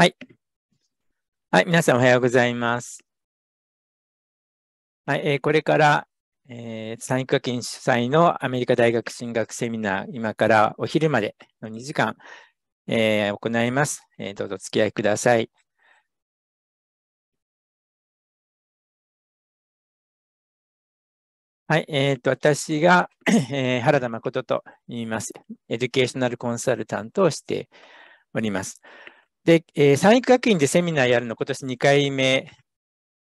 はい。はい、皆さんおはようございます。はい、えー、これから、えー、産育研主催のアメリカ大学進学セミナー、今からお昼までの2時間、えー、行います、えー。どうぞお付き合いください。はい、えっ、ー、と、私が、えー、原田誠と言います。エデュケーショナルコンサルタントをしております。で、えー、三育学院でセミナーやるの今年2回目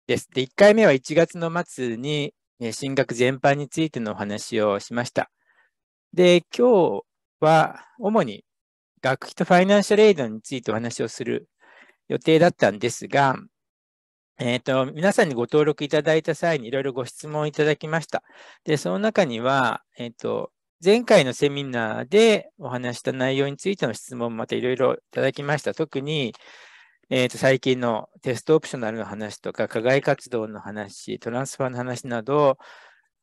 です。で、1回目は1月の末に、え進学全般についてのお話をしました。で、今日は主に学費とファイナンシャルエイドについてお話をする予定だったんですが、えっ、ー、と、皆さんにご登録いただいた際にいろいろご質問いただきました。で、その中には、えっ、ー、と、前回のセミナーでお話した内容についての質問もまたいろいろいただきました。特に、えー、と最近のテストオプショナルの話とか、課外活動の話、トランスファーの話など、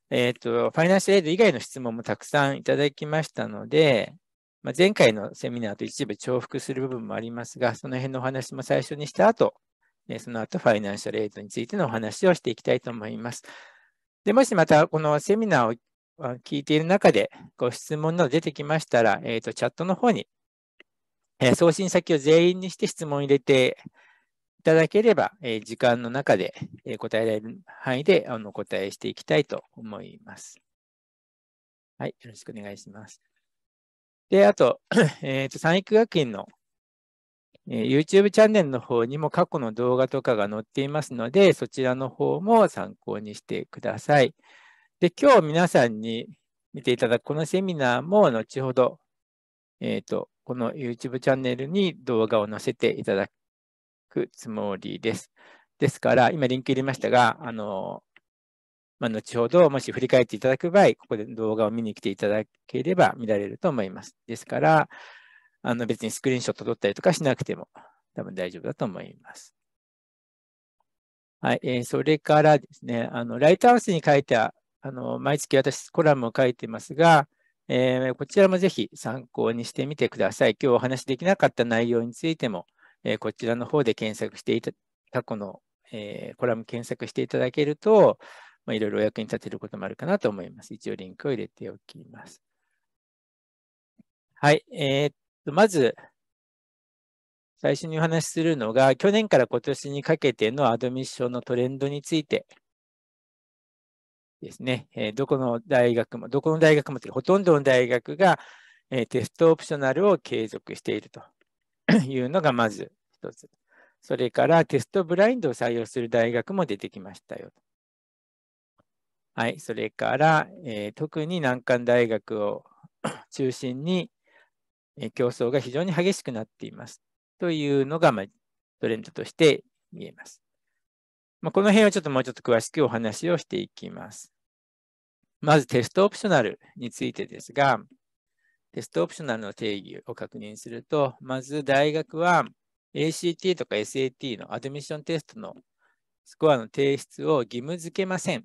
えっ、ー、と、ファイナンシャルエイド以外の質問もたくさんいただきましたので、まあ、前回のセミナーと一部重複する部分もありますが、その辺のお話も最初にした後、その後、ファイナンシャルエイドについてのお話をしていきたいと思います。でもしまた、このセミナーを聞いている中でご質問など出てきましたら、えーと、チャットの方に、えー、送信先を全員にして質問を入れていただければ、えー、時間の中で、えー、答えられる範囲であのお答えしていきたいと思います。はい、よろしくお願いします。で、あと、えーと、と三育学院の、えー、YouTube チャンネルの方にも過去の動画とかが載っていますので、そちらの方も参考にしてください。で、今日皆さんに見ていただくこのセミナーも後ほど、えっ、ー、と、この YouTube チャンネルに動画を載せていただくつもりです。ですから、今リンク入れましたが、あの、まあ、後ほどもし振り返っていただく場合、ここで動画を見に来ていただければ見られると思います。ですから、あの別にスクリーンショット撮ったりとかしなくても多分大丈夫だと思います。はい、えー、それからですね、あのライトハウスに書いたあの、毎月私コラムを書いてますが、えー、こちらもぜひ参考にしてみてください。今日お話しできなかった内容についても、えー、こちらの方で検索していた、過去の、えー、コラム検索していただけると、まあ、いろいろお役に立てることもあるかなと思います。一応リンクを入れておきます。はい。えー、っと、まず、最初にお話しするのが、去年から今年にかけてのアドミッションのトレンドについてですね、えー、どこの大学も、どこの大学もほとんどの大学が、えー、テストオプショナルを継続していると いうのがまず一つ。それからテストブラインドを採用する大学も出てきましたよ。はい、それから、えー、特に難関大学を 中心に、えー、競争が非常に激しくなっていますというのが、まあ、トレンドとして見えます。まあ、この辺はちょっともうちょっと詳しくお話をしていきます。まずテストオプショナルについてですが、テストオプショナルの定義を確認すると、まず大学は ACT とか SAT のアドミッションテストのスコアの提出を義務付けません。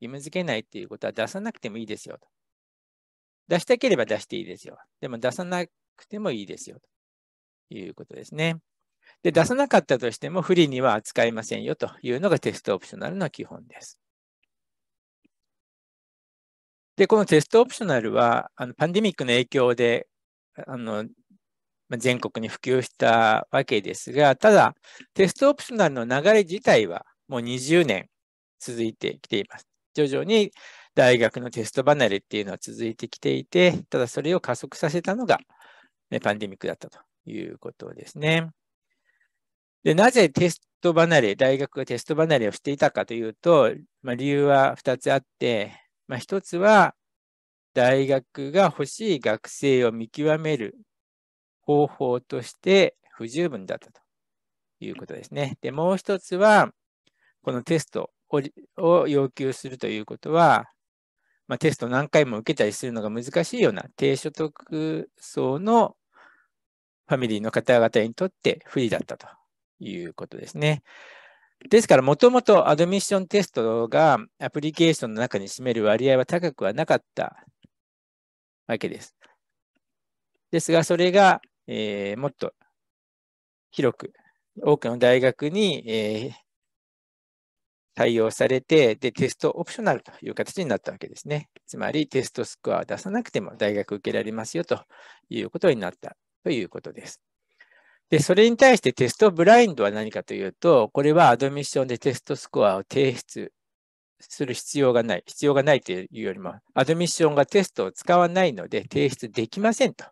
義務付けないっていうことは出さなくてもいいですよと。出したければ出していいですよ。でも出さなくてもいいですよということですね。で、出さなかったとしても不利には扱いませんよというのがテストオプショナルの基本です。で、このテストオプショナルは、あのパンデミックの影響で、あの全国に普及したわけですが、ただ、テストオプショナルの流れ自体はもう20年続いてきています。徐々に大学のテスト離れっていうのは続いてきていて、ただそれを加速させたのが、パンデミックだったということですね。で、なぜテスト離れ、大学がテスト離れをしていたかというと、まあ、理由は2つあって、まあ、1つは、大学が欲しい学生を見極める方法として不十分だったということですね。で、もう1つは、このテストを要求するということは、まあ、テスト何回も受けたりするのが難しいような低所得層のファミリーの方々にとって不利だったということですね。ですから、もともとアドミッションテストがアプリケーションの中に占める割合は高くはなかったわけです。ですが、それが、えー、もっと広く、多くの大学に、えー、対応されてで、テストオプショナルという形になったわけですね。つまり、テストスコアを出さなくても大学受けられますよということになったということです。で、それに対してテストブラインドは何かというと、これはアドミッションでテストスコアを提出する必要がない。必要がないというよりも、アドミッションがテストを使わないので提出できませんと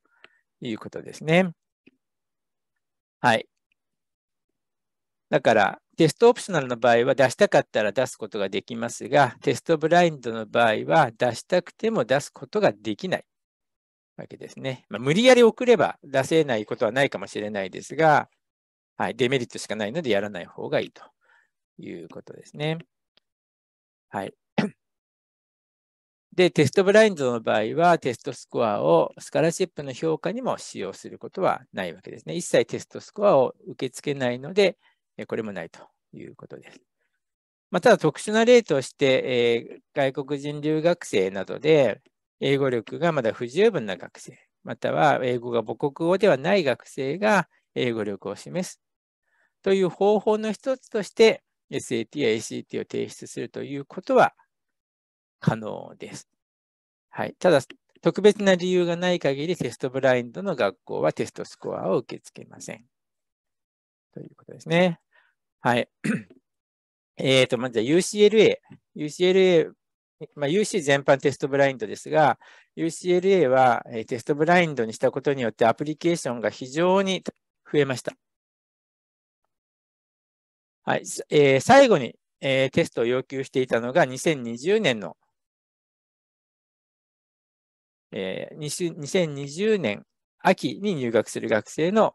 いうことですね。はい。だから、テストオプショナルの場合は出したかったら出すことができますが、テストブラインドの場合は出したくても出すことができない。わけですね。まあ、無理やり送れば出せないことはないかもしれないですが、はい、デメリットしかないのでやらない方がいいということですね。はい。で、テストブラインドの場合は、テストスコアをスカラシップの評価にも使用することはないわけですね。一切テストスコアを受け付けないので、これもないということです。まあ、ただ特殊な例として、えー、外国人留学生などで、英語力がまだ不十分な学生、または英語が母国語ではない学生が英語力を示すという方法の一つとして SAT や ACT を提出するということは可能です。はい、ただ、特別な理由がない限りテストブラインドの学校はテストスコアを受け付けません。ということですね。はい。えっ、ー、と、まずは UCLA。UCLA まあ、UC 全般テストブラインドですが、UCLA はテストブラインドにしたことによってアプリケーションが非常に増えました。はい、えー、最後に、えー、テストを要求していたのが2020年の、えー、2020年秋に入学する学生の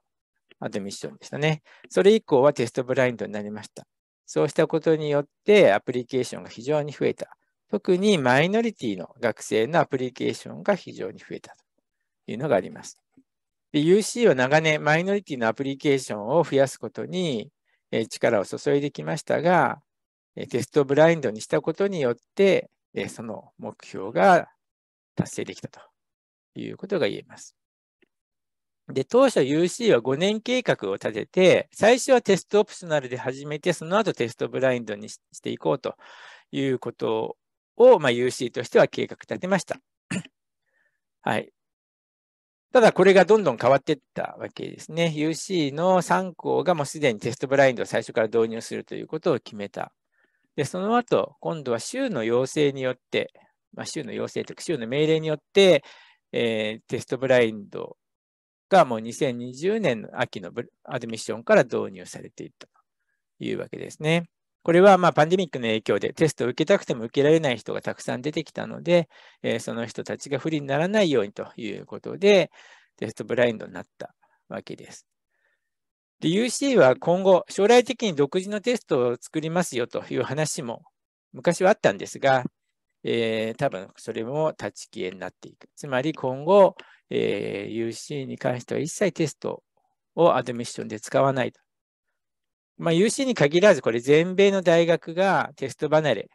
アドミッションでしたね。それ以降はテストブラインドになりました。そうしたことによってアプリケーションが非常に増えた。特にマイノリティの学生のアプリケーションが非常に増えたというのがあります。UC は長年マイノリティのアプリケーションを増やすことに力を注いできましたが、テストブラインドにしたことによって、その目標が達成できたということが言えます。で、当初 UC は5年計画を立てて、最初はテストオプショナルで始めて、その後テストブラインドにしていこうということを、まあ、UC としては計画立てました。はい。ただ、これがどんどん変わっていったわけですね。UC の3校がもうすでにテストブラインドを最初から導入するということを決めた。で、その後、今度は州の要請によって、まあ、州の要請というか、州の命令によって、えー、テストブラインドがもう2020年の秋のアドミッションから導入されていったというわけですね。これはまあパンデミックの影響でテストを受けたくても受けられない人がたくさん出てきたので、えその人たちが不利にならないようにということで、テストブラインドになったわけです。で、UC は今後、将来的に独自のテストを作りますよという話も昔はあったんですが、えー、多分それも断ち切れになっていく。つまり今後、えー、UC に関しては一切テストをアドミッションで使わないとまあ、UC に限らず、これ全米の大学がテスト離れ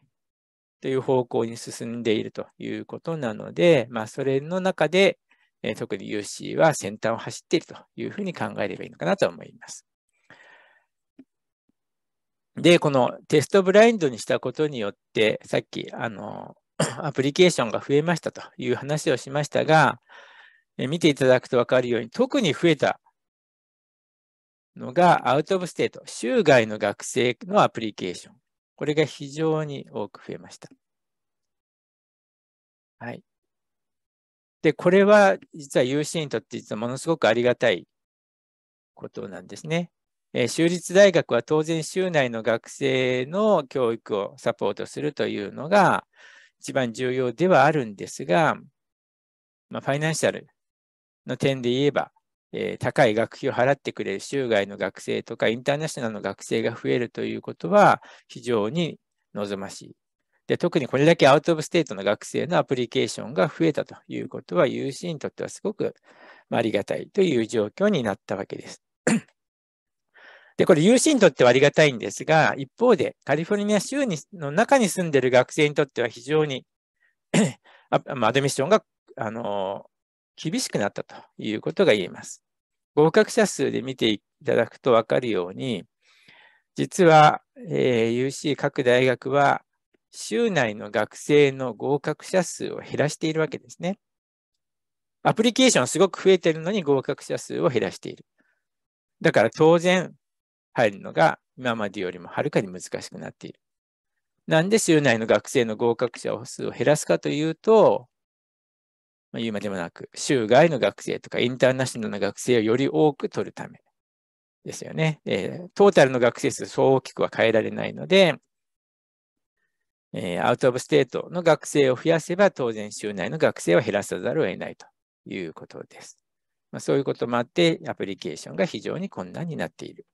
という方向に進んでいるということなので、まあ、それの中で、え特に UC は先端を走っているというふうに考えればいいのかなと思います。で、このテストブラインドにしたことによって、さっき、あの、アプリケーションが増えましたという話をしましたが、え見ていただくと分かるように、特に増えたのが、アウトオブステート、州外の学生のアプリケーション。これが非常に多く増えました。はい。で、これは実は有志にとって実はものすごくありがたいことなんですね。えー、州立大学は当然州内の学生の教育をサポートするというのが一番重要ではあるんですが、まあ、ファイナンシャルの点で言えば、えー、高い学費を払ってくれる州外の学生とかインターナショナルの学生が増えるということは非常に望ましい。で特にこれだけアウト・オブ・ステートの学生のアプリケーションが増えたということは、有志にとってはすごくありがたいという状況になったわけです。で、これ、有志にとってはありがたいんですが、一方で、カリフォルニア州にの中に住んでいる学生にとっては非常に アドミッションがあの厳しくなったということが言えます。合格者数で見ていただくと分かるように、実は、えー、UC 各大学は、州内の学生の合格者数を減らしているわけですね。アプリケーションすごく増えているのに合格者数を減らしている。だから当然入るのが今までよりもはるかに難しくなっている。なんで州内の学生の合格者数を減らすかというと、まあ、言うまでもなく、州外の学生とかインターナショナルな学生をより多く取るためですよね。えー、トータルの学生数、そう大きくは変えられないので、えー、アウト・オブ・ステートの学生を増やせば、当然、州内の学生は減らさざるを得ないということです。まあ、そういうこともあって、アプリケーションが非常に困難になっている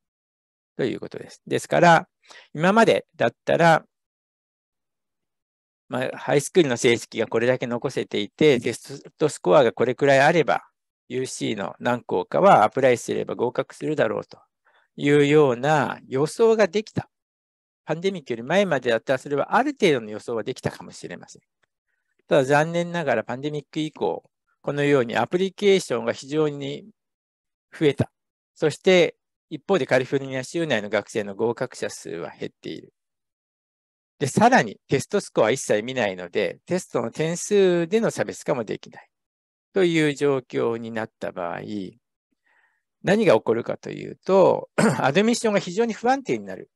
ということです。ですから、今までだったら、まあ、ハイスクールの成績がこれだけ残せていて、テストスコアがこれくらいあれば、UC の何校かはアプライすれば合格するだろうというような予想ができた。パンデミックより前までだったら、それはある程度の予想はできたかもしれません。ただ残念ながらパンデミック以降、このようにアプリケーションが非常に増えた。そして一方でカリフォルニア州内の学生の合格者数は減っている。で、さらにテストスコア一切見ないので、テストの点数での差別化もできない。という状況になった場合、何が起こるかというと、アドミッションが非常に不安定になる、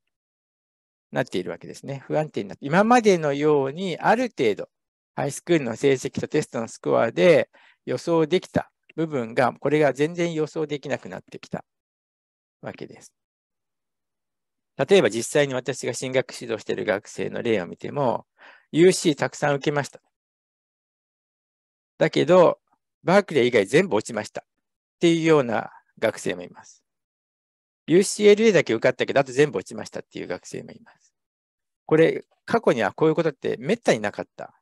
なっているわけですね。不安定になって、今までのようにある程度、ハイスクールの成績とテストのスコアで予想できた部分が、これが全然予想できなくなってきたわけです。例えば実際に私が進学指導している学生の例を見ても、UC たくさん受けました。だけど、バークレー以外全部落ちました。っていうような学生もいます。UCLA だけ受かったけど、あと全部落ちましたっていう学生もいます。これ、過去にはこういうことってめったになかった。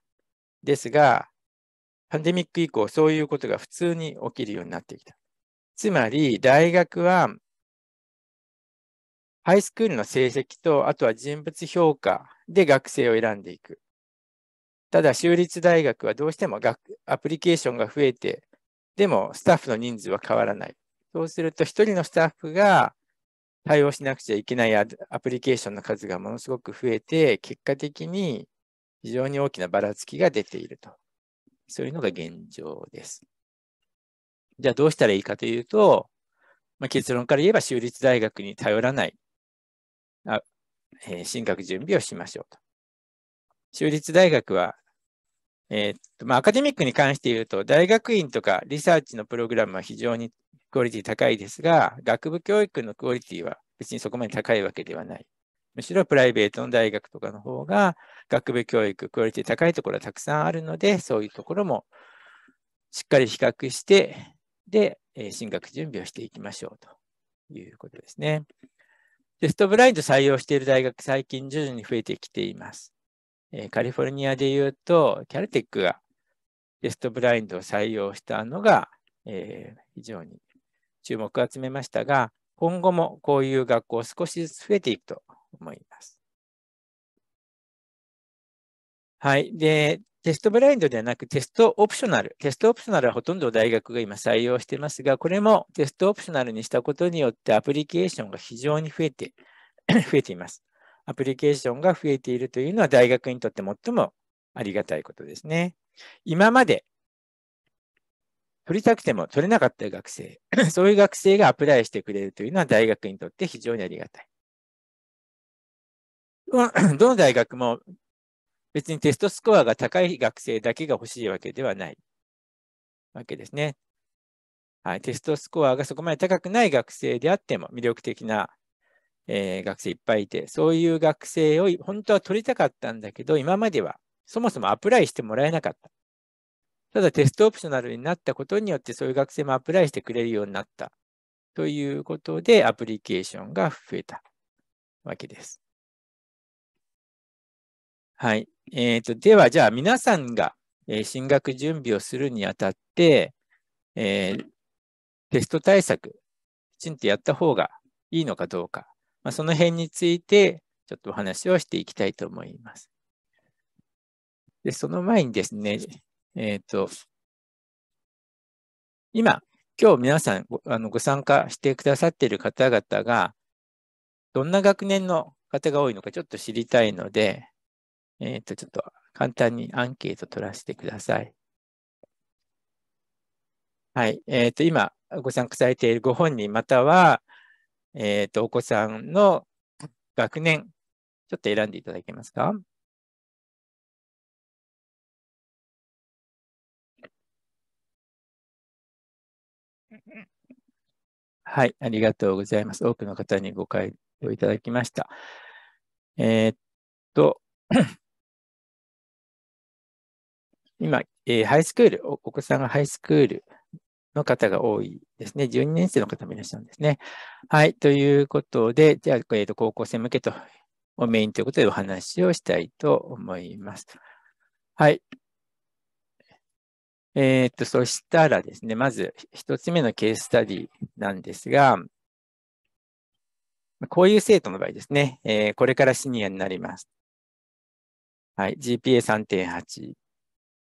ですが、パンデミック以降、そういうことが普通に起きるようになってきた。つまり、大学はハイスクールの成績と、あとは人物評価で学生を選んでいく。ただ、州立大学はどうしても学アプリケーションが増えて、でもスタッフの人数は変わらない。そうすると、1人のスタッフが対応しなくちゃいけないアプリケーションの数がものすごく増えて、結果的に非常に大きなばらつきが出ていると。そういうのが現状です。じゃあどうしたらいいかというと、まあ、結論から言えば州立大学に頼らないあえー、進学準備をしましょうと。州立大学は、えー、っとまあ、アカデミックに関して言うと、大学院とかリサーチのプログラムは非常にクオリティ高いですが、学部教育のクオリティは別にそこまで高いわけではない。むしろプライベートの大学とかの方が、学部教育、クオリティ高いところはたくさんあるので、そういうところもしっかり比較して、で、進学準備をしていきましょうということですね。テストブラインド採用している大学、最近徐々に増えてきています。えカリフォルニアで言うと、キャルテックがテストブラインドを採用したのが、えー、非常に注目を集めましたが、今後もこういう学校少しずつ増えていくと思います。はい。で、テストブラインドではなくテストオプショナル。テストオプショナルはほとんど大学が今採用していますが、これもテストオプショナルにしたことによってアプリケーションが非常に増えて、増えています。アプリケーションが増えているというのは大学にとって最もありがたいことですね。今まで取りたくても取れなかった学生、そういう学生がアプライしてくれるというのは大学にとって非常にありがたい。どの大学も別にテストスコアが高い学生だけが欲しいわけではないわけですね。はい、テストスコアがそこまで高くない学生であっても魅力的な、えー、学生いっぱいいて、そういう学生を本当は取りたかったんだけど、今まではそもそもアプライしてもらえなかった。ただテストオプショナルになったことによってそういう学生もアプライしてくれるようになった。ということでアプリケーションが増えたわけです。はい。えっ、ー、と、では、じゃあ皆さんが、え進学準備をするにあたって、えー、テスト対策、きちんとやった方がいいのかどうか、まあ、その辺について、ちょっとお話をしていきたいと思います。で、その前にですね、えっ、ー、と、今、今日皆さんごあのご参加してくださっている方々が、どんな学年の方が多いのかちょっと知りたいので、えっ、ー、と、ちょっと簡単にアンケート取らせてください。はい。えっ、ー、と、今ご参加されているご本人、または、えっ、ー、と、お子さんの学年、ちょっと選んでいただけますか。はい、ありがとうございます。多くの方にご回答いただきました。えー、っと、今、えー、ハイスクールお、お子さんがハイスクールの方が多いですね。12年生の方もいらっしゃるんですね。はい、ということで、じゃあ、えーと、高校生向けと、をメインということでお話をしたいと思います。はい。えっ、と、そしたらですね、まず一つ目のケーススタディなんですが、こういう生徒の場合ですね、えー、これからシニアになります。はい、GPA3.8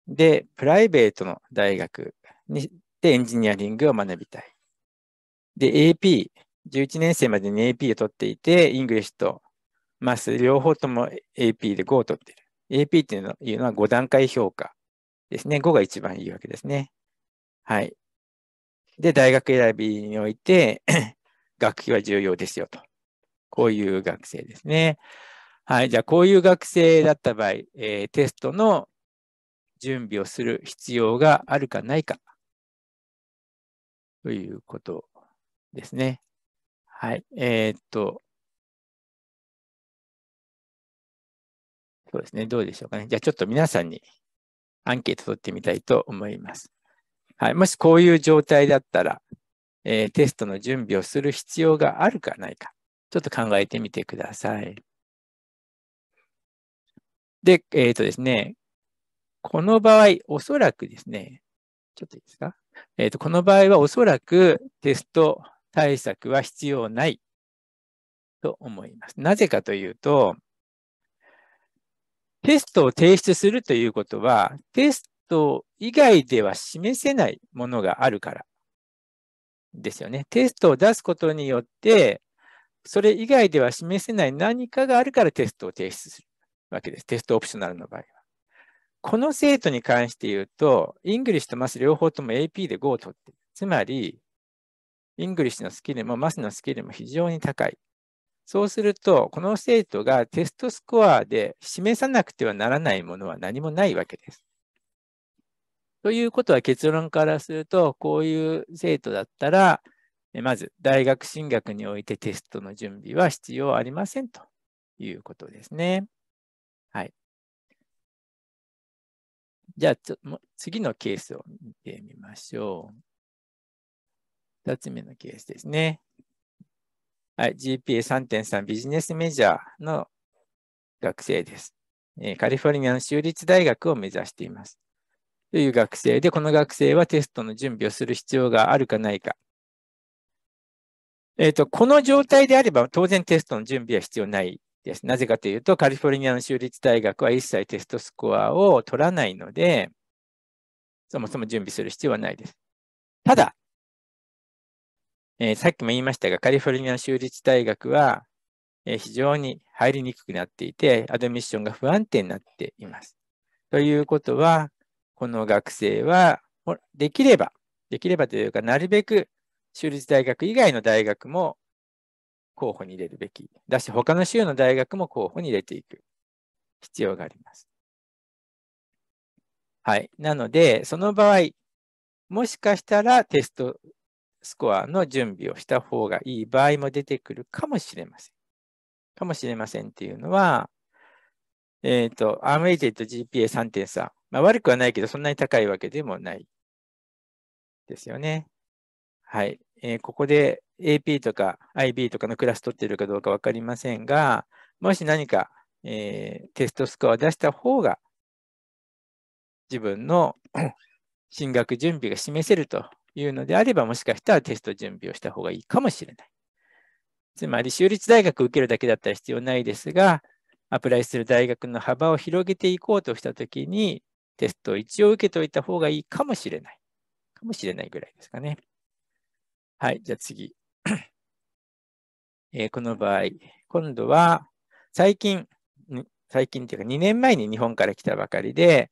で、プライベートの大学にでエンジニアリングを学びたい。で、AP、11年生までに AP を取っていて、イングリッシュとマス、両方とも AP で5を取っている。AP っていうのは5段階評価ですね。5が一番いいわけですね。はい。で、大学選びにおいて 学費は重要ですよと。こういう学生ですね。はい。じゃあ、こういう学生だった場合、えー、テストの準備をする必要があるかないかということですね。はい。えー、っと、そうですね。どうでしょうかね。じゃあちょっと皆さんにアンケート取ってみたいと思います。はい。もしこういう状態だったら、えー、テストの準備をする必要があるかないか、ちょっと考えてみてください。で、えっ、ー、とですね、この場合、おそらくですね、ちょっといいですかえっ、ー、と、この場合はおそらくテスト対策は必要ないと思います。なぜかというと、テストを提出するということは、テスト以外では示せないものがあるからですよね。テストを出すことによって、それ以外では示せない何かがあるからテストを提出するわけです。テストオプショナルの場合は。この生徒に関して言うと、イングリッシュとマス両方とも AP で5を取ってる。つまり、イングリッシュのスキルもマスのスキルも非常に高い。そうすると、この生徒がテストスコアで示さなくてはならないものは何もないわけです。ということは結論からすると、こういう生徒だったら、まず大学進学においてテストの準備は必要ありませんということですね。じゃあちょ、次のケースを見てみましょう。二つ目のケースですね。はい、GPA3.3 ビジネスメジャーの学生です、えカリフォルニアの州立大学を目指しています。という学生で、この学生はテストの準備をする必要があるかないか。えっ、ー、と、この状態であれば、当然テストの準備は必要ないです。なぜかというと、カリフォルニアの州立大学は一切テストスコアを取らないので、そもそも準備する必要はないです。ただ、えー、さっきも言いましたが、カリフォルニアの州立大学は、えー、非常に入りにくくなっていて、アドミッションが不安定になっています。ということは、この学生は、できれば、できればというかなるべく州立大学以外の大学も候補に入れるべきだし、他の州の大学も候補に入れていく必要があります。はい。なので、その場合、もしかしたらテストスコアの準備をした方がいい場合も出てくるかもしれません。かもしれませんっていうのは、えっ、ー、と、アームエイテッド GPA3.3。まあ、悪くはないけど、そんなに高いわけでもないですよね。はい。えー、ここで AP とか IB とかのクラス取ってるかどうか分かりませんが、もし何か、えー、テストスコアを出した方が、自分の 進学準備が示せるというのであれば、もしかしたらテスト準備をした方がいいかもしれない。つまり、州立大学受けるだけだったら必要ないですが、アプライする大学の幅を広げていこうとしたときに、テストを一応受けておいた方がいいかもしれない。かもしれないぐらいですかね。はい、じゃあ次。えー、この場合、今度は最近、最近というか2年前に日本から来たばかりで、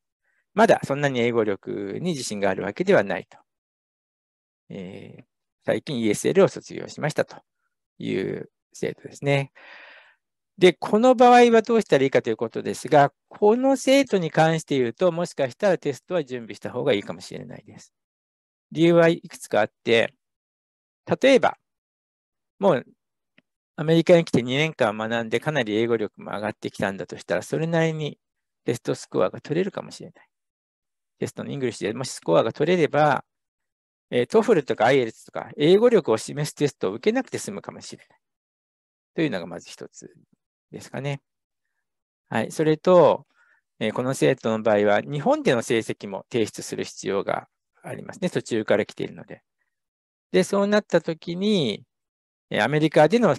まだそんなに英語力に自信があるわけではないと。えー、最近 ESL を卒業しましたという生徒ですね。で、この場合はどうしたらいいかということですが、この生徒に関して言うと、もしかしたらテストは準備した方がいいかもしれないです。理由はいくつかあって、例えば、もうアメリカに来て2年間学んでかなり英語力も上がってきたんだとしたら、それなりにテストスコアが取れるかもしれない。テストのイングリッシュでもしスコアが取れれば、えー、トフルとか IELTS とか英語力を示すテストを受けなくて済むかもしれない。というのがまず一つですかね。はい。それと、えー、この生徒の場合は日本での成績も提出する必要がありますね。途中から来ているので。で、そうなったときに、アメリカでの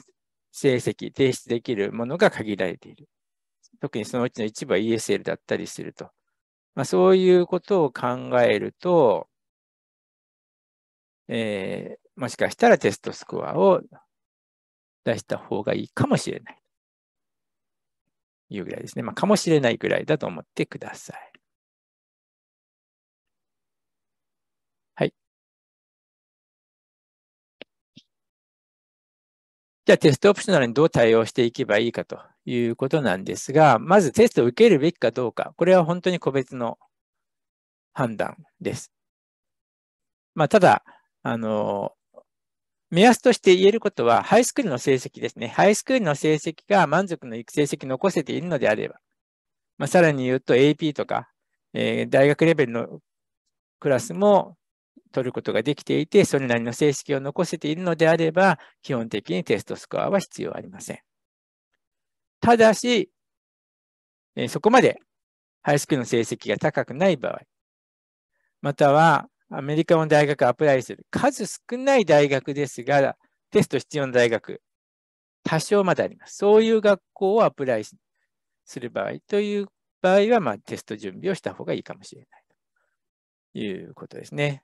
成績、提出できるものが限られている。特にそのうちの一部は ESL だったりすると。まあ、そういうことを考えると、えー、もしかしたらテストスコアを出した方がいいかもしれない。いうぐらいですね。まあ、かもしれないぐらいだと思ってください。じゃあテストオプショナルにどう対応していけばいいかということなんですが、まずテストを受けるべきかどうか、これは本当に個別の判断です。まあ、ただ、あの、目安として言えることは、ハイスクールの成績ですね。ハイスクールの成績が満足のいく成績残せているのであれば、まあ、さらに言うと AP とか、えー、大学レベルのクラスも取ることができていて、それなりの成績を残せているのであれば、基本的にテストスコアは必要ありません。ただし、そこまでハイスクールの成績が高くない場合、またはアメリカの大学アプライする数少ない大学ですが、テスト必要な大学、多少まだあります。そういう学校をアプライする場合という場合は、まあ、テスト準備をした方がいいかもしれないということですね。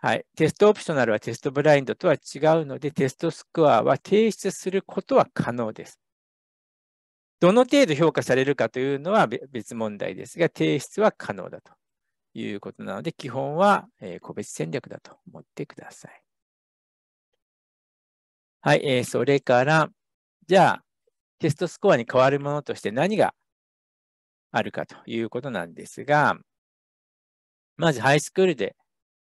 はい。テストオプショナルはテストブラインドとは違うので、テストスコアは提出することは可能です。どの程度評価されるかというのは別問題ですが、提出は可能だということなので、基本は個別戦略だと思ってください。はい。えー、それから、じゃあ、テストスコアに変わるものとして何があるかということなんですが、まずハイスクールで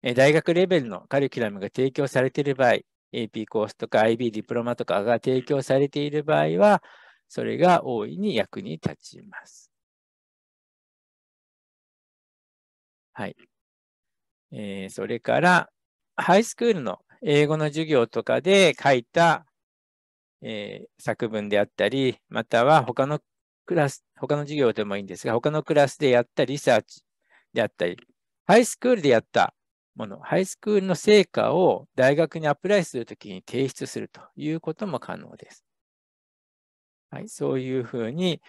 大学レベルのカリキュラムが提供されている場合、AP コースとか IB ディプロマとかが提供されている場合は、それが大いに役に立ちます。はい。えー、それから、ハイスクールの英語の授業とかで書いた、えー、作文であったり、または他のクラス、他の授業でもいいんですが、他のクラスでやったリサーチであったり、ハイスクールでやったもの、ハイスクールの成果を大学にアプライするときに提出するということも可能です。はい、そういうふうに、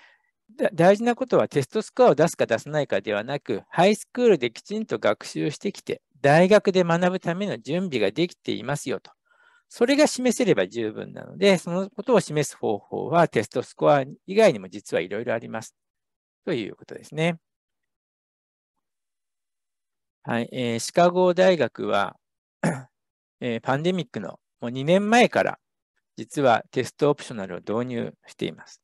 大事なことはテストスコアを出すか出さないかではなく、ハイスクールできちんと学習してきて、大学で学ぶための準備ができていますよと。それが示せれば十分なので、そのことを示す方法はテストスコア以外にも実はいろいろあります。ということですね。はい、えー、シカゴ大学は えー、パンデミックのもう2年前から、実はテストオプショナルを導入しています。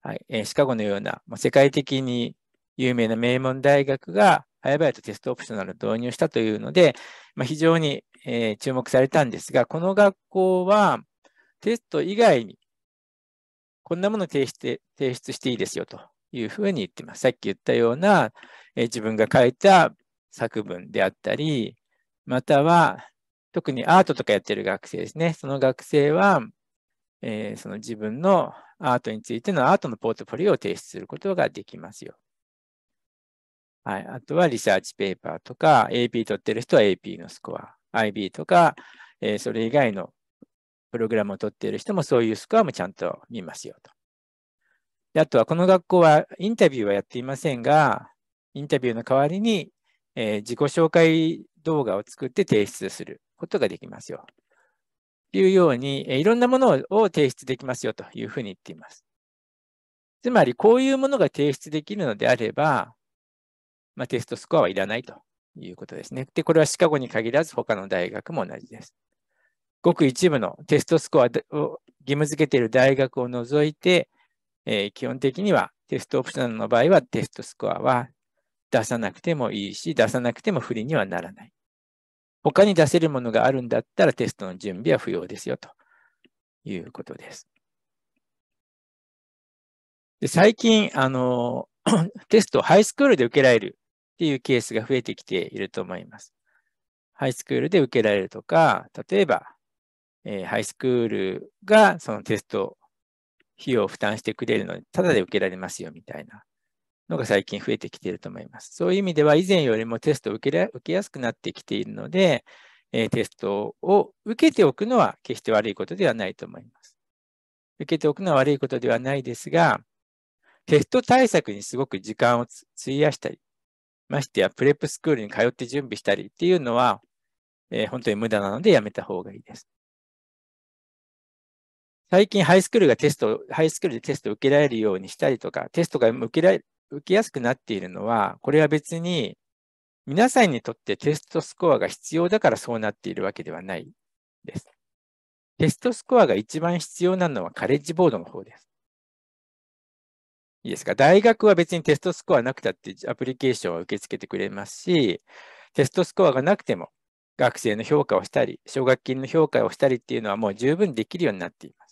はいえー、シカゴのような、ま世界的に有名な名門大学が、早々とテストオプショナルを導入したというので、まあ、非常に、えー、注目されたんですが、この学校は、テスト以外に、こんなものを提出提出していいですよというふうに言ってます。さっき言ったような、え自分が書いた作文であったり、または特にアートとかやってる学生ですね。その学生は、えー、その自分のアートについてのアートのポートフォリオを提出することができますよ。はい。あとはリサーチペーパーとか、AP 取ってる人は AP のスコア、IB とか、えー、それ以外のプログラムを取っている人もそういうスコアもちゃんと見ますよと。あとはこの学校はインタビューはやっていませんが、インタビューの代わりに、えー、自己紹介動画を作って提出することができますよ。というように、えー、いろんなものを提出できますよというふうに言っています。つまり、こういうものが提出できるのであれば、まあ、テストスコアはいらないということですね。で、これはシカゴに限らず他の大学も同じです。ごく一部のテストスコアを義務付けている大学を除いて、えー、基本的にはテストオプショナルの場合はテストスコアは出さなくてもいいし、出さなくても不利にはならない。他に出せるものがあるんだったらテストの準備は不要ですよということです。で最近、あの、テストをハイスクールで受けられるっていうケースが増えてきていると思います。ハイスクールで受けられるとか、例えば、えー、ハイスクールがそのテスト費用を負担してくれるので、ただで受けられますよみたいなのが最近増えてきていると思います。そういう意味では、以前よりもテストを受け受けやすくなってきているので、えテストを受けておくのは決して悪いことではないと思います。受けておくのは悪いことではないですが、テスト対策にすごく時間を費やしたり、ましてやプレップスクールに通って準備したりっていうのは、えー、本当に無駄なのでやめた方がいいです。最近ハイスクールがテスト、ハイスクールでテストを受けられるようにしたりとか、テストが受けられ、受けやすくなっているのは、これは別に皆さんにとってテストスコアが必要だからそうなっているわけではないです。テストスコアが一番必要なのはカレッジボードの方です。いいですか大学は別にテストスコアなくたってアプリケーションを受け付けてくれますし、テストスコアがなくても学生の評価をしたり、奨学金の評価をしたりっていうのはもう十分できるようになっています。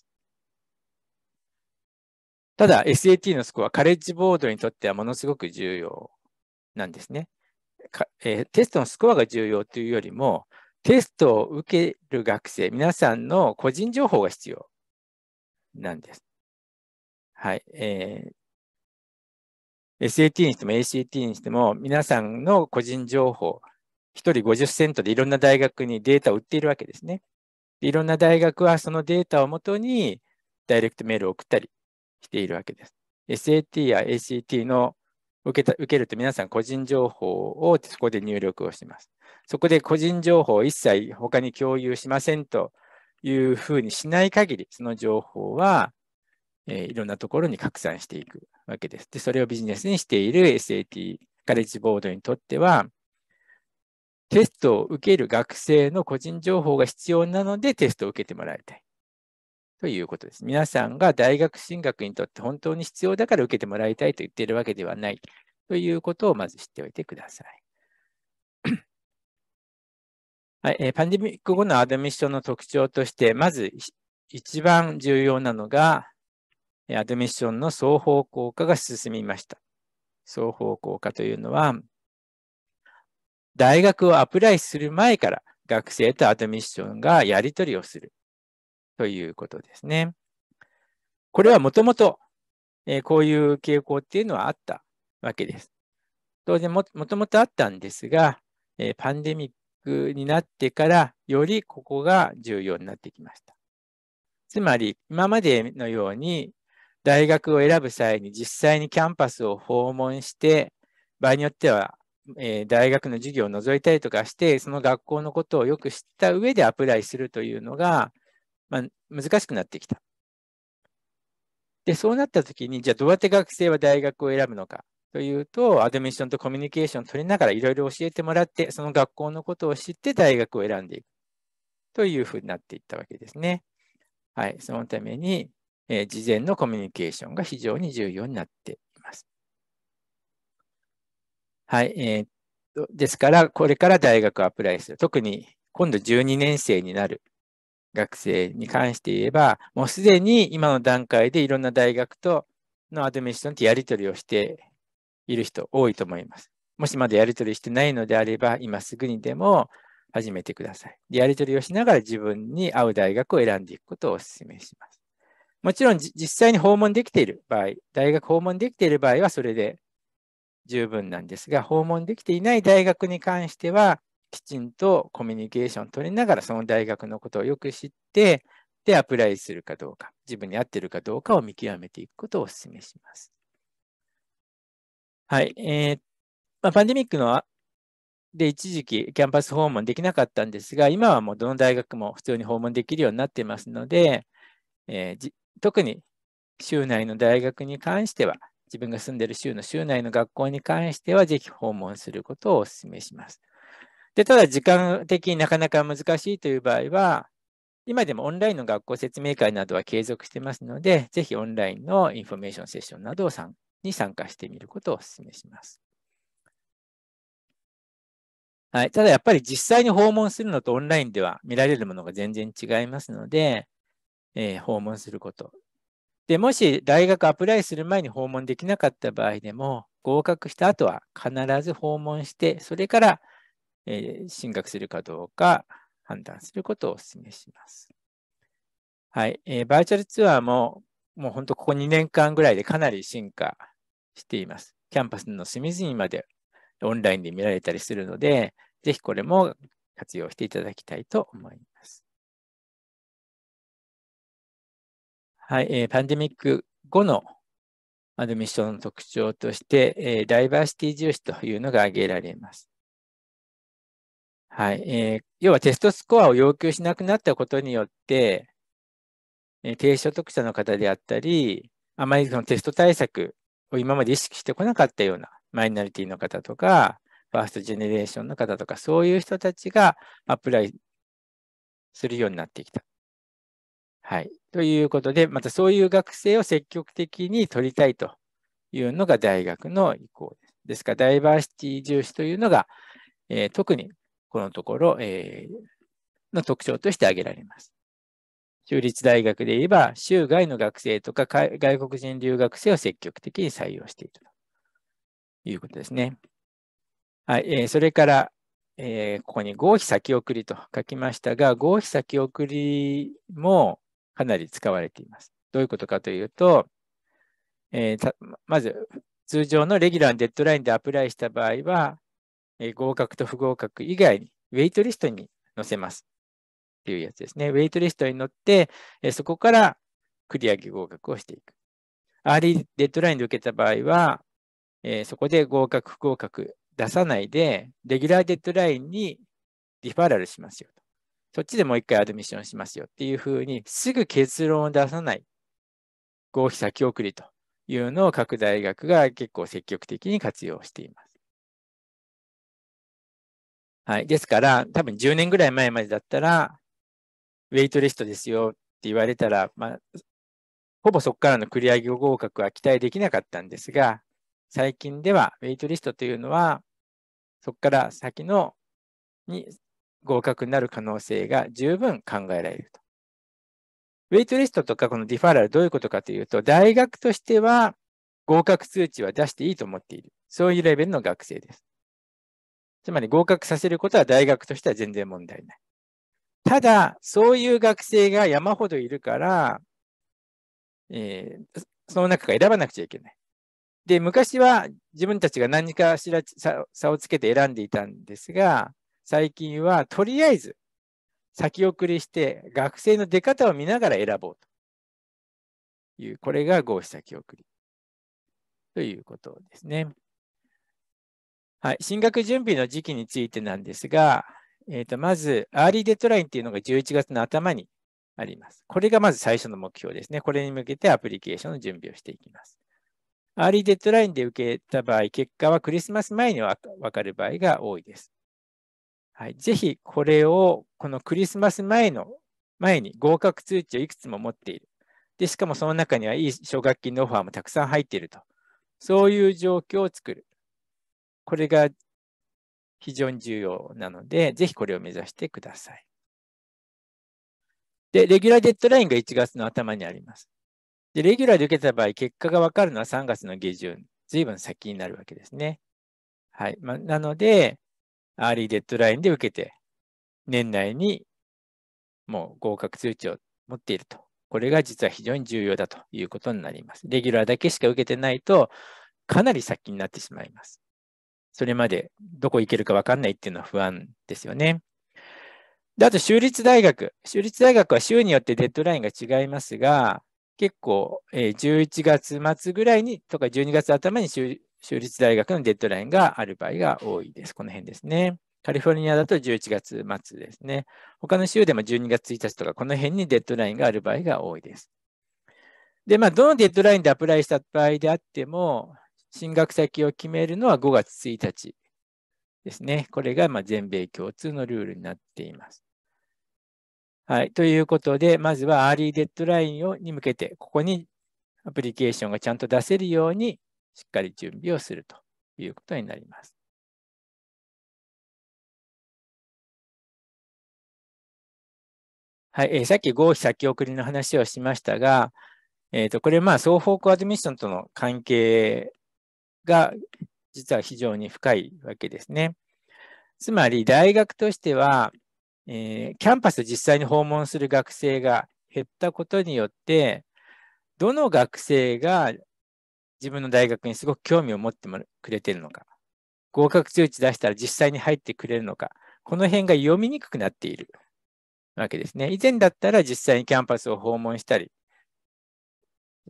ただ SAT のスコア、カレッジボードにとってはものすごく重要なんですね。えー、テストのスコアが重要というよりも、テストを受ける学生、皆さんの個人情報が必要なんです。はい。えー、SAT にしても ACT にしても、皆さんの個人情報、1人50セントでいろんな大学にデータを売っているわけですね。いろんな大学はそのデータをもとに、ダイレクトメールを送ったり、しているわけです。SAT や ACT の受けた受けると皆さん個人情報をそこで入力をします。そこで個人情報を一切他に共有しませんというふうにしない限り、その情報は、えー、いろんなところに拡散していくわけです。で、それをビジネスにしている SAT、カレッジボードにとっては、テストを受ける学生の個人情報が必要なのでテストを受けてもらいたい。ということです。皆さんが大学進学にとって本当に必要だから受けてもらいたいと言っているわけではないということをまず知っておいてください。はいえー、パンデミック後のアドミッションの特徴として、まず一番重要なのが、アドミッションの双方向化が進みました。双方向化というのは、大学をアプライする前から学生とアドミッションがやり取りをする。ということですね。これはもともと、えー、こういう傾向っていうのはあったわけです。当然も、もともとあったんですが、えー、パンデミックになってから、よりここが重要になってきました。つまり、今までのように、大学を選ぶ際に実際にキャンパスを訪問して、場合によっては、えー、大学の授業を覗いたりとかして、その学校のことをよく知った上でアプライするというのが、まあ、難しくなってきた。で、そうなった時に、じゃあどうやって学生は大学を選ぶのかというと、アドミッションとコミュニケーションを取りながらいろいろ教えてもらって、その学校のことを知って大学を選んでいくというふうになっていったわけですね。はい、そのために、えー、事前のコミュニケーションが非常に重要になっています。はい、えー、っと、ですから、これから大学をアプライする。特に今度12年生になる学生に関して言えば、もうすでに今の段階でいろんな大学とのアドミッションってやり取りをしている人多いと思います。もしまだやり取りしてないのであれば、今すぐにでも始めてください。でやり取りをしながら自分に合う大学を選んでいくことをお勧めします。もちろん実際に訪問できている場合、大学訪問できている場合はそれで十分なんですが、訪問できていない大学に関しては、きちんとコミュニケーション取りながら、その大学のことをよく知って、で、アプライするかどうか、自分に合ってるかどうかを見極めていくことをお勧めします。はい。えー、まあ、パンデミックので、一時期キャンパス訪問できなかったんですが、今はもうどの大学も普通に訪問できるようになっていますので、えー、特に州内の大学に関しては、自分が住んでいる州の州内の学校に関しては、ぜひ訪問することをお勧めします。で、ただ時間的になかなか難しいという場合は、今でもオンラインの学校説明会などは継続してますので、ぜひオンラインのインフォメーションセッションなどに参加してみることをお勧めします。はい、ただやっぱり実際に訪問するのとオンラインでは見られるものが全然違いますので、えー、訪問すること。で、もし大学アプライする前に訪問できなかった場合でも、合格した後は必ず訪問して、それからえー、進学するかどうか判断することをお勧めします。はい。えー、バーチャルツアーも、もう本当ここ2年間ぐらいでかなり進化しています。キャンパスの隅々までオンラインで見られたりするので、ぜひこれも活用していただきたいと思います。はい。えー、パンデミック後のアドミッションの特徴として、えー、ダイバーシティ重視というのが挙げられます。はい。えー、要はテストスコアを要求しなくなったことによって、えー、低所得者の方であったり、あまりそのテスト対策を今まで意識してこなかったようなマイノリティの方とか、ファーストジェネレーションの方とか、そういう人たちがアプライするようになってきた。はい。ということで、またそういう学生を積極的に取りたいというのが大学の意向です。ですから、ダイバーシティ重視というのが、えー、特にこのところ、えー、の特徴として挙げられます。州立大学で言えば、州外の学生とか外国人留学生を積極的に採用しているということですね。はい、えー、それから、えー、ここに合否先送りと書きましたが、合否先送りもかなり使われています。どういうことかというと、えー、まず通常のレギュラーのデッドラインでアプライした場合は、え合格と不合格以外に、ウェイトリストに載せます。っていうやつですね。ウェイトリストに載って、えそこから繰り上げ合格をしていく。アーリーデッドラインで受けた場合は、えそこで合格、不合格出さないで、レギュラーデッドラインにリファラルしますよと。そっちでもう一回アドミッションしますよっていうふうに、すぐ結論を出さない。合否先送りというのを各大学が結構積極的に活用しています。はい。ですから、多分10年ぐらい前までだったら、ウェイトリストですよって言われたら、まあ、ほぼそこからの繰り上げ合格は期待できなかったんですが、最近ではウェイトリストというのは、そこから先のに合格になる可能性が十分考えられると。ウェイトリストとかこのディファラルどういうことかというと、大学としては合格数値は出していいと思っている。そういうレベルの学生です。つまり合格させることは大学としては全然問題ない。ただ、そういう学生が山ほどいるから、えー、その中から選ばなくちゃいけない。で、昔は自分たちが何かしら差をつけて選んでいたんですが、最近はとりあえず先送りして学生の出方を見ながら選ぼうという、これが合否先送りということですね。はい、進学準備の時期についてなんですが、えー、とまず、アーリーデッドラインっていうのが11月の頭にあります。これがまず最初の目標ですね。これに向けてアプリケーションの準備をしていきます。アーリーデッドラインで受けた場合、結果はクリスマス前にわかる場合が多いです。はい、ぜひ、これを、このクリスマス前の、前に合格通知をいくつも持っている。で、しかもその中にはいい奨学金のオファーもたくさん入っていると。そういう状況を作る。これが非常に重要なので、ぜひこれを目指してください。で、レギュラーデッドラインが1月の頭にあります。で、レギュラーで受けた場合、結果がわかるのは3月の下旬、ずいぶん先になるわけですね。はい。まなので、アーリーデッドラインで受けて、年内にもう合格通知を持っていると。これが実は非常に重要だということになります。レギュラーだけしか受けてないと、かなり先になってしまいます。それまでどこ行けるか分かんないっていうのは不安ですよね。で、あと、州立大学。州立大学は州によってデッドラインが違いますが、結構、え11月末ぐらいにとか12月頭に州立大学のデッドラインがある場合が多いです。この辺ですね。カリフォルニアだと11月末ですね。他の州でも12月1日とか、この辺にデッドラインがある場合が多いです。で、まあ、どのデッドラインでアプライした場合であっても、進学先を決めるのは5月1日ですね。これがま全米共通のルールになっています。はい。ということで、まずはアーリーデッドラインをに向けて、ここにアプリケーションがちゃんと出せるように、しっかり準備をするということになります。はい。えー、さっき合否先送りの話をしましたが、えっ、ー、と、これまあ双方向アドミッションとの関係が実は非常に深いわけですね。つまり大学としては、えー、キャンパスを実際に訪問する学生が減ったことによって、どの学生が自分の大学にすごく興味を持ってくれてるのか、合格通知出したら実際に入ってくれるのか、この辺が読みにくくなっているわけですね。以前だったら実際にキャンパスを訪問したり、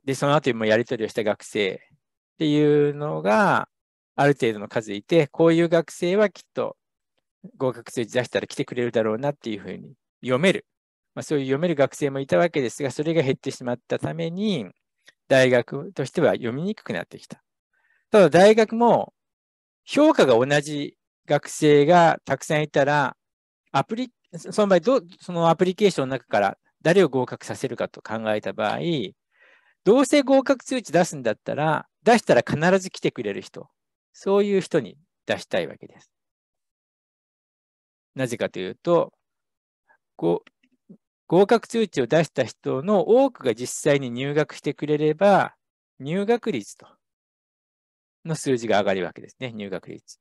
で、その後にもやり取りをした学生っていうのがある程度の数いて、こういう学生はきっと合格数字出したら来てくれるだろうなっていうふうに読める。まあ、そういう読める学生もいたわけですが、それが減ってしまったために、大学としては読みにくくなってきた。ただ大学も評価が同じ学生がたくさんいたら、アプリ、その場合ど、そのアプリケーションの中から誰を合格させるかと考えた場合、どうせ合格通知出すんだったら、出したら必ず来てくれる人、そういう人に出したいわけです。なぜかというと、合格通知を出した人の多くが実際に入学してくれれば、入学率との数字が上がるわけですね、入学率。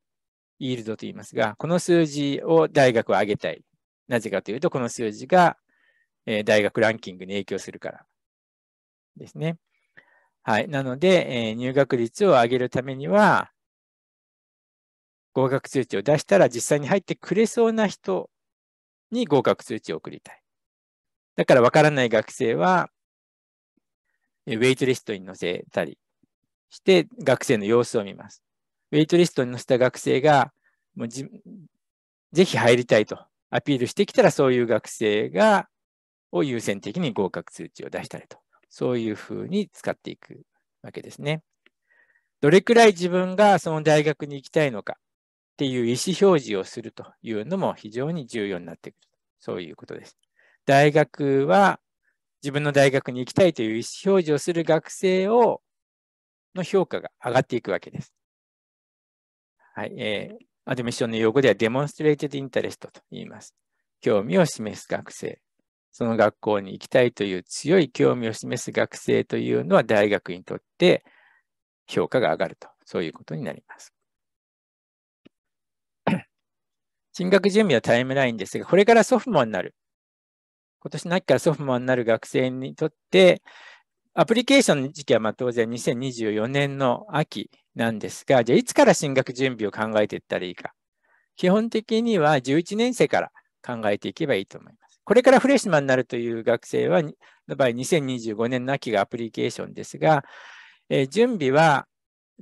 イールドと言いますが、この数字を大学は上げたい。なぜかというと、この数字が大学ランキングに影響するからですね。はい。なので、えー、入学率を上げるためには、合格通知を出したら実際に入ってくれそうな人に合格通知を送りたい。だから分からない学生は、ウェイトリストに載せたりして、学生の様子を見ます。ウェイトリストに載せた学生が、もうじぜひ入りたいとアピールしてきたら、そういう学生が、を優先的に合格通知を出したりとそういうふうに使っていくわけですね。どれくらい自分がその大学に行きたいのかっていう意思表示をするというのも非常に重要になってくる。そういうことです。大学は自分の大学に行きたいという意思表示をする学生をの評価が上がっていくわけです。はい。えー、アドミッションの用語ではデモンストレーテッドインタレストと言います。興味を示す学生。その学校に行きたいという強い興味を示す学生というのは大学にとって評価が上がると、そういうことになります。進学準備のタイムラインですが、これからソフマになる。今年の秋からソフマになる学生にとって、アプリケーションの時期はま当然2024年の秋なんですが、じゃあいつから進学準備を考えていったらいいか。基本的には11年生から考えていけばいいと思います。これからフレッシュマンになるという学生は、の場合、2025年の秋がアプリケーションですが、えー、準備は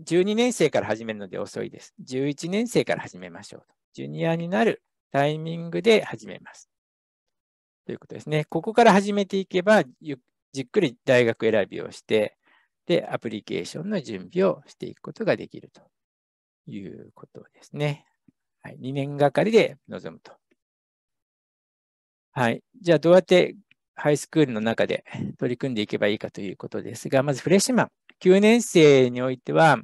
12年生から始めるので遅いです。11年生から始めましょうと。ジュニアになるタイミングで始めます。ということですね。ここから始めていけば、じっくり大学選びをして、で、アプリケーションの準備をしていくことができるということですね。はい、2年がかりで臨むとはい。じゃあ、どうやってハイスクールの中で取り組んでいけばいいかということですが、まずフレッシュマン、9年生においては、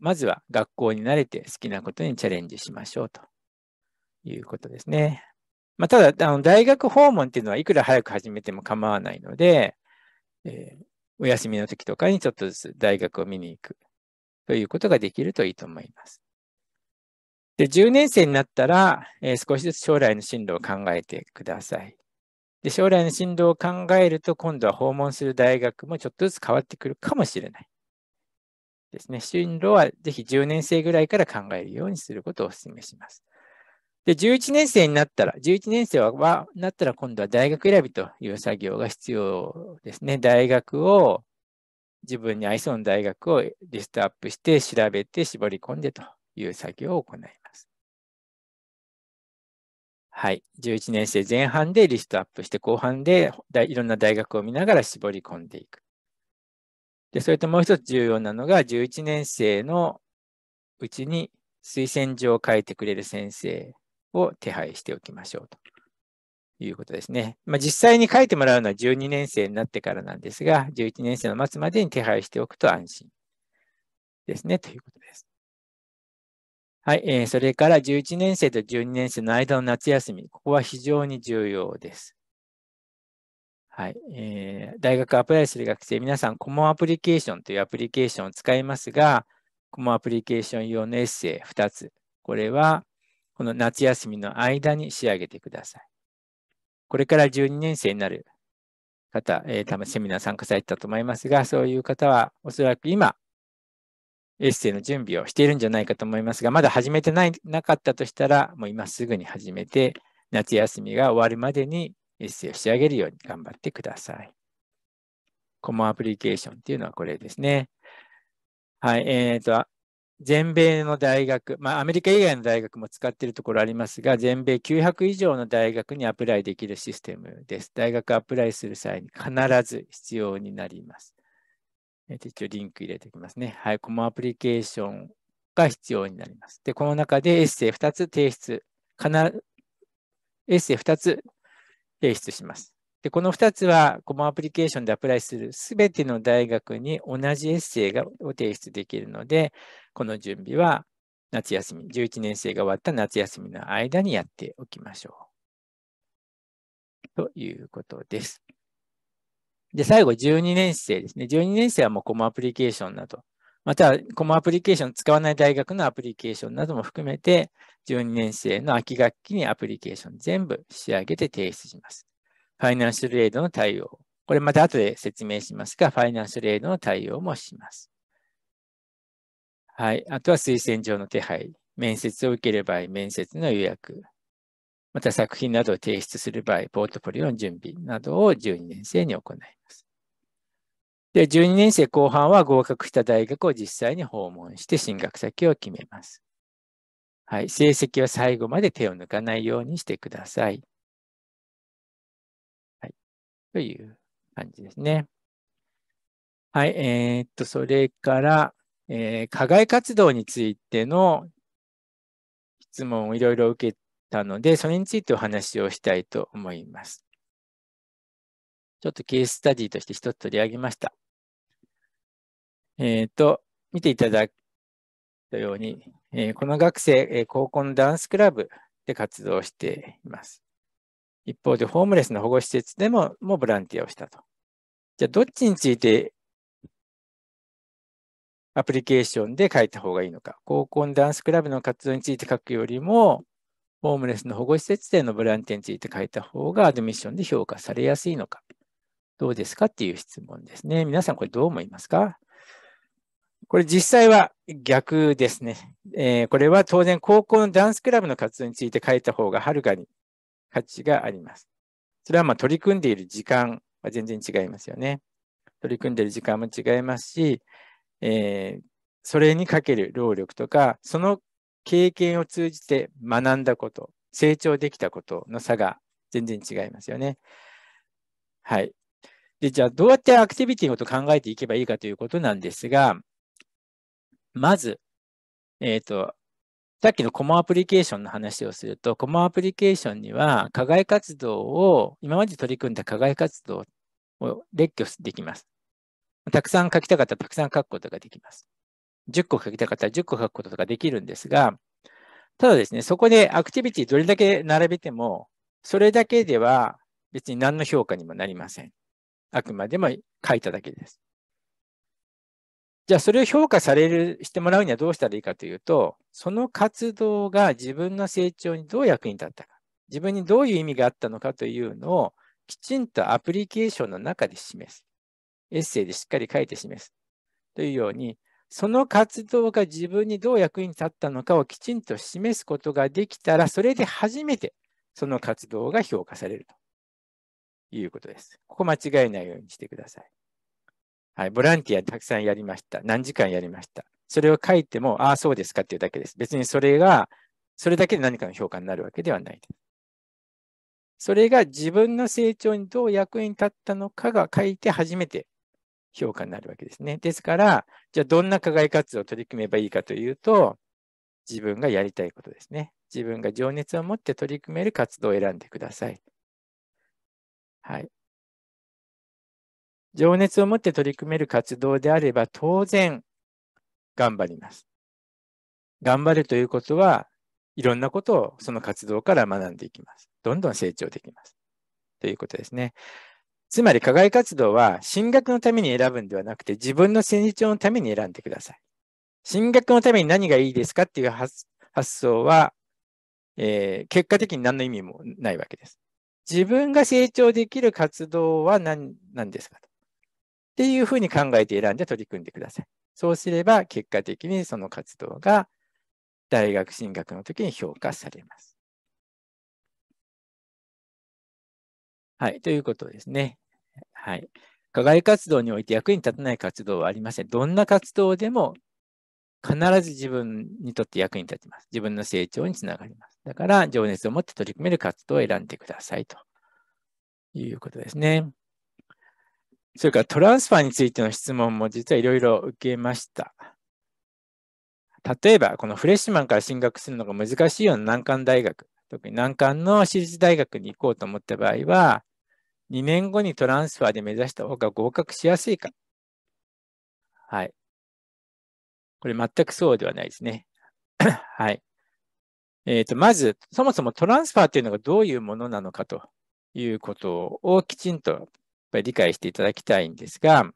まずは学校に慣れて好きなことにチャレンジしましょうということですね。まあ、ただあの、大学訪問っていうのはいくら早く始めても構わないので、えー、お休みの時とかにちょっとずつ大学を見に行くということができるといいと思います。で、10年生になったら、えー、少しずつ将来の進路を考えてください。で、将来の進路を考えると、今度は訪問する大学もちょっとずつ変わってくるかもしれない。ですね。進路はぜひ10年生ぐらいから考えるようにすることをお勧めします。で、11年生になったら、11年生は、なったら今度は大学選びという作業が必要ですね。大学を、自分に合いそうな大学をリストアップして、調べて、絞り込んでという作業を行います。はい。11年生前半でリストアップして、後半でいろんな大学を見ながら絞り込んでいく。で、それともう一つ重要なのが、11年生のうちに推薦状を書いてくれる先生を手配しておきましょうということですね。まあ、実際に書いてもらうのは12年生になってからなんですが、11年生の末までに手配しておくと安心ですねということです。はい、えー、それから11年生と12年生の間の夏休み、ここは非常に重要です。はい、えー、大学アプライする学生、皆さん、コモンアプリケーションというアプリケーションを使いますが、コモンアプリケーション用のエッセイ2つ、これはこの夏休みの間に仕上げてください。これから12年生になる方、えー、多分セミナー参加されたと思いますが、そういう方はおそらく今、エッセイの準備をしているんじゃないかと思いますが、まだ始めてないなかったとしたら、もう今すぐに始めて、夏休みが終わるまでにエッセイを仕上げるように頑張ってください。コモンアプリケーションっていうのはこれですね。はい、えっ、ー、と、全米の大学、まあ、アメリカ以外の大学も使っているところありますが、全米900以上の大学にアプライできるシステムです。大学アプライする際に必ず必要になります。え一応リンク入れておきますね。はい、このアプリケーションが必要になります。で、この中でエッセイ2つ提出、必ずエッセイ2つ提出します。で、この2つは、このアプリケーションでアプライするすべての大学に同じエッセイがを提出できるので、この準備は夏休み、11年生が終わった夏休みの間にやっておきましょう。ということです。で、最後、12年生ですね。12年生はもうコモアプリケーションなど、また、コモアプリケーション、使わない大学のアプリケーションなども含めて、12年生の秋学期にアプリケーション全部仕上げて提出します。ファイナンシャルエイドの対応。これまた後で説明しますが、ファイナンシャルエイドの対応もします。はい。あとは推薦状の手配。面接を受ける場合、面接の予約。また作品などを提出する場合、ポートフォリオの準備などを12年生に行います。で、12年生後半は合格した大学を実際に訪問して進学先を決めます。はい、成績は最後まで手を抜かないようにしてください。はい、という感じですね。はい、えー、っと、それから、えー、課外活動についての質問をいろいろ受けたので、それについてお話をしたいと思います。ちょっとケーススタディとして一つ取り上げました。えっ、ー、と、見ていただくたように、えー、この学生、えー、高校のダンスクラブで活動しています。一方で、ホームレスの保護施設でも、もボランティアをしたと。じゃあ、どっちについてアプリケーションで書いた方がいいのか、高校のダンスクラブの活動について書くよりも、ホームレスの保護施設でのボランティアについて書いた方がアドミッションで評価されやすいのか、どうですかっていう質問ですね。皆さんこれどう思いますかこれ実際は逆ですね。えー、これは当然高校のダンスクラブの活動について書いた方がはるかに価値があります。それはま取り組んでいる時間は全然違いますよね。取り組んでいる時間も違いますし、えー、それにかける労力とか、その経験を通じて学んだこと、成長できたことの差が全然違いますよね。はい。で、じゃあどうやってアクティビティのことを考えていけばいいかということなんですが、まず、えっ、ー、と、さっきのコモアプリケーションの話をすると、コモアプリケーションには、課外活動を、今まで取り組んだ課外活動を列挙できます。たくさん書きたかったらたくさん書くことができます。10個書きたかったら10個書くこととかできるんですが、ただですね、そこでアクティビティどれだけ並べても、それだけでは別に何の評価にもなりません。あくまでも書いただけです。じゃあ、それを評価される、してもらうにはどうしたらいいかというと、その活動が自分の成長にどう役に立ったか、自分にどういう意味があったのかというのを、きちんとアプリケーションの中で示す。エッセイでしっかり書いて示す。というように、その活動が自分にどう役に立ったのかをきちんと示すことができたら、それで初めてその活動が評価されるということです。ここ間違えないようにしてください。はい、ボランティアたくさんやりました。何時間やりました。それを書いても、ああ、そうですかっていうだけです。別にそれが、それだけで何かの評価になるわけではないです。それが自分の成長にどう役に立ったのかが書いて初めて評価になるわけですね。ですから、じゃあどんな課外活動を取り組めばいいかというと、自分がやりたいことですね。自分が情熱を持って取り組める活動を選んでください。はい。情熱を持って取り組める活動であれば、当然、頑張ります。頑張るということは、いろんなことをその活動から学んでいきます。どんどん成長できます。ということですね。つまり課外活動は進学のために選ぶんではなくて自分の成長のために選んでください。進学のために何がいいですかっていう発想は、えー、結果的に何の意味もないわけです。自分が成長できる活動は何何ですかとっていうふうに考えて選んで取り組んでください。そうすれば結果的にその活動が大学進学の時に評価されます。はい、ということですね。はい。課外活動において役に立たない活動はありません。どんな活動でも必ず自分にとって役に立ちます。自分の成長につながります。だから、情熱を持って取り組める活動を選んでくださいということですね。それからトランスファーについての質問も実はいろいろ受けました。例えば、このフレッシュマンから進学するのが難しいような難関大学、特に難関の私立大学に行こうと思った場合は、2年後にトランスファーで目指した方が合格しやすいか。はい。これ全くそうではないですね。はい。えっ、ー、と、まず、そもそもトランスファーっていうのがどういうものなのかということをきちんと理解していただきたいんですが、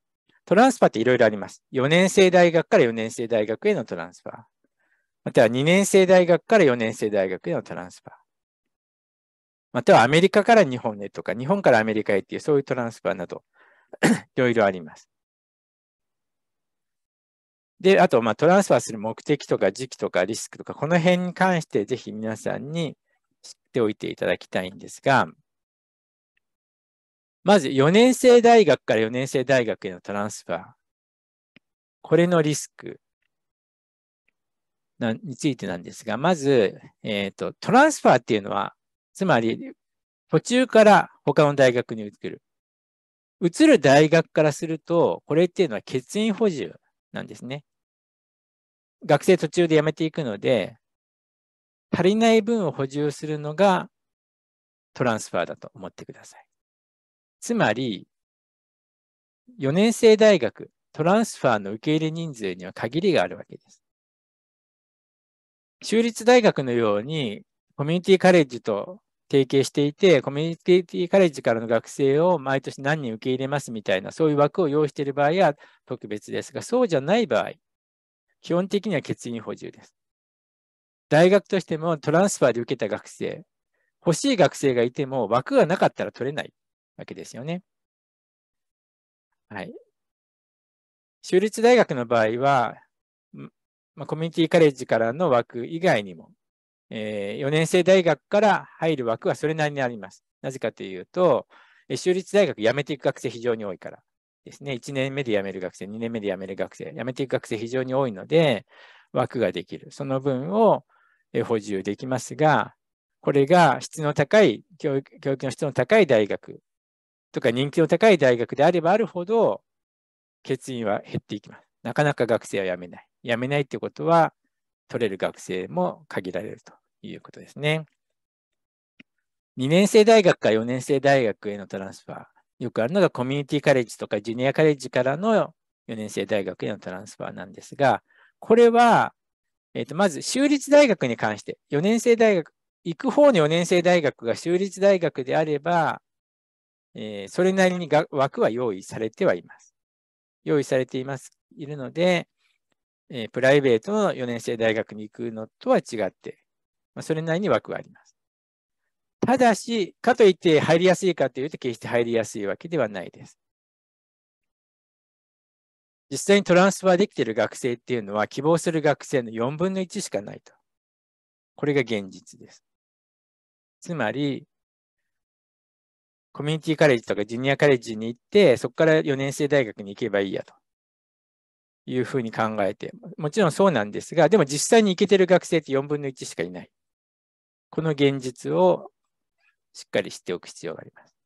トランスファーっていろいろあります。4年生大学から4年生大学へのトランスファー。または2年生大学から4年生大学へのトランスファー。またはアメリカから日本へとか、日本からアメリカへっていう、そういうトランスファーなど、いろいろあります。で、あと、まあ、トランスファーする目的とか時期とかリスクとか、この辺に関してぜひ皆さんに知っておいていただきたいんですが、まず4年生大学から4年生大学へのトランスファー。これのリスクについてなんですが、まず、えっ、ー、と、トランスファーっていうのはつまり、途中から他の大学に移る。移る大学からすると、これっていうのは欠員補充なんですね。学生途中で辞めていくので、足りない分を補充するのがトランスファーだと思ってください。つまり、4年生大学、トランスファーの受け入れ人数には限りがあるわけです。州立大学のように、コミュニティカレッジと提携していて、コミュニティカレッジからの学生を毎年何人受け入れますみたいな、そういう枠を用意している場合は特別ですが、そうじゃない場合、基本的には欠員補充です。大学としてもトランスファーで受けた学生、欲しい学生がいても枠がなかったら取れないわけですよね。はい。州立大学の場合は、まあ、コミュニティカレッジからの枠以外にも、4年生大学から入る枠はそれなりにあります。なぜかというと、州立大学辞めていく学生非常に多いからですね。1年目で辞める学生、2年目で辞める学生、辞めていく学生非常に多いので、枠ができる。その分を補充できますが、これが質の高い、教育教育の質の高い大学とか人気の高い大学であればあるほど、欠員は減っていきます。なかなか学生は辞めない。辞めないってことは、取れる学生も限られるということですね。2年生大学か4年生大学へのトランスファー。よくあるのがコミュニティカレッジとかジュニアカレッジからの4年生大学へのトランスファーなんですが、これは、えっ、ー、と、まず、州立大学に関して、4年生大学、行く方の4年生大学が州立大学であれば、えー、それなりに枠は用意されてはいます。用意されています、いるので、えー、プライベートの4年生大学に行くのとは違って、まあ、それなりに枠はあります。ただし、かといって入りやすいかというと、決して入りやすいわけではないです。実際にトランスファーできている学生っていうのは、希望する学生の4分の1しかないと。これが現実です。つまり、コミュニティカレッジとかジュニアカレッジに行って、そこから4年生大学に行けばいいやと。いうふうに考えて、もちろんそうなんですが、でも実際に行けてる学生って4分の1しかいない。この現実をしっかり知っておく必要があります。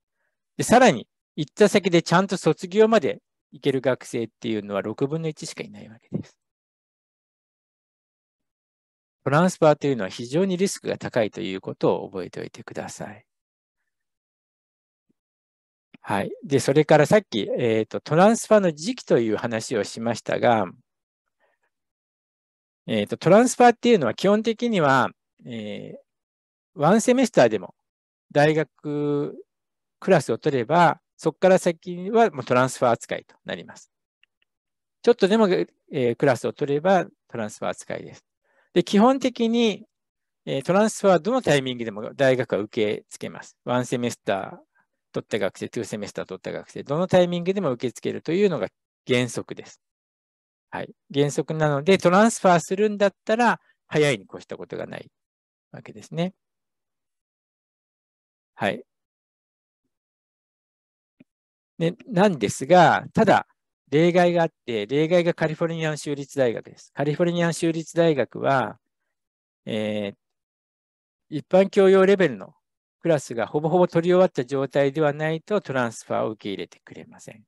でさらに、行った先でちゃんと卒業まで行ける学生っていうのは6分の1しかいないわけです。トランスファーというのは非常にリスクが高いということを覚えておいてください。はい。で、それからさっき、えっ、ー、と、トランスファーの時期という話をしましたが、えっ、ー、と、トランスファーっていうのは基本的には、えー、ワンセメスターでも大学クラスを取れば、そこから先はもうトランスファー扱いとなります。ちょっとでも、えー、クラスを取ればトランスファー扱いです。で、基本的に、えー、トランスファーどのタイミングでも大学は受け付けます。ワンセメスター、取った学生、2セメスター取った学生、どのタイミングでも受け付けるというのが原則です。はい。原則なので、トランスファーするんだったら、早いに越したことがないわけですね。はい。で、なんですが、ただ、例外があって、例外がカリフォルニアの州立大学です。カリフォルニアの州立大学は、えー、一般教養レベルのクラスがほぼほぼ取り終わった状態ではないとトランスファーを受け入れてくれません。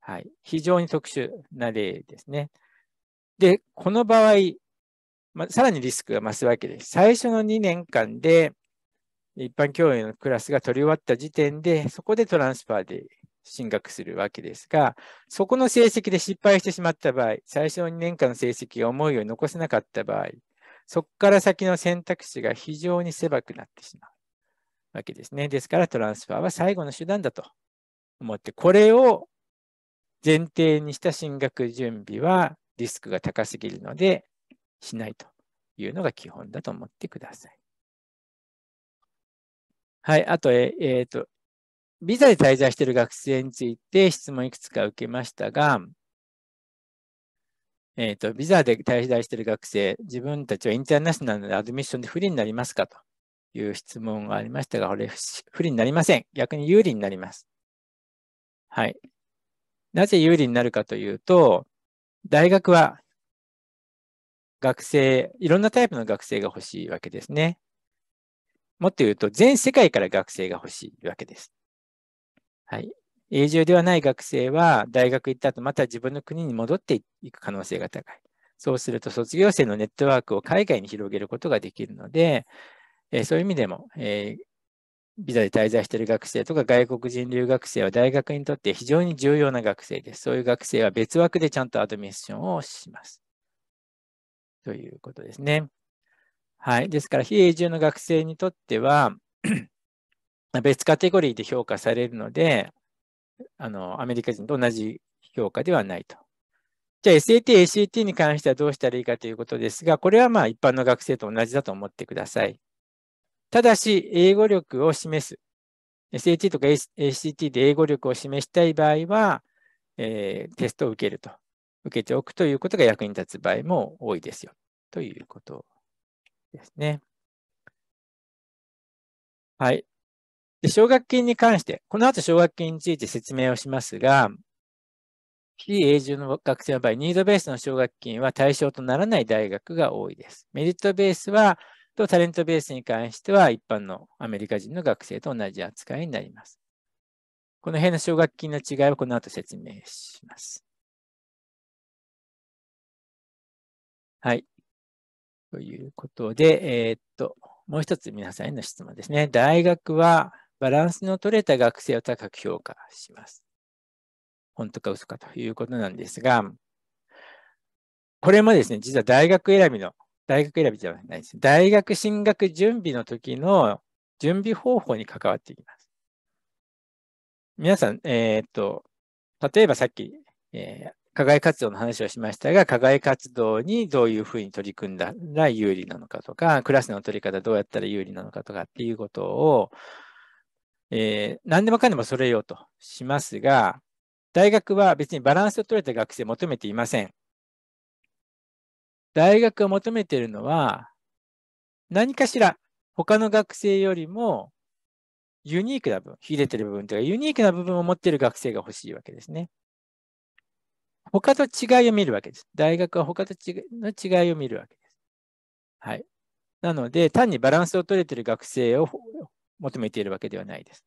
はい。非常に特殊な例ですね。で、この場合、まあ、さらにリスクが増すわけです。最初の2年間で一般教員のクラスが取り終わった時点で、そこでトランスファーで進学するわけですが、そこの成績で失敗してしまった場合、最初の2年間の成績が思うように残せなかった場合、そこから先の選択肢が非常に狭くなってしまう。わけですね。ですから、トランスファーは最後の手段だと思って、これを前提にした進学準備はリスクが高すぎるので、しないというのが基本だと思ってください。はい、あと、えっ、えー、と、ビザで滞在している学生について質問いくつか受けましたが、えっ、ー、と、ビザで滞在している学生、自分たちはインターナショナルでアドミッションで不利になりますかという質問がありましたが、これ不利になりません。逆に有利になります。はい。なぜ有利になるかというと、大学は学生、いろんなタイプの学生が欲しいわけですね。もっと言うと、全世界から学生が欲しいわけです。はい。永住ではない学生は、大学行った後、また自分の国に戻っていく可能性が高い。そうすると、卒業生のネットワークを海外に広げることができるので、えー、そういう意味でも、えー、ビザで滞在している学生とか外国人留学生は大学にとって非常に重要な学生です。そういう学生は別枠でちゃんとアドミッションをします。ということですね。はい。ですから、非永住の学生にとっては 別カテゴリーで評価されるので、あの、アメリカ人と同じ評価ではないと。じゃあ SAT、ACT に関してはどうしたらいいかということですが、これはまあ一般の学生と同じだと思ってください。ただし、英語力を示す。SAT とか ACT で英語力を示したい場合は、えー、テストを受けると。受けておくということが役に立つ場合も多いですよ。ということですね。はい。で奨学金に関して、この後奨学金について説明をしますが、非永住の学生の場合、ニードベースの奨学金は対象とならない大学が多いです。メリットベースはと、タレントベースに関しては、一般のアメリカ人の学生と同じ扱いになります。この辺の奨学金の違いはこの後説明します。はい。ということで、えー、っと、もう一つ皆さんへの質問ですね。大学はバランスの取れた学生を高く評価します。本当か嘘かということなんですが、これもですね、実は大学選びの大学選びじゃないです。大学進学準備の時の準備方法に関わっていきます。皆さん、えー、っと、例えばさっき、えー、課外活動の話をしましたが、課外活動にどういうふうに取り組んだら有利なのかとか、クラスの取り方どうやったら有利なのかとかっていうことを、えー、何でもかんでもそれようとしますが、大学は別にバランスを取れた学生を求めていません。大学が求めているのは、何かしら他の学生よりもユニークな部分、秀でてる部分というか、ユニークな部分を持っている学生が欲しいわけですね。他と違いを見るわけです。大学は他と違の違いを見るわけです。はい。なので、単にバランスを取れている学生を求めているわけではないです。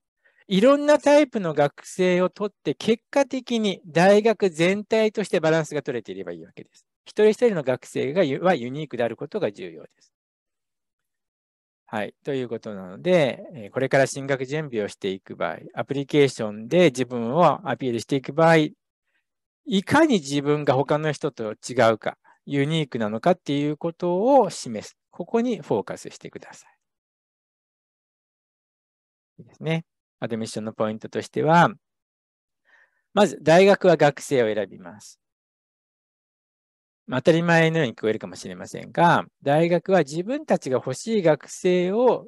いろんなタイプの学生を取って、結果的に大学全体としてバランスが取れていればいいわけです。一人一人の学生がはユニークであることが重要です。はい。ということなので、これから進学準備をしていく場合、アプリケーションで自分をアピールしていく場合、いかに自分が他の人と違うか、ユニークなのかっていうことを示す。ここにフォーカスしてください。いいですね。アドミッションのポイントとしては、まず大学は学生を選びます。当たり前のように聞こえるかもしれませんが、大学は自分たちが欲しい学生を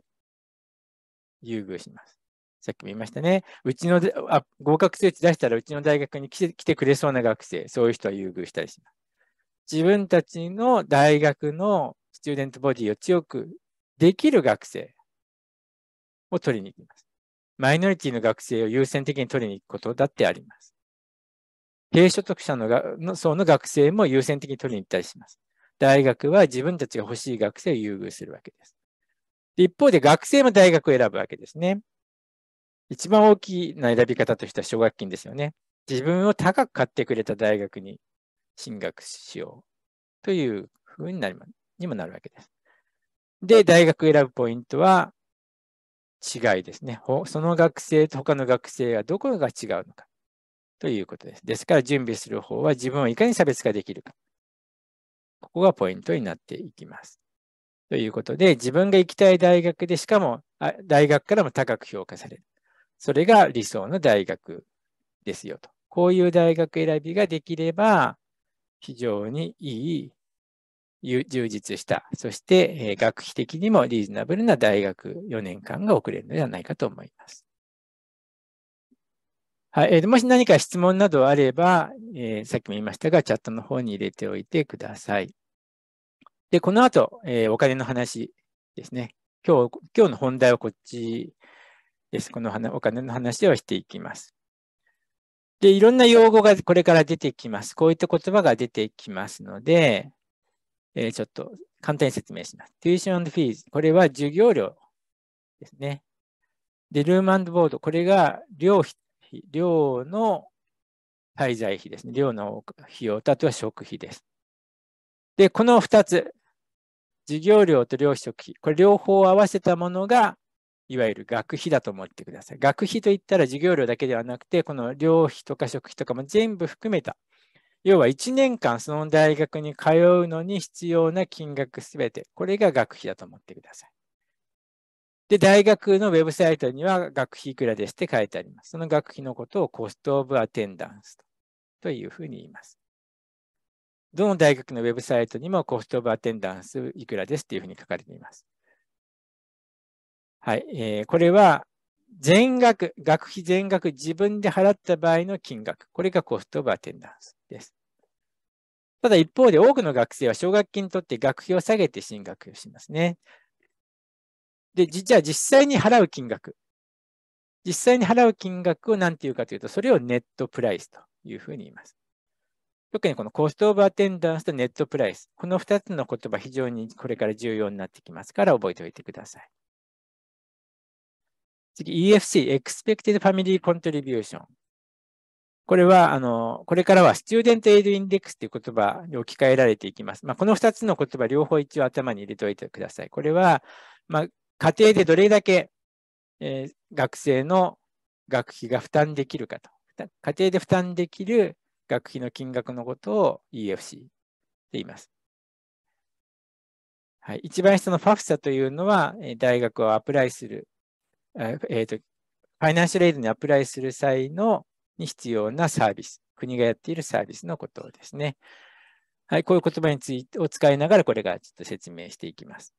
優遇します。さっきも言いましたね。うちのあ合格数値出したら、うちの大学に来てくれそうな学生、そういう人は優遇したりします。自分たちの大学のスチューデントボディを強くできる学生を取りに行きます。マイノリティの学生を優先的に取りに行くことだってあります。低所得者のがの層の学生も優先的に取りに行ったりします。大学は自分たちが欲しい学生を優遇するわけです。で一方で学生も大学を選ぶわけですね。一番大きな選び方としては奨学金ですよね。自分を高く買ってくれた大学に進学しようというふうになりにもなるわけです。で、大学選ぶポイントは違いですね。その学生と他の学生はどこが違うのか。ということです。ですから準備する方は自分をいかに差別化できるか。ここがポイントになっていきます。ということで、自分が行きたい大学で、しかも大学からも高く評価される。それが理想の大学ですよと。こういう大学選びができれば、非常にいい、充実した、そして学費的にもリーズナブルな大学4年間が送れるのではないかと思います。はい、えー、もし何か質問などあれば、えー、さっきも言いましたが、チャットの方に入れておいてください。で、この後、えー、お金の話ですね。今日、今日の本題はこっちです。このお金の話をしていきます。で、いろんな用語がこれから出てきます。こういった言葉が出てきますので、えー、ちょっと簡単に説明します。tuition and fees。これは授業料ですね。で、ルームボード。これが料費費、寮の滞在費ですね。寮の費用とあとは食費です。で、この2つ、授業料と寮食費、これ両方合わせたものが、いわゆる学費だと思ってください。学費といったら授業料だけではなくて、この寮費とか食費とかも全部含めた。要は1年間その大学に通うのに必要な金額すべて、これが学費だと思ってください。で、大学のウェブサイトには学費いくらですって書いてあります。その学費のことをコストオブアテンダンスというふうに言います。どの大学のウェブサイトにもコストオブアテンダンスいくらですっていうふうに書かれています。はい。えー、これは全額、学費全額自分で払った場合の金額。これがコストオブアテンダンスです。ただ一方で多くの学生は奨学金とって学費を下げて進学しますね。で、じゃあ実際に払う金額。実際に払う金額を何て言うかというと、それをネットプライスというふうに言います。特にこのコストオブアテンダンスとネットプライス。この2つの言葉、非常にこれから重要になってきますから覚えておいてください。次、EFC、Expected Family Contribution。これは、あの、これからはスチューデントエイドインデックスという言葉に置き換えられていきます。まあ、この2つの言葉、両方一応頭に入れておいてください。これは、まあ、家庭でどれだけ、えー、学生の学費が負担できるかと。家庭で負担できる学費の金額のことを EFC って言います。はい、一番下の FAFSA というのは、大学をアプライする、えーと、ファイナンシャルエイドにアプライする際のに必要なサービス、国がやっているサービスのことですね。はい、こういう言葉についてを使いながら、これからちょっと説明していきます。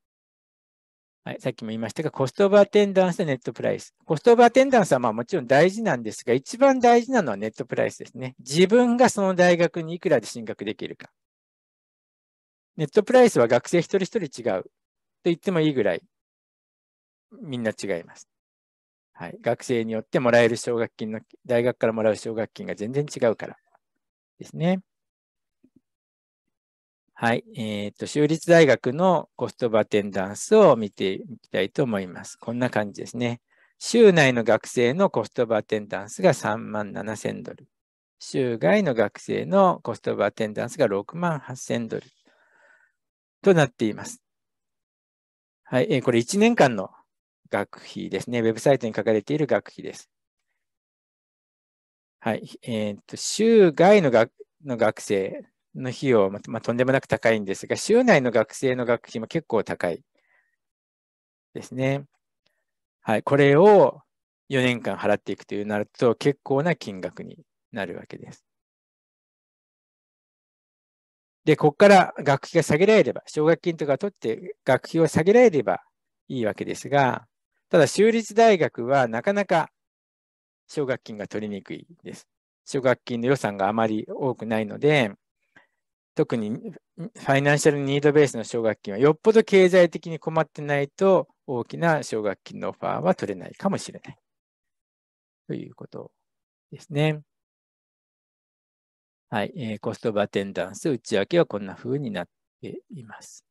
はい、さっきも言いましたが、コストオブアテンダンスとネットプライス。コストオブアテンダンスはまあもちろん大事なんですが、一番大事なのはネットプライスですね。自分がその大学にいくらで進学できるか。ネットプライスは学生一人一人違うと言ってもいいぐらい、みんな違います。はい、学生によってもらえる奨学金の、大学からもらう奨学金が全然違うからですね。はい。えっ、ー、と、州立大学のコストバテンダンスを見ていきたいと思います。こんな感じですね。州内の学生のコストバテンダンスが3万7千ドル。州外の学生のコストバテンダンスが6万8千ドルとなっています。はい。えー、これ1年間の学費ですね。ウェブサイトに書かれている学費です。はい。えっ、ー、と、州外の学の学生の費用は、まあ、とんでもなく高いんですが、州内の学生の学費も結構高いですね。はい、これを4年間払っていくというなると、結構な金額になるわけです。で、ここから学費が下げられれば、奨学金とか取って学費を下げられればいいわけですが、ただ、州立大学はなかなか奨学金が取りにくいです。奨学金の予算があまり多くないので、特にファイナンシャルニードベースの奨学金はよっぽど経済的に困ってないと大きな奨学金のオファーは取れないかもしれない。ということですね。はい、えー、コストバテンダンス内訳はこんな風になっています。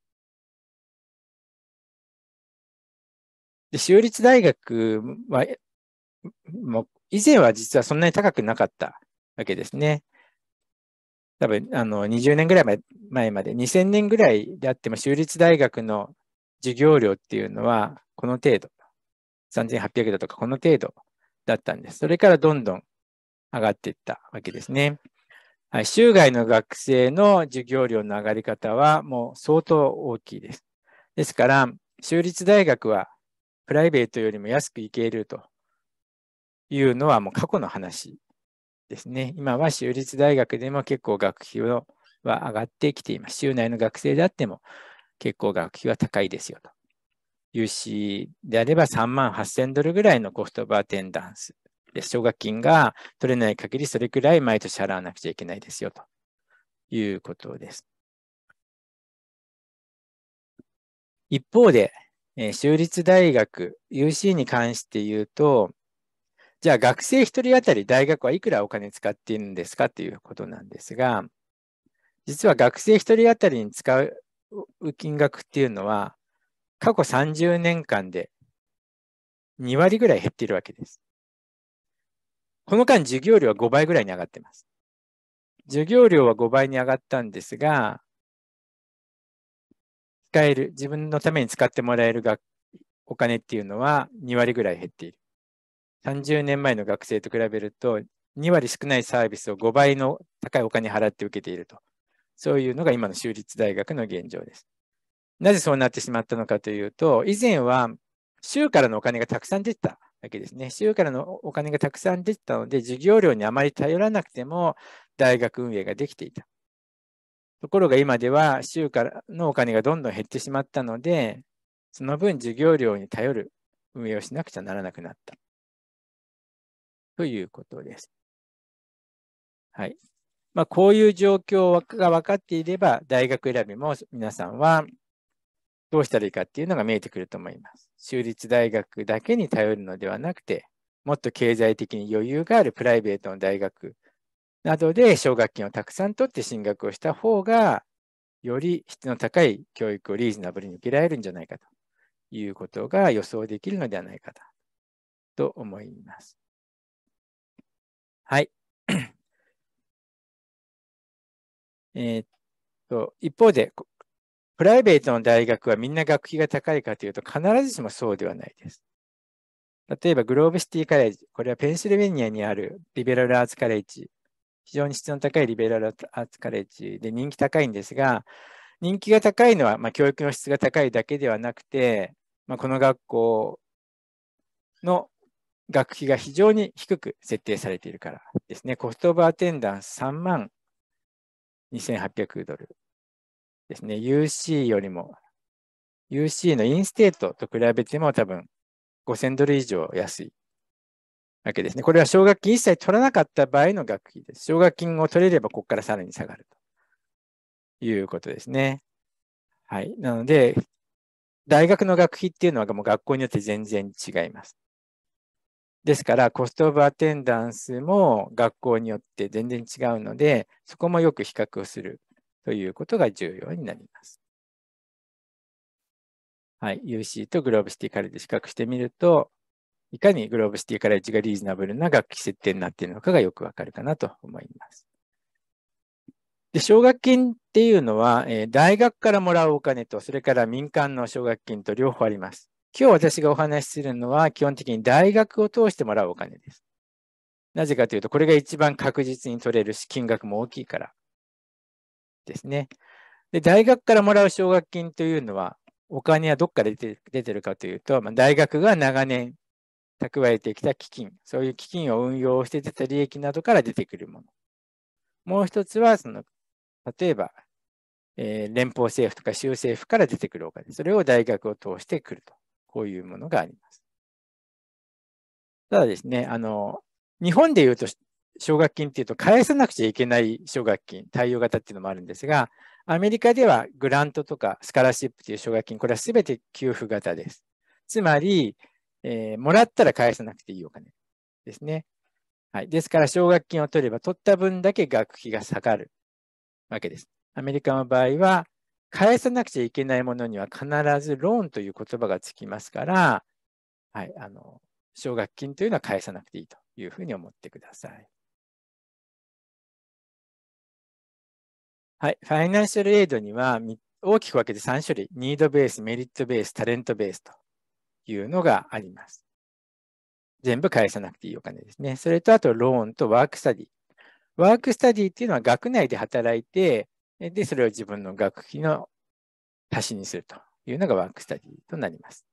で州立大学は、も以前は実はそんなに高くなかったわけですね。多分あの20年ぐらい前まで、2000年ぐらいであっても、州立大学の授業料っていうのは、この程度、3800だとか、この程度だったんです。それからどんどん上がっていったわけですね。はい、州外の学生の授業料の上がり方はもう相当大きいです。ですから、州立大学はプライベートよりも安く行けるというのはもう過去の話ですね、今は州立大学でも結構学費は上がってきています。州内の学生であっても結構学費は高いですよと。UC であれば3万8000ドルぐらいのコストバーテンダンスです。奨学金が取れない限りそれくらい毎年払わなくちゃいけないですよということです。一方で、えー、州立大学 UC に関して言うと、じゃあ学生1人当たり大学はいくらお金使っているんですかということなんですが、実は学生1人当たりに使う金額っていうのは、過去30年間で2割ぐらい減っているわけです。この間、授業料は5倍ぐらいに上がってます。授業料は5倍に上がったんですが、使える、自分のために使ってもらえるお金っていうのは2割ぐらい減っている。30年前の学生と比べると、2割少ないサービスを5倍の高いお金払って受けていると。そういうのが今の州立大学の現状です。なぜそうなってしまったのかというと、以前は州からのお金がたくさん出てたわけですね。州からのお金がたくさん出てたので、授業料にあまり頼らなくても大学運営ができていた。ところが今では州からのお金がどんどん減ってしまったので、その分授業料に頼る運営をしなくちゃならなくなった。ということです。はい。まあ、こういう状況が分かっていれば、大学選びも皆さんはどうしたらいいかっていうのが見えてくると思います。州立大学だけに頼るのではなくて、もっと経済的に余裕があるプライベートの大学などで奨学金をたくさん取って進学をした方が、より質の高い教育をリーズナブルに受けられるんじゃないかということが予想できるのではないかと思います。はい。えっと、一方で、プライベートの大学はみんな学費が高いかというと、必ずしもそうではないです。例えば、グローブシティカレッジ、これはペンシルベニアにあるリベラルアーツカレッジ、非常に質の高いリベラルアーツカレッジで人気高いんですが、人気が高いのは、まあ、教育の質が高いだけではなくて、まあ、この学校の学費が非常に低く設定されているからですね。コストオブアテンダンス3万2800ドルですね。UC よりも、UC のインステートと比べても多分5000ドル以上安いわけですね。これは奨学金一切取らなかった場合の学費です。奨学金を取れればここからさらに下がるということですね。はい。なので、大学の学費っていうのはもう学校によって全然違います。ですから、コストオブアテンダンスも学校によって全然違うので、そこもよく比較をするということが重要になります。はい、UC とグローブシティカレッジ比較してみると、いかにグローブシティカレッジがリーズナブルな学期設定になっているのかがよくわかるかなと思います。で奨学金っていうのは、えー、大学からもらうお金と、それから民間の奨学金と両方あります。今日私がお話しするのは、基本的に大学を通してもらうお金です。なぜかというと、これが一番確実に取れるし、金額も大きいからですね。で、大学からもらう奨学金というのは、お金はどっから出て出てるかというと、まあ、大学が長年蓄えてきた基金、そういう基金を運用して出た利益などから出てくるもの。もう一つは、その、例えば、えー、連邦政府とか州政府から出てくるお金、それを大学を通してくると。こういうものがあります。ただですね、あの、日本でいうと、奨学金っていうと返さなくちゃいけない奨学金、対応型っていうのもあるんですが、アメリカではグラントとかスカラシップという奨学金、これは全て給付型です。つまり、えー、もらったら返さなくていいお金ですね。はい。ですから、奨学金を取れば取った分だけ学費が下がるわけです。アメリカの場合は、返さなくちゃいけないものには必ずローンという言葉がつきますから、はい、あの、奨学金というのは返さなくていいというふうに思ってください。はい、ファイナンシャルエイドには大きく分けて3種類、ニードベース、メリットベース、タレントベースというのがあります。全部返さなくていいお金ですね。それとあとローンとワークスタディ。ワークスタディっていうのは学内で働いて、で、それを自分の学費の足しにするというのがワークスタディとなります。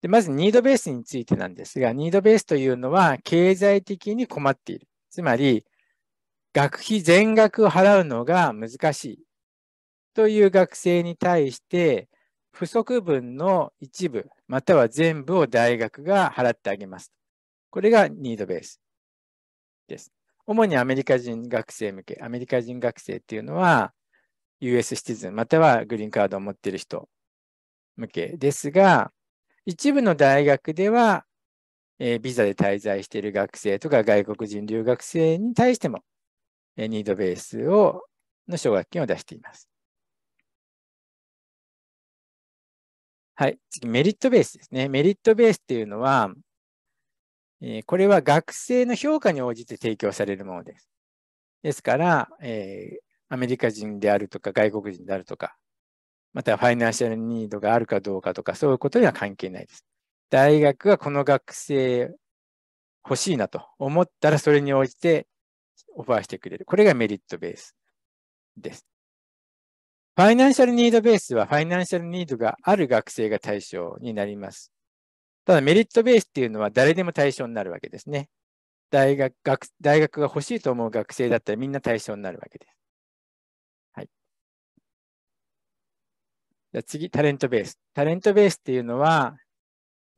でまず、ニードベースについてなんですが、ニードベースというのは、経済的に困っている。つまり、学費全額を払うのが難しいという学生に対して、不足分の一部、または全部を大学が払ってあげます。これがニードベースです。主にアメリカ人学生向け、アメリカ人学生っていうのは、US シティズン、またはグリーンカードを持っている人向けですが、一部の大学では、えー、ビザで滞在している学生とか外国人留学生に対しても、えー、ニードベースをの奨学金を出しています。はい。次、メリットベースですね。メリットベースっていうのは、えこれは学生の評価に応じて提供されるものです。ですから、えアメリカ人であるとか外国人であるとか、またファイナンシャルニードがあるかどうかとか、そういうことには関係ないです。大学がこの学生欲しいなと思ったら、それに応じてオファーしてくれる。これがメリットベースです。ファイナンシャルニードベースは、ファイナンシャルニードがある学生が対象になります。ただメリットベースっていうのは誰でも対象になるわけですね。大学大学が欲しいと思う学生だったらみんな対象になるわけです。はい。じゃ次、タレントベース。タレントベースっていうのは、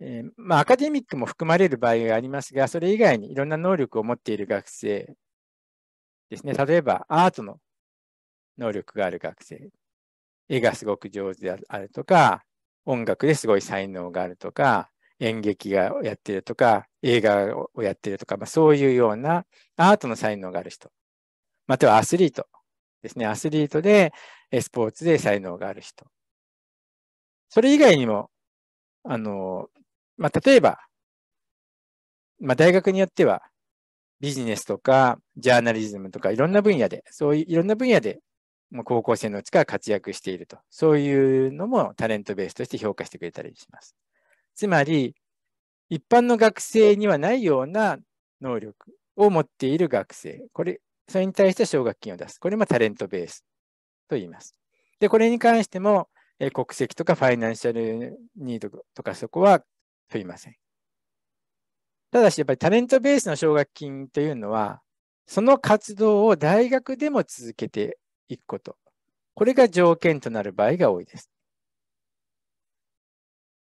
えー、まあ、アカデミックも含まれる場合がありますが、それ以外にいろんな能力を持っている学生ですね。例えば、アートの能力がある学生。絵がすごく上手であるとか、音楽ですごい才能があるとか、演劇がやってるとか、映画をやってるとか、まあ、そういうようなアートの才能がある人。またはアスリートですね。アスリートで、スポーツで才能がある人。それ以外にも、あの、まあ、例えば、まあ、大学によっては、ビジネスとか、ジャーナリズムとか、いろんな分野で、そういういろんな分野で、もう高校生のうちから活躍していると。そういうのもタレントベースとして評価してくれたりします。つまり、一般の学生にはないような能力を持っている学生。これ、それに対して奨学金を出す。これもタレントベースと言います。で、これに関しても、え国籍とかファイナンシャルニードとかそこは問いません。ただし、やっぱりタレントベースの奨学金というのは、その活動を大学でも続けていくこと。これが条件となる場合が多いです。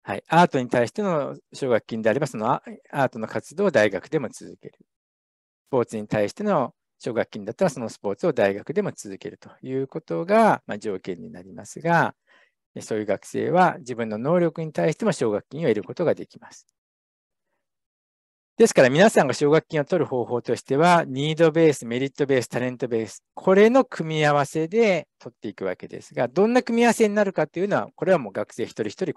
はい、アートに対しての奨学金であれば、そのアートの活動を大学でも続ける。スポーツに対しての奨学金だったら、そのスポーツを大学でも続けるということが、まあ、条件になりますが、そういう学生は自分の能力に対しても奨学金を得ることができます。ですから皆さんが奨学金を取る方法としては、ニードベース、メリットベース、タレントベース、これの組み合わせで取っていくわけですが、どんな組み合わせになるかというのは、これはもう学生一人一人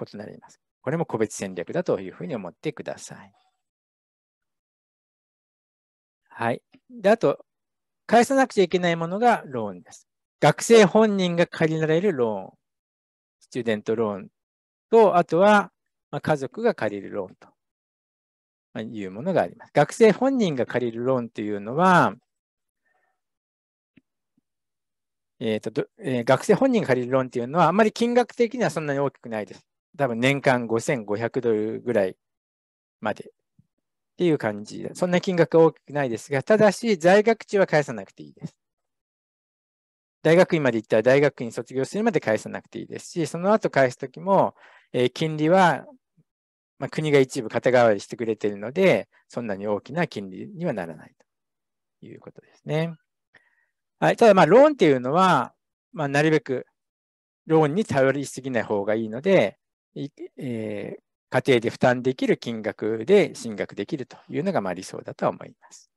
異なります。これも個別戦略だというふうに思ってください。はい。で、あと、返さなくちゃいけないものがローンです。学生本人が借りられるローン、スチューデントローンと、あとは、ま家族が借りるローンと、まいうものがあります。学生本人が借りるローンというのは、えーとえー、学生本人が借りるローンというのは、あまり金額的にはそんなに大きくないです。多分年間5500ドルぐらいまでっていう感じそんな金額は大きくないですが、ただし在学中は返さなくていいです。大学院まで行ったら大学院卒業するまで返さなくていいですし、その後返すときも、えー、金利は、まあ、国が一部肩代わりしてくれているので、そんなに大きな金利にはならないということですね。はい、ただ、まあ、ローンっていうのは、まあ、なるべくローンに頼りすぎない方がいいので、えー、家庭で負担できる金額で進学できるというのがまあ理想だと思います。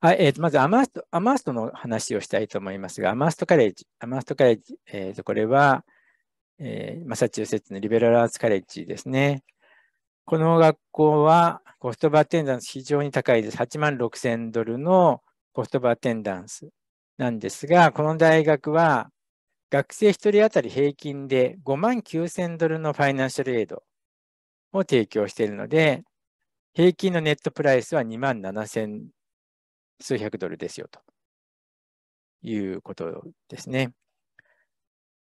はい、えー、まずアマースト、アマーストの話をしたいと思いますが、アマーストカレッジ、アマーストカレッジ、えー、とこれは、えー、マサチューセッツのリベラルアーツカレッジですね。この学校はコストバーテンダンス非常に高いです。8万6000ドルのコストバーテンダンスなんですが、この大学は学生1人当たり平均で5万9000ドルのファイナンシャルエイドを提供しているので、平均のネットプライスは2万7000数百ドルですよということですね。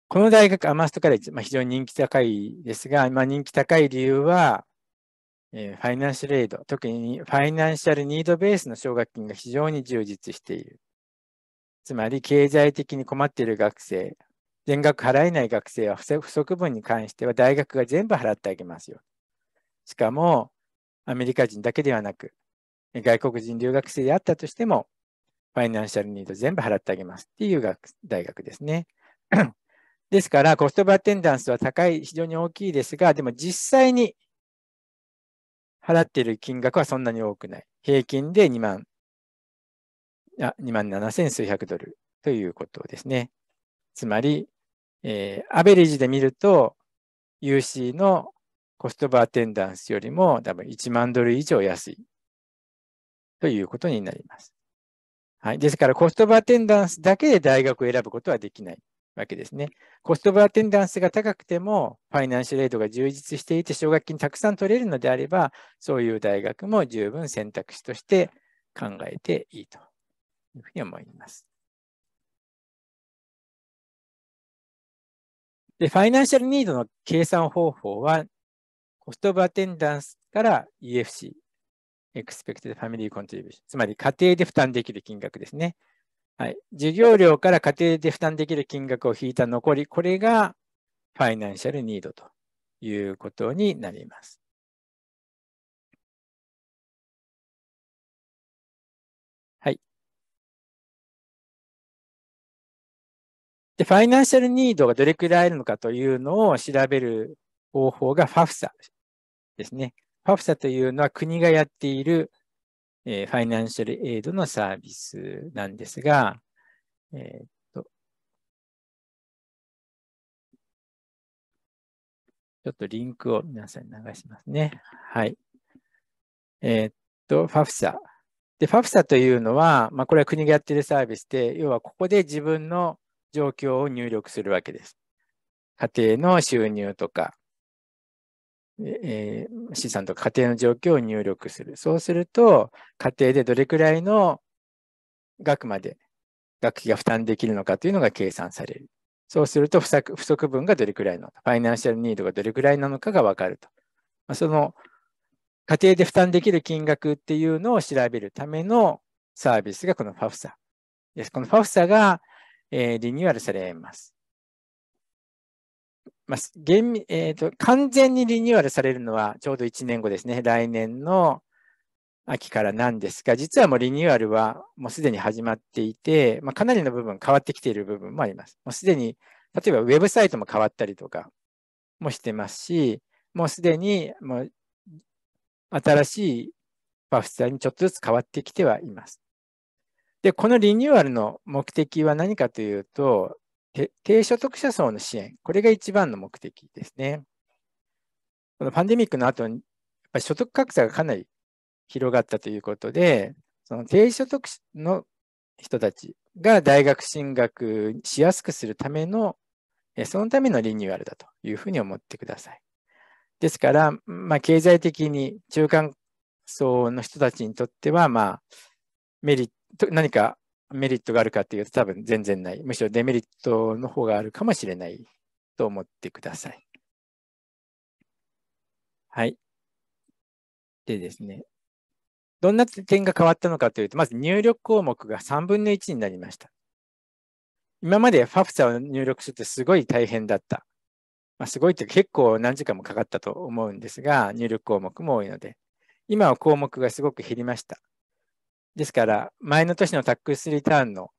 この大学、アマストカレッジ、まあ、非常に人気高いですが、まあ、人気高い理由は、えファイナンシャルエイド、特にファイナンシャルニードベースの奨学金が非常に充実している。つまり、経済的に困っている学生、全額払えない学生は不足分に関しては大学が全部払ってあげますよ。しかも、アメリカ人だけではなく、外国人留学生であったとしても、ファイナンシャルニード全部払ってあげますっていう大学ですね。ですから、コストバーテンダンスは高い、非常に大きいですが、でも実際に払っている金額はそんなに多くない。平均で2万、あ2万7千数百ドルということですね。つまり、えー、アベレージで見ると、UC のコストバーテンダンスよりも多分1万ドル以上安いということになります。はい。ですから、コストバーテンダンスだけで大学を選ぶことはできないわけですね。コストオブアテンダンスが高くても、ファイナンシャルエイドが充実していて、奨学金たくさん取れるのであれば、そういう大学も十分選択肢として考えていいというふうに思います。で、ファイナンシャルニードの計算方法は、コストオブアテンダンスから EFC、Expected Family Contribution、つまり家庭で負担できる金額ですね。はい。授業料から家庭で負担できる金額を引いた残り、これがファイナンシャルニードということになります。はい。で、ファイナンシャルニードがどれくらいあるのかというのを調べる方法が FAFSA ですね。FAFSA というのは国がやっているえー、ファイナンシャルエイドのサービスなんですが、えー、っと、ちょっとリンクを皆さんに流しますね。はい。えー、っと、FAFSA。で、FAFSA というのは、まあ、これは国がやっているサービスで、要はここで自分の状況を入力するわけです。家庭の収入とか、えー、資産とか家庭の状況を入力する。そうすると、家庭でどれくらいの額まで学費が負担できるのかというのが計算される。そうすると不足、不足分がどれくらいの、ファイナンシャルニードがどれくらいなのかがわかると。まあ、その、家庭で負担できる金額っていうのを調べるためのサービスがこの FAFSA です。この FAFSA が、えー、リニューアルされます。ます。えーと、完全にリニューアルされるのはちょうど1年後ですね、来年の秋からなんですが、実はもうリニューアルはもうすでに始まっていて、まあ、かなりの部分変わってきている部分もあります。もうすでに、例えばウェブサイトも変わったりとかもしてますし、もうすでにもう新しいパフスタにちょっとずつ変わってきてはいます。で、このリニューアルの目的は何かというと、低所得者層の支援、これが一番の目的ですね。このパンデミックの後に、やっぱり所得格差がかなり広がったということで、その低所得の人たちが大学進学しやすくするための、そのためのリニューアルだというふうに思ってください。ですから、まあ、経済的に中間層の人たちにとっては、まあ、メリット、何かメリットがあるかっていうと多分全然ない。むしろデメリットの方があるかもしれないと思ってください。はい。でですね。どんな点が変わったのかというと、まず入力項目が3分の1になりました。今まで FAFSA を入力するってすごい大変だった。まあ、すごいって結構何時間もかかったと思うんですが、入力項目も多いので、今は項目がすごく減りました。ですから、前の年のタックスリターンの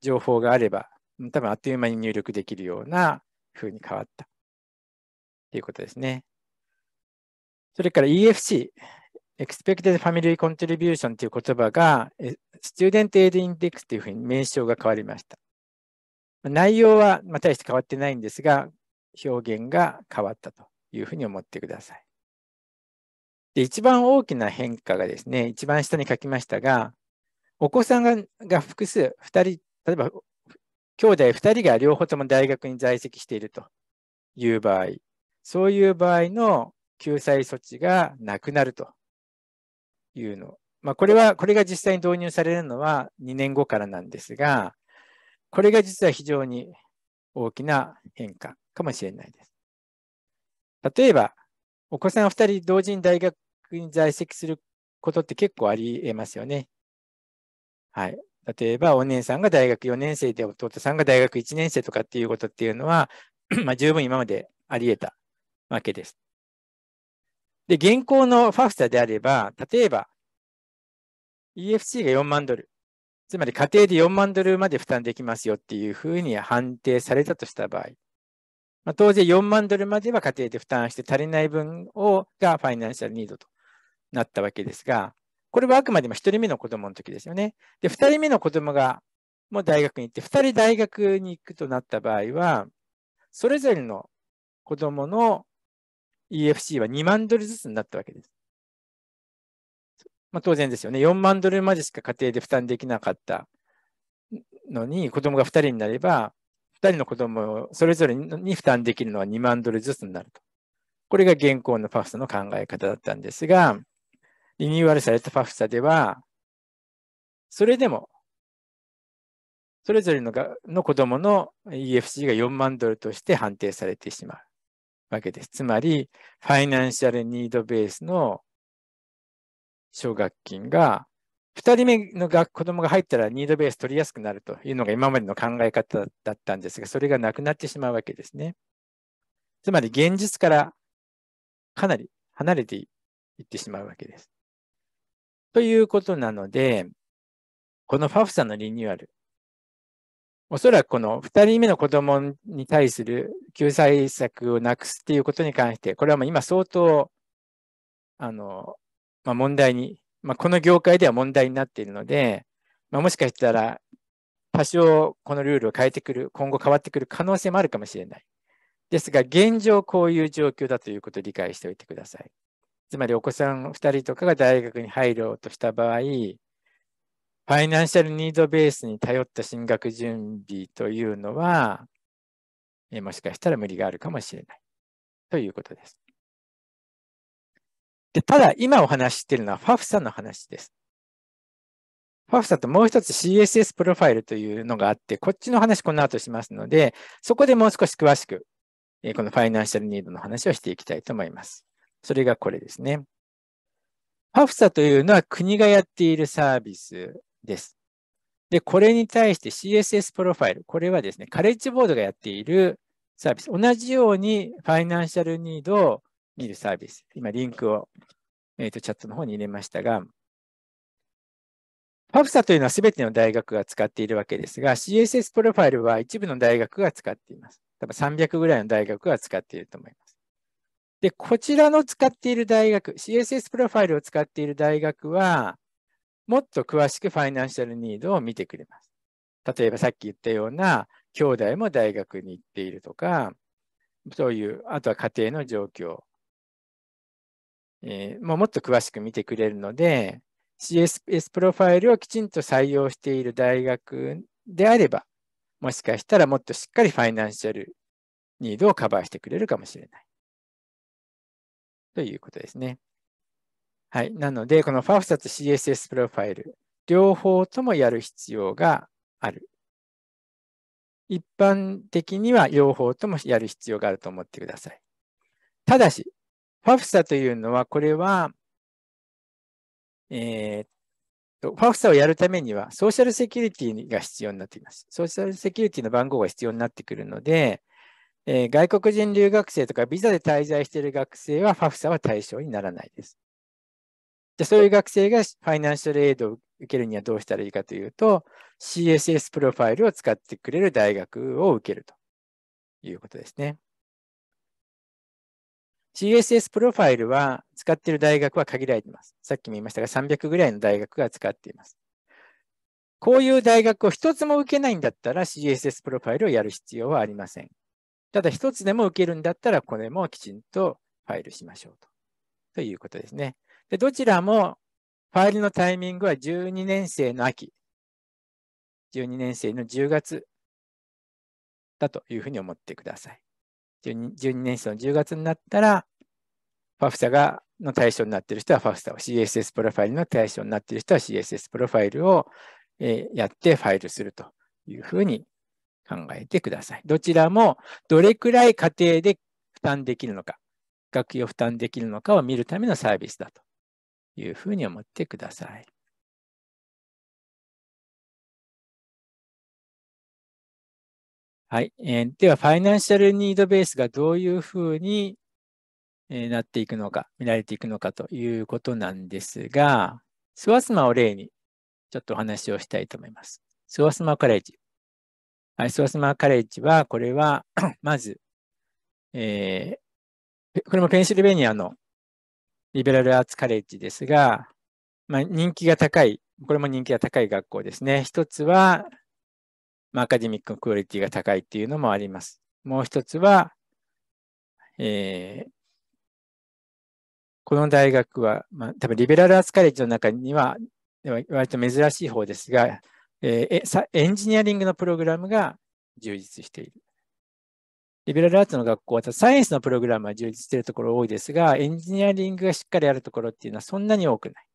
情報があれば、多分あっという間に入力できるようなふうに変わったということですね。それから EFC、Expected Family Contribution という言葉が Student Aid Index というふうに名称が変わりました。内容は大して変わってないんですが、表現が変わったというふうに思ってください。で、一番大きな変化がですね、一番下に書きましたが、お子さんがが複数、2人、例えば、兄弟2人が両方とも大学に在籍しているという場合、そういう場合の救済措置がなくなるというの。まあ、これは、これが実際に導入されるのは2年後からなんですが、これが実は非常に大きな変化かもしれないです。例えば、お子さん2人同時に大学に在籍することって結構ありえますよね。はい。例えば、お姉さんが大学4年生で、弟さんが大学1年生とかっていうことっていうのは、まあ、十分今まであり得たわけです。で、現行のファフサであれば、例えば、EFC が4万ドル、つまり家庭で4万ドルまで負担できますよっていうふうに判定されたとした場合、まあ、当然4万ドルまでは家庭で負担して足りない分をがファイナンシャルニードとなったわけですが、これはあくまでも1人目の子供の時ですよね。で、2人目の子供がもう大学に行って、2人大学に行くとなった場合は、それぞれの子供の EFC は2万ドルずつになったわけです。まあ、当然ですよね。4万ドルまでしか家庭で負担できなかったのに、子供が2人になれば、2人の子供をそれぞれに負担できるのは2万ドルずつになると。これが現行のァースの考え方だったんですが、リニューアルされたファフサでは、それでも、それぞれのがの子供の EFC が4万ドルとして判定されてしまうわけです。つまり、ファイナンシャルニードベースの奨学金が、2人目の子供が入ったらニードベース取りやすくなるというのが今までの考え方だったんですが、それがなくなってしまうわけですね。つまり現実からかなり離れていってしまうわけです。ということなので、このファフサのリニューアル、おそらくこの2人目の子供に対する救済策をなくすっていうことに関して、これはもう今相当、あの、まあ、問題に、まあ、この業界では問題になっているので、まあ、もしかしたら多少このルールを変えてくる、今後変わってくる可能性もあるかもしれない。ですが、現状こういう状況だということを理解しておいてください。つまりお子さん2人とかが大学に入ろうとした場合、ファイナンシャルニードベースに頼った進学準備というのは、えもしかしたら無理があるかもしれないということです。でただ、今お話しているのは FAFSA の話です。FAFSA ともう一つ CSS プロファイルというのがあって、こっちの話この後しますので、そこでもう少し詳しく、このファイナンシャルニードの話をしていきたいと思います。それがこれですね。ァフサというのは国がやっているサービスです。で、これに対して CSS プロファイル、これはですね、カレッジボードがやっているサービス。同じようにファイナンシャルニードを見るサービス。今、リンクを、えーとチャットの方に入れましたが、ファフサというのは全ての大学が使っているわけですが、CSS プロファイルは一部の大学が使っています。多分300ぐらいの大学が使っていると思います。で、こちらの使っている大学、CSS プロファイルを使っている大学は、もっと詳しくファイナンシャルニードを見てくれます。例えばさっき言ったような、兄弟も大学に行っているとか、そういう、あとは家庭の状況、えー、もうもっと詳しく見てくれるので、CSS プロファイルをきちんと採用している大学であれば、もしかしたらもっとしっかりファイナンシャルニードをカバーしてくれるかもしれない。ということですね。はい。なので、この FAFSA と CSS プロファイル、両方ともやる必要がある。一般的には両方ともやる必要があると思ってください。ただし、FAFSA というのは、これは、えー、ファフサをやるためには、ソーシャルセキュリティが必要になってきます。ソーシャルセキュリティの番号が必要になってくるので、えー、外国人留学生とかビザで滞在している学生は FAFSA は対象にならないです。じゃそういう学生がファイナンシャルエイドを受けるにはどうしたらいいかというと、CSS プロファイルを使ってくれる大学を受けるということですね。CSS プロファイルは使っている大学は限られています。さっきも言いましたが、300ぐらいの大学が使っています。こういう大学を一つも受けないんだったら CSS プロファイルをやる必要はありません。ただ一つでも受けるんだったら、これもきちんとファイルしましょうと。ということですね。で、どちらもファイルのタイミングは12年生の秋、12年生の10月だというふうに思ってください。12, 12年生の10月になったら、ファフサがの対象になっている人はファフサを、CSS プロファイルの対象になっている人は CSS プロファイルを、えー、やってファイルするというふうに考えてください。どちらもどれくらい家庭で負担できるのか、学費を負担できるのかを見るためのサービスだというふうに思ってください。はい。えー、では、ファイナンシャルニードベースがどういうふうになっていくのか、見られていくのかということなんですが、スワスマを例にちょっとお話をしたいと思います。スワスマカレッジ。アイスワスマーカレッジは、これは まず、えー、これもペンシルベニアのリベラルアーツカレッジですが、まあ、人気が高い、これも人気が高い学校ですね。一つは、まあ、アカデミックのクオリティが高いっていうのもあります。もう一つは、えー、この大学は、まあ、多分リベラルアーツカレッジの中には、割と珍しい方ですが、えー、エンジニアリングのプログラムが充実している。リベラルアーツの学校はサイエンスのプログラムは充実しているところ多いですが、エンジニアリングがしっかりあるところっていうのはそんなに多くない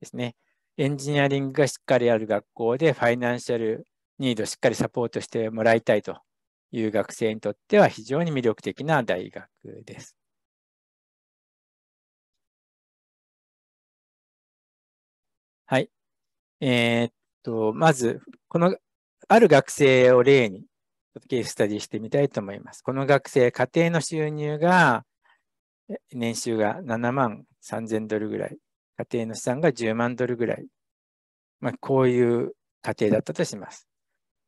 ですね。エンジニアリングがしっかりある学校でファイナンシャルニードをしっかりサポートしてもらいたいという学生にとっては非常に魅力的な大学です。はい。えー、っと、まず、この、ある学生を例に、ケーススタディしてみたいと思います。この学生、家庭の収入が、年収が7万3000ドルぐらい、家庭の資産が10万ドルぐらい、まあ、こういう家庭だったとします。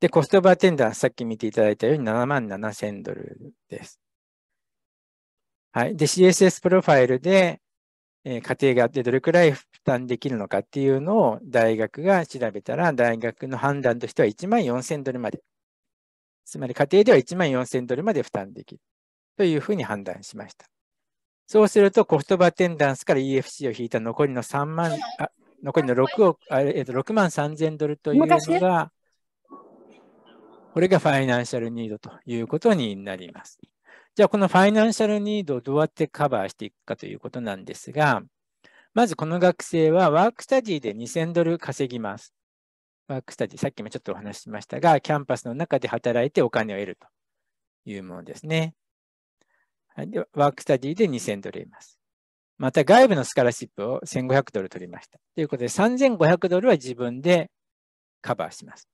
で、コストバーテンダー、さっき見ていただいたように7万7000ドルです。はい。で、CSS プロファイルで、えー、家庭があってどれくらい担できるのかっていうのを大学が調べたら、大学の判断としては1万4000ドルまで。つまり家庭では1万4000ドルまで負担できるというふうに判断しました。そうするとコストバテンダンスから EFC を引いた残りの3万、あ残りの6億、あえっと、6万3000ドルというのが、これがファイナンシャルニードということになります。じゃあ、このファイナンシャルニードをどうやってカバーしていくかということなんですが、まずこの学生はワークスタディで2000ドル稼ぎます。ワークスタディ、さっきもちょっとお話ししましたが、キャンパスの中で働いてお金を得るというものですね。でワークスタディで2000ドル得ます。また外部のスカラシップを1500ドル取りました。ということで3500ドルは自分でカバーします。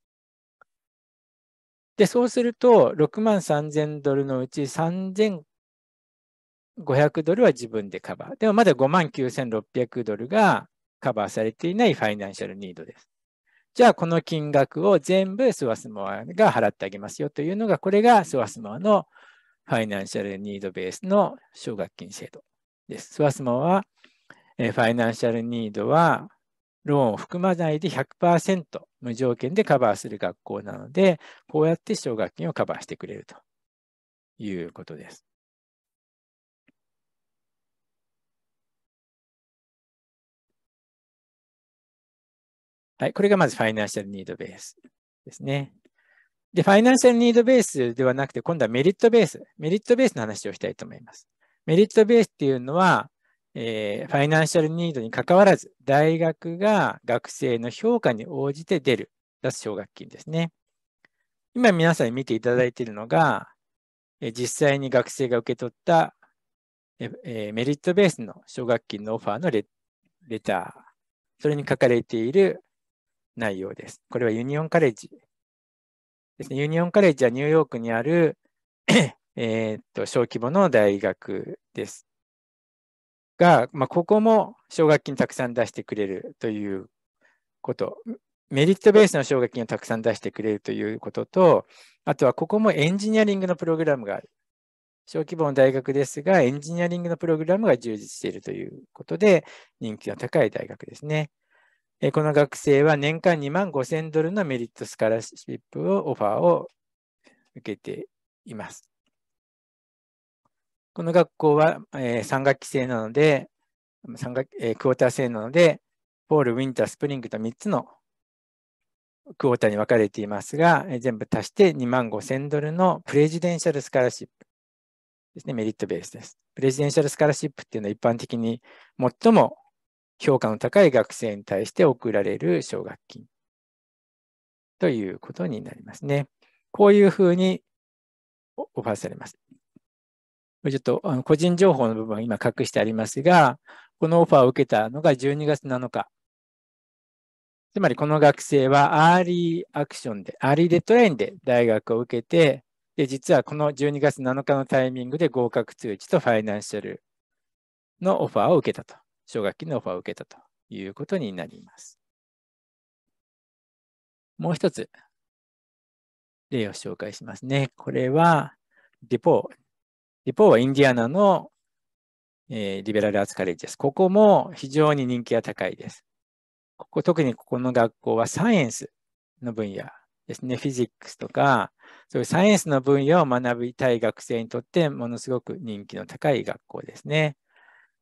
で、そうすると6万3000ドルのうち3500 500ドルは自分でカバー。でもまだ5万9600ドルがカバーされていないファイナンシャルニードです。じゃあ、この金額を全部スワスモアが払ってあげますよというのが、これがスワスモアのファイナンシャルニードベースの奨学金制度です。スワスモアは、えファイナンシャルニードはローンを含まないで100%無条件でカバーする学校なので、こうやって奨学金をカバーしてくれるということです。はい、これがまずファイナンシャルニードベースですね。で、ファイナンシャルニードベースではなくて、今度はメリットベース。メリットベースの話をしたいと思います。メリットベースっていうのは、えー、ファイナンシャルニードに関わらず、大学が学生の評価に応じて出る、出す奨学金ですね。今皆さんに見ていただいているのが、えー、実際に学生が受け取った、えー、メリットベースの奨学金のオファーのレレター、それに書かれている内容です。これはユニオンカレッジですね。ユニオンカレッジはニューヨークにある えっと、小規模の大学です。が、まあ、ここも奨学金たくさん出してくれるということ。メリットベースの奨学金をたくさん出してくれるということと、あとはここもエンジニアリングのプログラムがある。小規模の大学ですが、エンジニアリングのプログラムが充実しているということで、人気の高い大学ですね。えこの学生は年間2万5000ドルのメリットスカラシップを、オファーを受けています。この学校は、え3学期制なので、3学えクォーター制なので、ポール、ウィンター、スプリングと3つのクォーターに分かれていますが、え全部足して2万5000ドルのプレジデンシャルスカラシップですね、メリットベースです。プレジデンシャルスカラシップっていうのは一般的に最も評価の高い学生に対して送られる奨学金ということになりますね。こういうふうにオファーされます。ちょっとあの個人情報の部分は今隠してありますが、このオファーを受けたのが12月7日。つまりこの学生はアーリーアクションで、アーリーデッドラインで大学を受けて、で、実はこの12月7日のタイミングで合格通知とファイナンシャルのオファーを受けたと奨学金のオファーを受けたということになります。もう一つ、例を紹介しますね。これは、リポー。リポーはインディアナの、えー、リベラルアーツカレッジです。ここも非常に人気が高いです。ここ特にここの学校はサイエンスの分野ですね。フィジックスとか、そういうサイエンスの分野を学びたい学生にとってものすごく人気の高い学校ですね。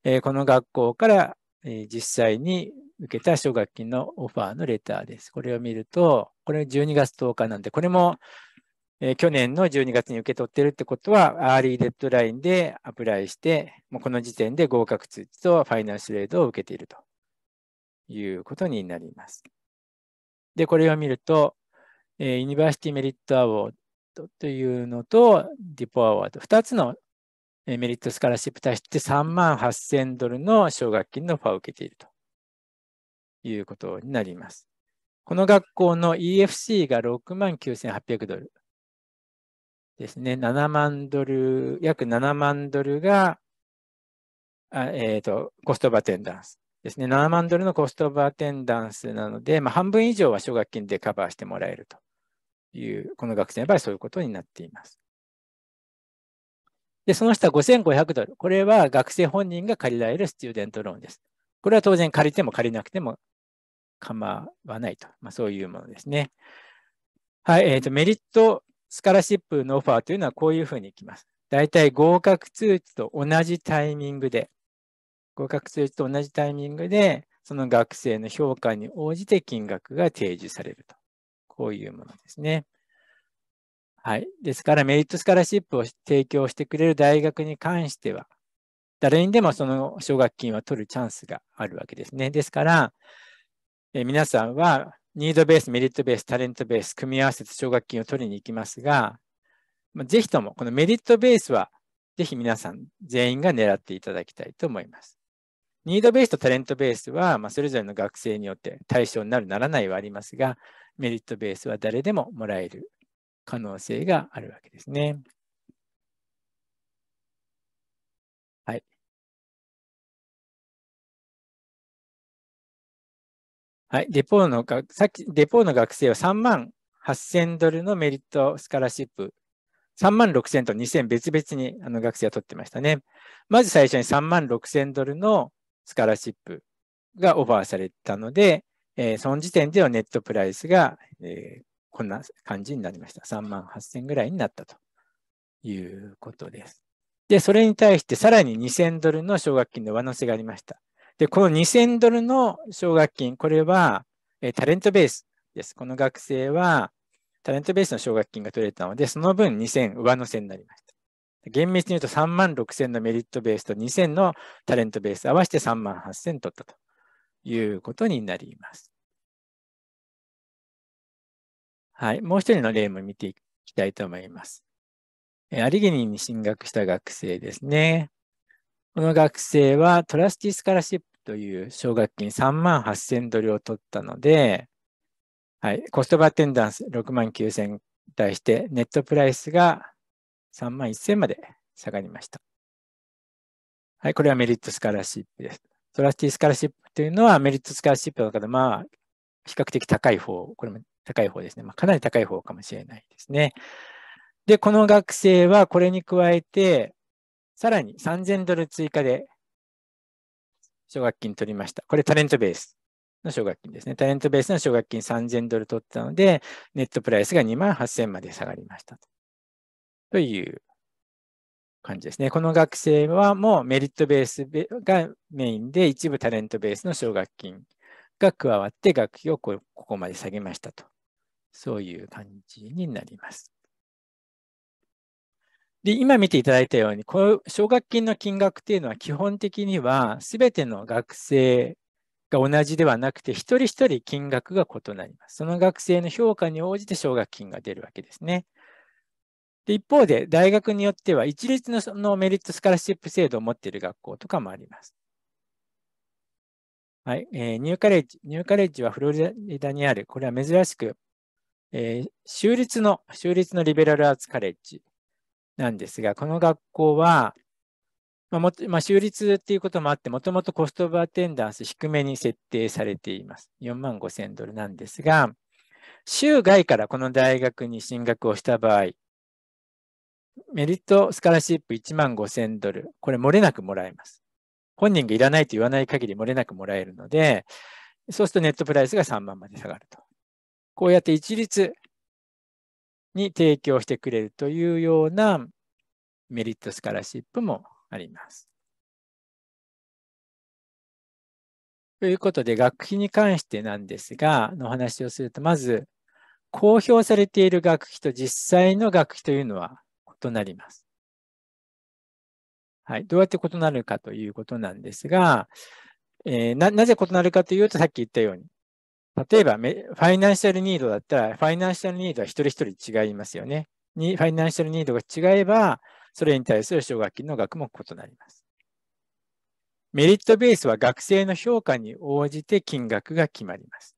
えこの学校から、え実際に受けた奨学金のオファーのレターです。これを見ると、これ12月10日なんで、これも、え去年の12月に受け取ってるってことは、アーリーデッドラインでアプライして、もうこの時点で合格通知とファイナンスレードを受けているということになります。で、これを見ると、えユニバーシティメリットアワードというのと、ディポアワード、2つのメリットスカラシップ対して3万8000ドルの奨学金のファを受けているということになります。この学校の EFC が6万9800ドルですね。7万ドル、約7万ドルが、えっ、ー、と、コストバテンダンスですね。7万ドルのコストバテンダンスなので、まあ、半分以上は奨学金でカバーしてもらえるという、この学生の場合そういうことになっています。で、その下5500ドル。これは学生本人が借りられるスチューデントローンです。これは当然借りても借りなくても構わないと。まあ、そういうものですね。はい、えっ、ー、と、メリットスカラシップのオファーというのはこういうふうにいきます。大体合格通知と同じタイミングで、合格通知と同じタイミングで、その学生の評価に応じて金額が提示されると。こういうものですね。はい。ですから、メリットスカラシップを提供してくれる大学に関しては、誰にでもその奨学金は取るチャンスがあるわけですね。ですから、え皆さんは、ニードベース、メリットベース、タレントベース、組み合わせて奨学金を取りに行きますが、ぜひとも、このメリットベースは、ぜひ皆さん全員が狙っていただきたいと思います。ニードベースとタレントベースは、まあ、それぞれの学生によって対象になる、ならないはありますが、メリットベースは誰でももらえる可能性があるわけですね。はい。はい、デポーのがさっきデポーの学生は3万8000ドルのメリットスカラシップ、3万6000と2000別々にあの学生は取ってましたね。まず最初に3万6000ドルのスカラシップがオファーされたので、えー、その時点ではネットプライスが、えー、こんな感じになりました。3万8000ぐらいになったということです。で、それに対してさらに2000ドルの奨学金の上乗せがありました。で、この2000ドルの奨学金、これは、えタレントベースです。この学生はタレントベースの奨学金が取れたので、その分2000上乗せになりました。厳密に言うと3万6000のメリットベースと2000のタレントベース合わせて3万8000取ったということになります。はい、もう一人の例も見ていきたいと思います。アリゲニに進学した学生ですね。この学生はトラスティスカラシップという奨学金3万8000ドルを取ったので、はい、コストバーテンダンス6万9000に対してネットプライスが3万1000まで下がりました。はい、これはメリットスカラシップです。トラスティスカラシップというのはメリットスカラシップの中で、まあ、比較的高い方、これも高い方ですね。まあ、かなり高い方かもしれないですね。で、この学生はこれに加えて、さらに3000ドル追加で奨学金取りました。これタレントベースの奨学金ですね。タレントベースの奨学金3000ドル取ったので、ネットプライスが2万8000まで下がりましたと。という感じですね。この学生はもうメリットベースがメインで、一部タレントベースの奨学金が加わって学費をここまで下げましたとそういう感じになります。で、今見ていただいたように、この奨学金の金額っていうのは基本的にはすべての学生が同じではなくて、一人一人金額が異なります。その学生の評価に応じて奨学金が出るわけですね。で一方で、大学によっては一律のそのメリットスカラシップ制度を持っている学校とかもあります。はいえー、ニューカレッジ、ニューカレッジはフロリダにある、これは珍しくえー、州立の、州立のリベラルアーツカレッジなんですが、この学校は、まあもまあ、州立っていうこともあって、もともとコストオブアテンダンス低めに設定されています。4万5千ドルなんですが、州外からこの大学に進学をした場合、メリットスカラシップ1万5千ドル、これ漏れなくもらえます。本人がいらないと言わない限り漏れなくもらえるので、そうするとネットプライスが3万まで下がると。こうやって一律に提供してくれるというようなメリットスカラシップもあります。ということで、学費に関してなんですが、の話をすると、まず、公表されている学費と実際の学費というのは異なります。はい。どうやって異なるかということなんですが、えー、な、なぜ異なるかというと、さっき言ったように、例えば、ファイナンシャルニードだったら、ファイナンシャルニードは一人一人違いますよね。にファイナンシャルニードが違えば、それに対する奨学金の額も異なります。メリットベースは学生の評価に応じて金額が決まります。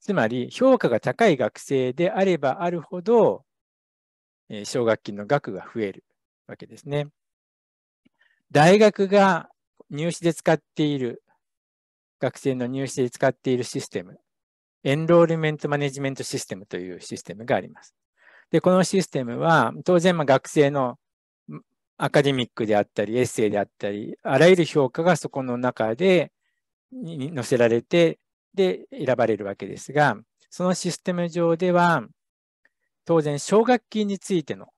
つまり、評価が高い学生であればあるほど、奨学金の額が増えるわけですね。大学が入試で使っている学生の入試で使っているシステム、エンロールメントマネジメントシステムというシステムがあります。で、このシステムは、当然、ま学生のアカデミックであったり、エッセイであったり、あらゆる評価がそこの中で載せられて、で、選ばれるわけですが、そのシステム上では、当然、奨学金についての、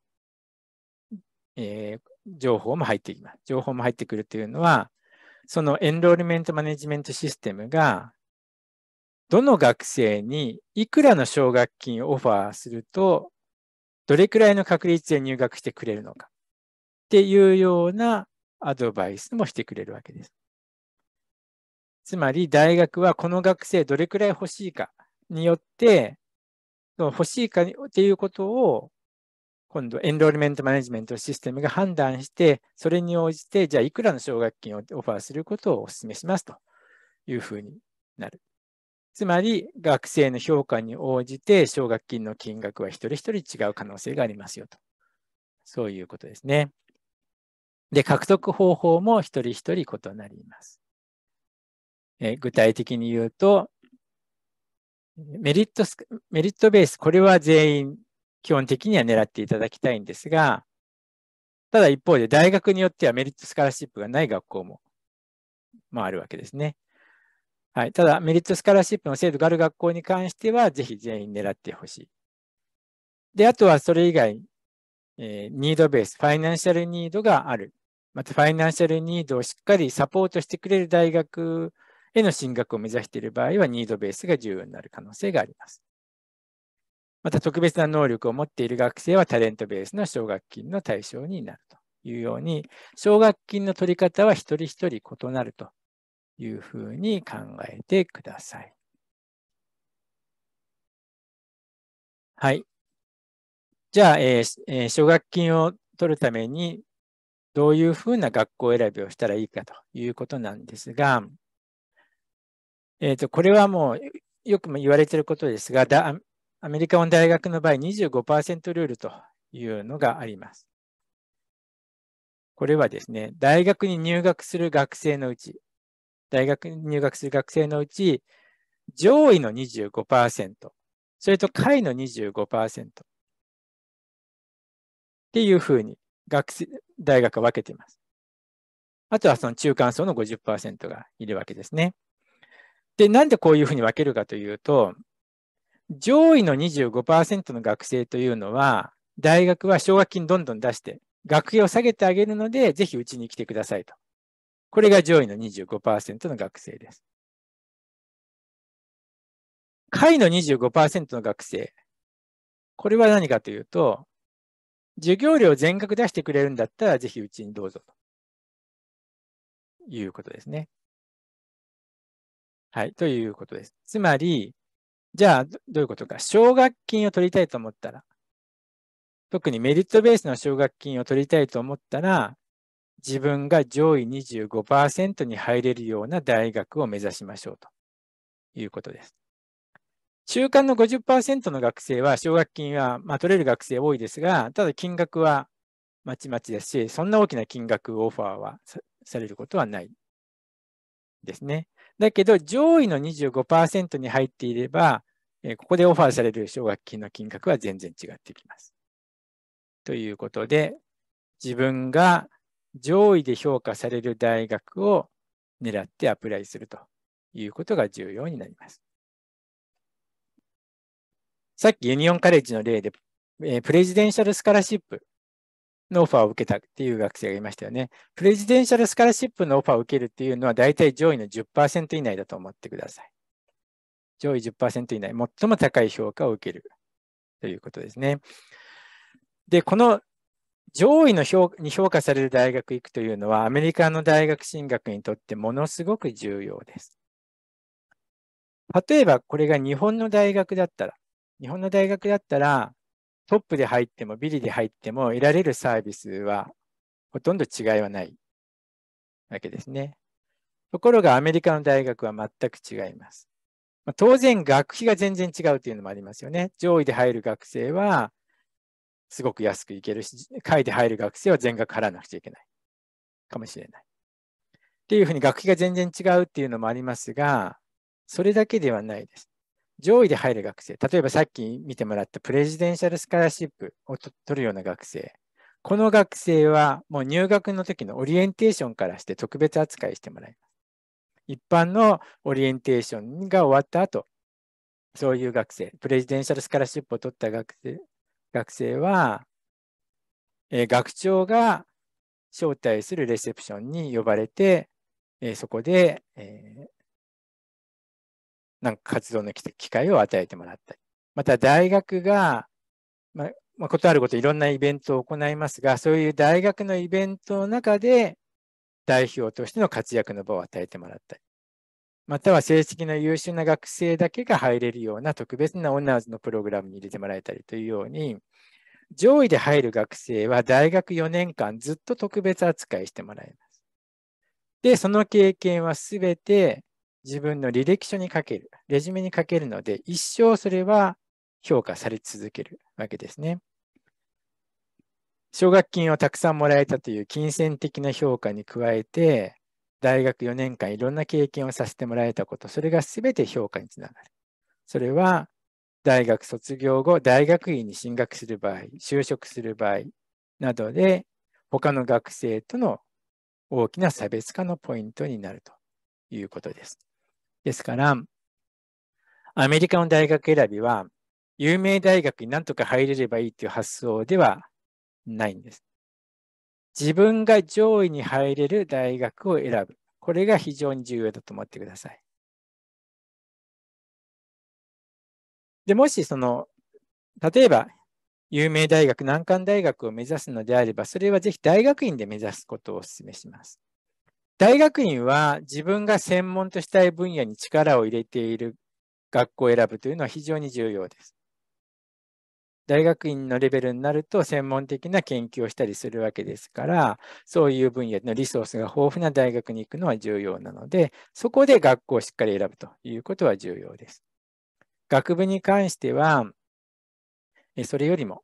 えー、情報も入ってきます。情報も入ってくるというのは、そのエンロールメントマネジメントシステムが、どの学生にいくらの奨学金をオファーすると、どれくらいの確率で入学してくれるのかっていうようなアドバイスもしてくれるわけです。つまり大学はこの学生どれくらい欲しいかによって、欲しいかっていうことを今度、エンロールメントマネジメントシステムが判断して、それに応じて、じゃあ、いくらの奨学金をオファーすることをお勧めしますというふうになる。つまり、学生の評価に応じて、奨学金の金額は一人一人違う可能性がありますよと。そういうことですね。で、獲得方法も一人一人異なります。え具体的に言うと、メリット、メリットベース、これは全員基本的には狙っていただきたいんですが、ただ一方で大学によってはメリットスカラシップがない学校も、まあ、あるわけですね。はい。ただ、メリットスカラシップの制度がある学校に関しては、ぜひ全員狙ってほしい。で、あとはそれ以外、えー、ニードベース、ファイナンシャルニードがある。また、ファイナンシャルニードをしっかりサポートしてくれる大学への進学を目指している場合は、ニードベースが重要になる可能性があります。また特別な能力を持っている学生はタレントベースの奨学金の対象になるというように、奨学金の取り方は一人一人異なるというふうに考えてください。はい。じゃあ、えーえー、奨学金を取るために、どういうふうな学校選びをしたらいいかということなんですが、えっ、ー、と、これはもうよくも言われていることですが、アメリカの大学の場合25%ルールというのがあります。これはですね、大学に入学する学生のうち、大学に入学する学生のうち、上位の25%、それと下位の25%っていうふうに学生大学は分けています。あとはその中間層の50%がいるわけですね。で、なんでこういうふうに分けるかというと、上位の25%の学生というのは、大学は奨学金どんどん出して、学費を下げてあげるので、ぜひうちに来てくださいと。これが上位の25%の学生です。下位の25%の学生。これは何かというと、授業料全額出してくれるんだったら、ぜひうちにどうぞということですね。はい、ということです。つまり、じゃあ、どういうことか。奨学金を取りたいと思ったら、特にメリットベースの奨学金を取りたいと思ったら、自分が上位25%に入れるような大学を目指しましょうということです。中間の50%の学生は、奨学金は、まあ、取れる学生多いですが、ただ金額はまちまちですし、そんな大きな金額オファーはされることはないですね。だけど、上位の25%に入っていれば、ここでオファーされる奨学金の金額は全然違ってきます。ということで、自分が上位で評価される大学を狙ってアプライするということが重要になります。さっきユニオンカレッジの例で、プレジデンシャルスカラシップのオファーを受けたっていう学生がいましたよね。プレジデンシャルスカラシップのオファーを受けるっていうのは大体上位の10%以内だと思ってください。上位10%以内、最も高い評価を受けるということですね。で、この上位の評に評価される大学行くというのは、アメリカの大学進学にとってものすごく重要です。例えば、これが日本の大学だったら、日本の大学だったら、トップで入ってもビリで入っても得られるサービスはほとんど違いはないわけですね。ところがアメリカの大学は全く違います。まあ、当然学費が全然違うというのもありますよね。上位で入る学生はすごく安くいけるし、下位で入る学生は全額払わなくちゃいけないかもしれない。っていうふうに学費が全然違うっていうのもありますが、それだけではないです。上位で入る学生、例えばさっき見てもらったプレジデンシャルスカラシップを取るような学生、この学生はもう入学の時のオリエンテーションからして特別扱いしてもらいます。一般のオリエンテーションが終わった後、そういう学生、プレジデンシャルスカラシップを取った学生学生は、え学長が招待するレセプションに呼ばれて、えそこで、えなんか活動の機会を与えてもらったり。また大学が、まあ、まあ、ことあることいろんなイベントを行いますが、そういう大学のイベントの中で代表としての活躍の場を与えてもらったり。または成績の優秀な学生だけが入れるような特別なオナーズのプログラムに入れてもらえたりというように、上位で入る学生は大学4年間ずっと特別扱いしてもらいます。で、その経験はすべて自分の履歴書に書ける、レジュメに書けるので、一生それは評価され続けるわけですね。奨学金をたくさんもらえたという金銭的な評価に加えて、大学4年間いろんな経験をさせてもらえたこと、それが全て評価につながる。それは大学卒業後、大学院に進学する場合、就職する場合などで、他の学生との大きな差別化のポイントになるということです。ですから、アメリカの大学選びは、有名大学になんとか入れればいいという発想ではないんです。自分が上位に入れる大学を選ぶ。これが非常に重要だと思ってください。で、もしその、例えば、有名大学、難関大学を目指すのであれば、それはぜひ大学院で目指すことをお勧めします。大学院は自分が専門としたい分野に力を入れている学校を選ぶというのは非常に重要です。大学院のレベルになると専門的な研究をしたりするわけですから、そういう分野のリソースが豊富な大学に行くのは重要なので、そこで学校をしっかり選ぶということは重要です。学部に関しては、それよりも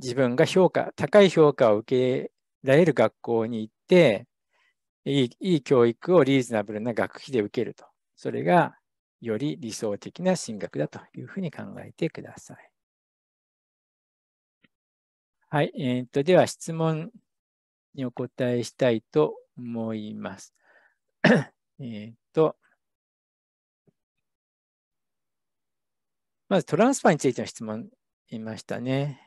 自分が評価、高い評価を受けられる学校に行って、いいいい教育をリーズナブルな学費で受けると。それがより理想的な進学だというふうに考えてください。はい。えー、とでは、質問にお答えしたいと思います。えっと、まずトランスファーについての質問いましたね。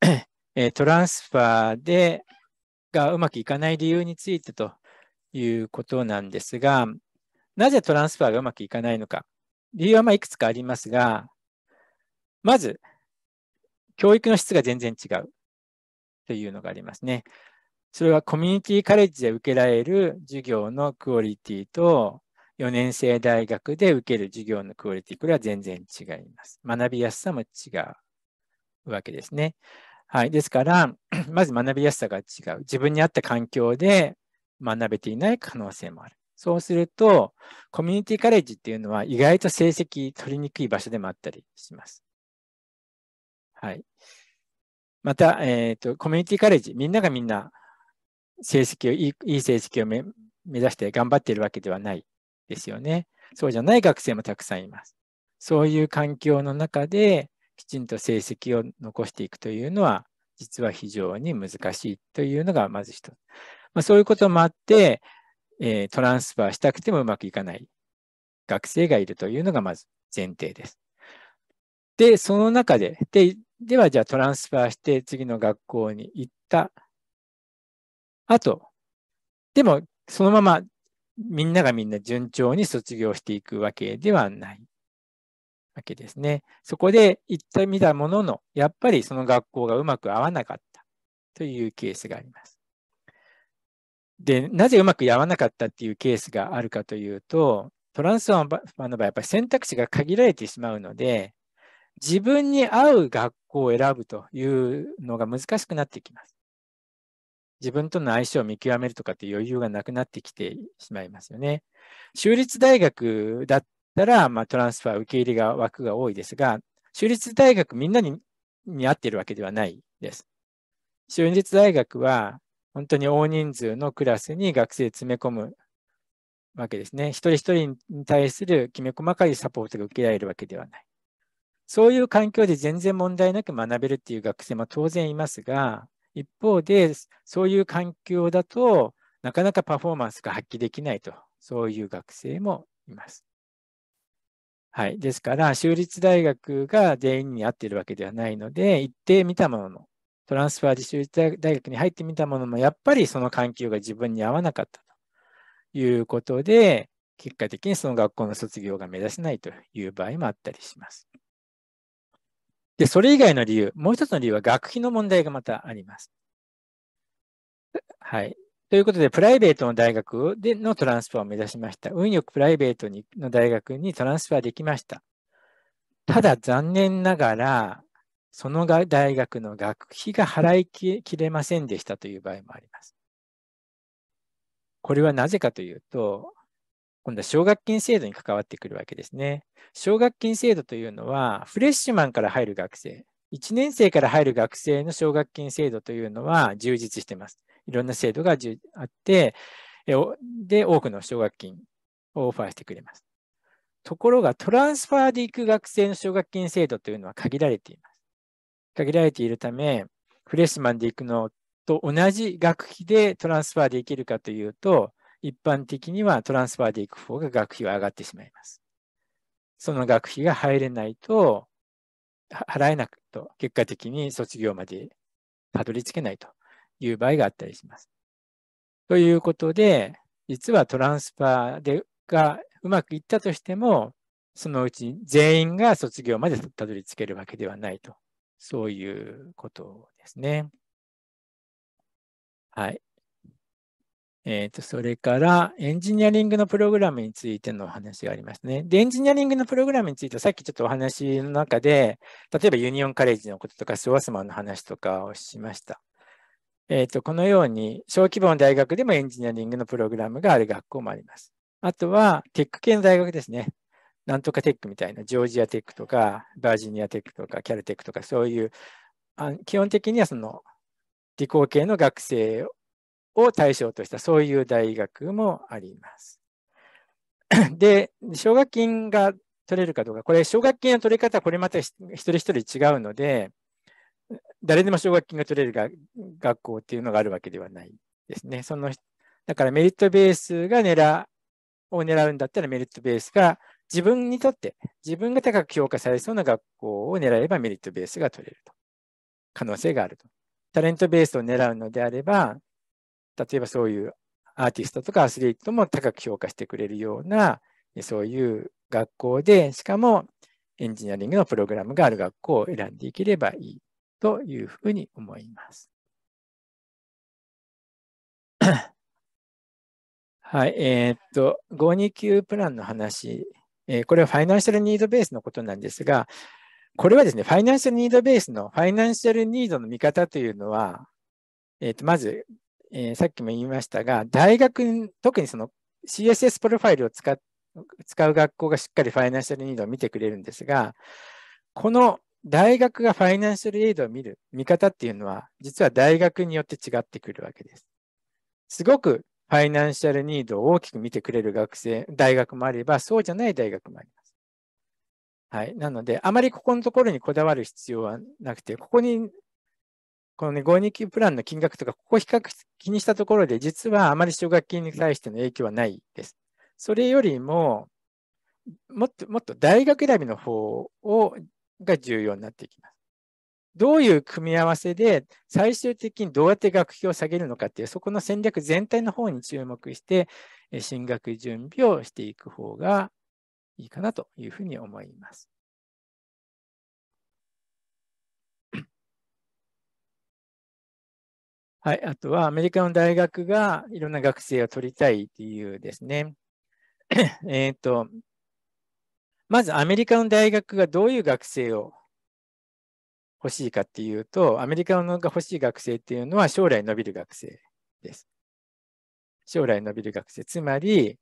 トランスファーでがうまくいかない理由についてということなんですが、なぜトランスファーがうまくいかないのか。理由はまいくつかありますが、まず、教育の質が全然違うというのがありますね。それはコミュニティカレッジで受けられる授業のクオリティと、4年生大学で受ける授業のクオリティ、これは全然違います。学びやすさも違うわけですね。はい。ですから、まず学びやすさが違う。自分に合った環境で学べていない可能性もある。そうすると、コミュニティカレッジっていうのは意外と成績取りにくい場所でもあったりします。はい。また、えっ、ー、と、コミュニティカレッジ、みんながみんな成績をいい、いい成績を目指して頑張っているわけではないですよね。そうじゃない学生もたくさんいます。そういう環境の中で、きちんと成績を残していくというのは、実は非常に難しいというのがまず一つ。まあ、そういうこともあって、えー、トランスファーしたくてもうまくいかない学生がいるというのがまず前提です。で、その中で、で、ではじゃあトランスファーして次の学校に行った後、でもそのままみんながみんな順調に卒業していくわけではないわけですね。そこで行ってみたものの、やっぱりその学校がうまく合わなかったというケースがあります。で、なぜうまくやらなかったっていうケースがあるかというと、トランスファーの場合、やっぱり選択肢が限られてしまうので、自分に合う学校を選ぶというのが難しくなってきます。自分との相性を見極めるとかって余裕がなくなってきてしまいますよね。州立大学だったら、まあ、トランスファー受け入れが枠が多いですが、州立大学みんなにに合ってるわけではないです。州立大学は本当に大人数のクラスに学生詰め込むわけですね。一人一人に対するきめ細かいサポートが受けられるわけではない。そういう環境で全然問題なく学べるっていう学生も当然いますが、一方で、そういう環境だとなかなかパフォーマンスが発揮できないと、そういう学生もいます。はい。ですから、州立大学が全員に合っているわけではないので、一定見たもののトランスファー自習大学に入ってみたものも、やっぱりその環境が自分に合わなかったということで、結果的にその学校の卒業が目指せないという場合もあったりします。で、それ以外の理由、もう一つの理由は学費の問題がまたあります。はい。ということで、プライベートの大学でのトランスファーを目指しました。運よくプライベートにの大学にトランスファーできました。ただ残念ながら、そのが大学の学費が払いきれませんでしたという場合もあります。これはなぜかというと、今度は奨学金制度に関わってくるわけですね。奨学金制度というのは、フレッシュマンから入る学生、1年生から入る学生の奨学金制度というのは充実してます。いろんな制度があって、で、多くの奨学金をオファーしてくれます。ところが、トランスファーで行く学生の奨学金制度というのは限られています。限られているため、フレッシュマンで行くのと同じ学費でトランスファーでいけるかというと、一般的にはトランスファーで行く方が学費は上がってしまいます。その学費が入れないと、払えなくと、結果的に卒業までたどり着けないという場合があったりします。ということで、実はトランスファーでがうまくいったとしても、そのうち全員が卒業までたどり着けるわけではないとそういうことですね。はい。えっ、ー、と、それから、エンジニアリングのプログラムについてのお話がありますね。で、エンジニアリングのプログラムについては、さっきちょっとお話の中で、例えばユニオンカレッジのこととか、スワスマンの話とかをしました。えっ、ー、と、このように、小規模の大学でもエンジニアリングのプログラムがある学校もあります。あとは、テック系の大学ですね。なんとかテックみたいな、ジョージアテックとか、バージニアテックとか、キャルテックとか、そういう、あ基本的にはその理工系の学生を対象とした、そういう大学もあります。で、奨学金が取れるかどうか、これ、奨学金の取り方これまた一人一人違うので、誰でも奨学金が取れるが学校っていうのがあるわけではないですね。そのだからメリットベースが狙を狙うんだったらメリットベースが自分にとって、自分が高く評価されそうな学校を狙えばメリットベースが取れると。可能性があると。タレントベースを狙うのであれば、例えばそういうアーティストとかアスリートも高く評価してくれるような、そういう学校で、しかもエンジニアリングのプログラムがある学校を選んでいければいいというふうに思います。はい、えー、っと、529プランの話えこれはファイナンシャルニードベースのことなんですが、これはですね、ファイナンシャルニードベースのファイナンシャルニードの見方というのは、えー、とまず、えー、さっきも言いましたが、大学、特にその CSS プロファイルを使使う学校がしっかりファイナンシャルニードを見てくれるんですが、この大学がファイナンシャルニードを見る見方っていうのは、実は大学によって違ってくるわけです。すごくファイナンシャルニードを大きく見てくれる学生、大学もあれば、そうじゃない大学もあります。はい。なので、あまりここのところにこだわる必要はなくて、ここに、このね、5 2級プランの金額とか、ここ比較気にしたところで、実はあまり奨学金に対しての影響はないです。それよりも、もっともっと大学選びの方をが重要になってきます。どういう組み合わせで最終的にどうやって学費を下げるのかっていう、そこの戦略全体の方に注目して、進学準備をしていく方がいいかなというふうに思います。はい、あとはアメリカの大学がいろんな学生を取りたいっていうですね。えっと、まずアメリカの大学がどういう学生を欲しいかっていうと、アメリカのが欲しい学生っていうのは将来伸びる学生です。将来伸びる学生。つまり、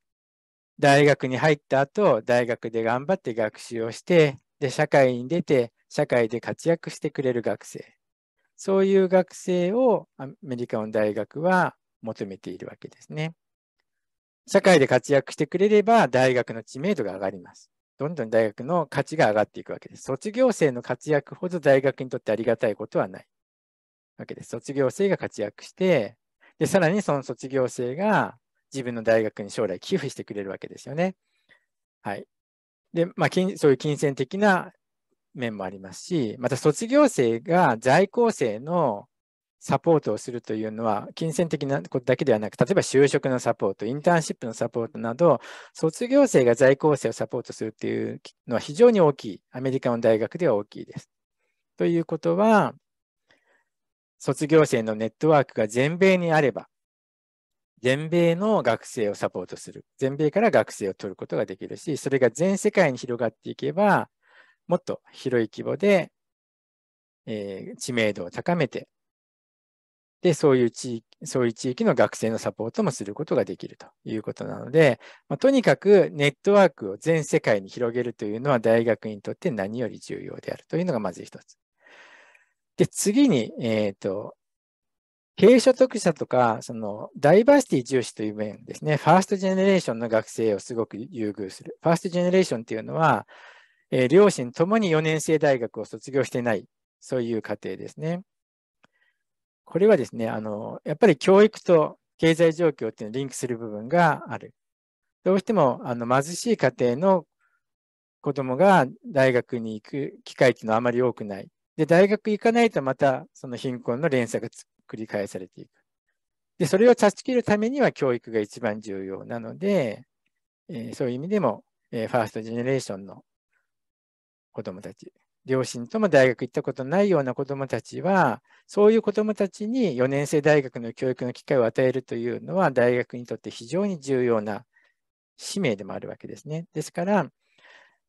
大学に入った後、大学で頑張って学習をして、で、社会に出て、社会で活躍してくれる学生。そういう学生をアメリカの大学は求めているわけですね。社会で活躍してくれれば、大学の知名度が上がります。どんどん大学の価値が上がっていくわけです。卒業生の活躍ほど大学にとってありがたいことはないわけです。卒業生が活躍して、で、さらにその卒業生が自分の大学に将来寄付してくれるわけですよね。はい。で、まあ、そういう金銭的な面もありますし、また卒業生が在校生のサポートをするというのは、金銭的なことだけではなく、例えば就職のサポート、インターンシップのサポートなど、卒業生が在校生をサポートするっていうのは非常に大きい。アメリカの大学では大きいです。ということは、卒業生のネットワークが全米にあれば、全米の学生をサポートする。全米から学生を取ることができるし、それが全世界に広がっていけば、もっと広い規模で、えー、知名度を高めて、で、そういう地域、そういう地域の学生のサポートもすることができるということなので、まあ、とにかくネットワークを全世界に広げるというのは大学にとって何より重要であるというのがまず一つ。で、次に、えっ、ー、と、経営所得者とか、その、ダイバーシティ重視という面ですね、ファーストジェネレーションの学生をすごく優遇する。ファーストジェネレーションっていうのは、えー、両親ともに4年生大学を卒業してない、そういう家庭ですね。これはですね、あの、やっぱり教育と経済状況っていうのをリンクする部分がある。どうしても、あの、貧しい家庭の子供が大学に行く機会っていうのはあまり多くない。で、大学行かないとまた、その貧困の連鎖が繰り返されていく。で、それを断ち切るためには教育が一番重要なので、えー、そういう意味でも、えー、ファーストジェネレーションの子供たち、両親とも大学行ったことないような子どもたちは、そういう子どもたちに4年生大学の教育の機会を与えるというのは、大学にとって非常に重要な使命でもあるわけですね。ですから、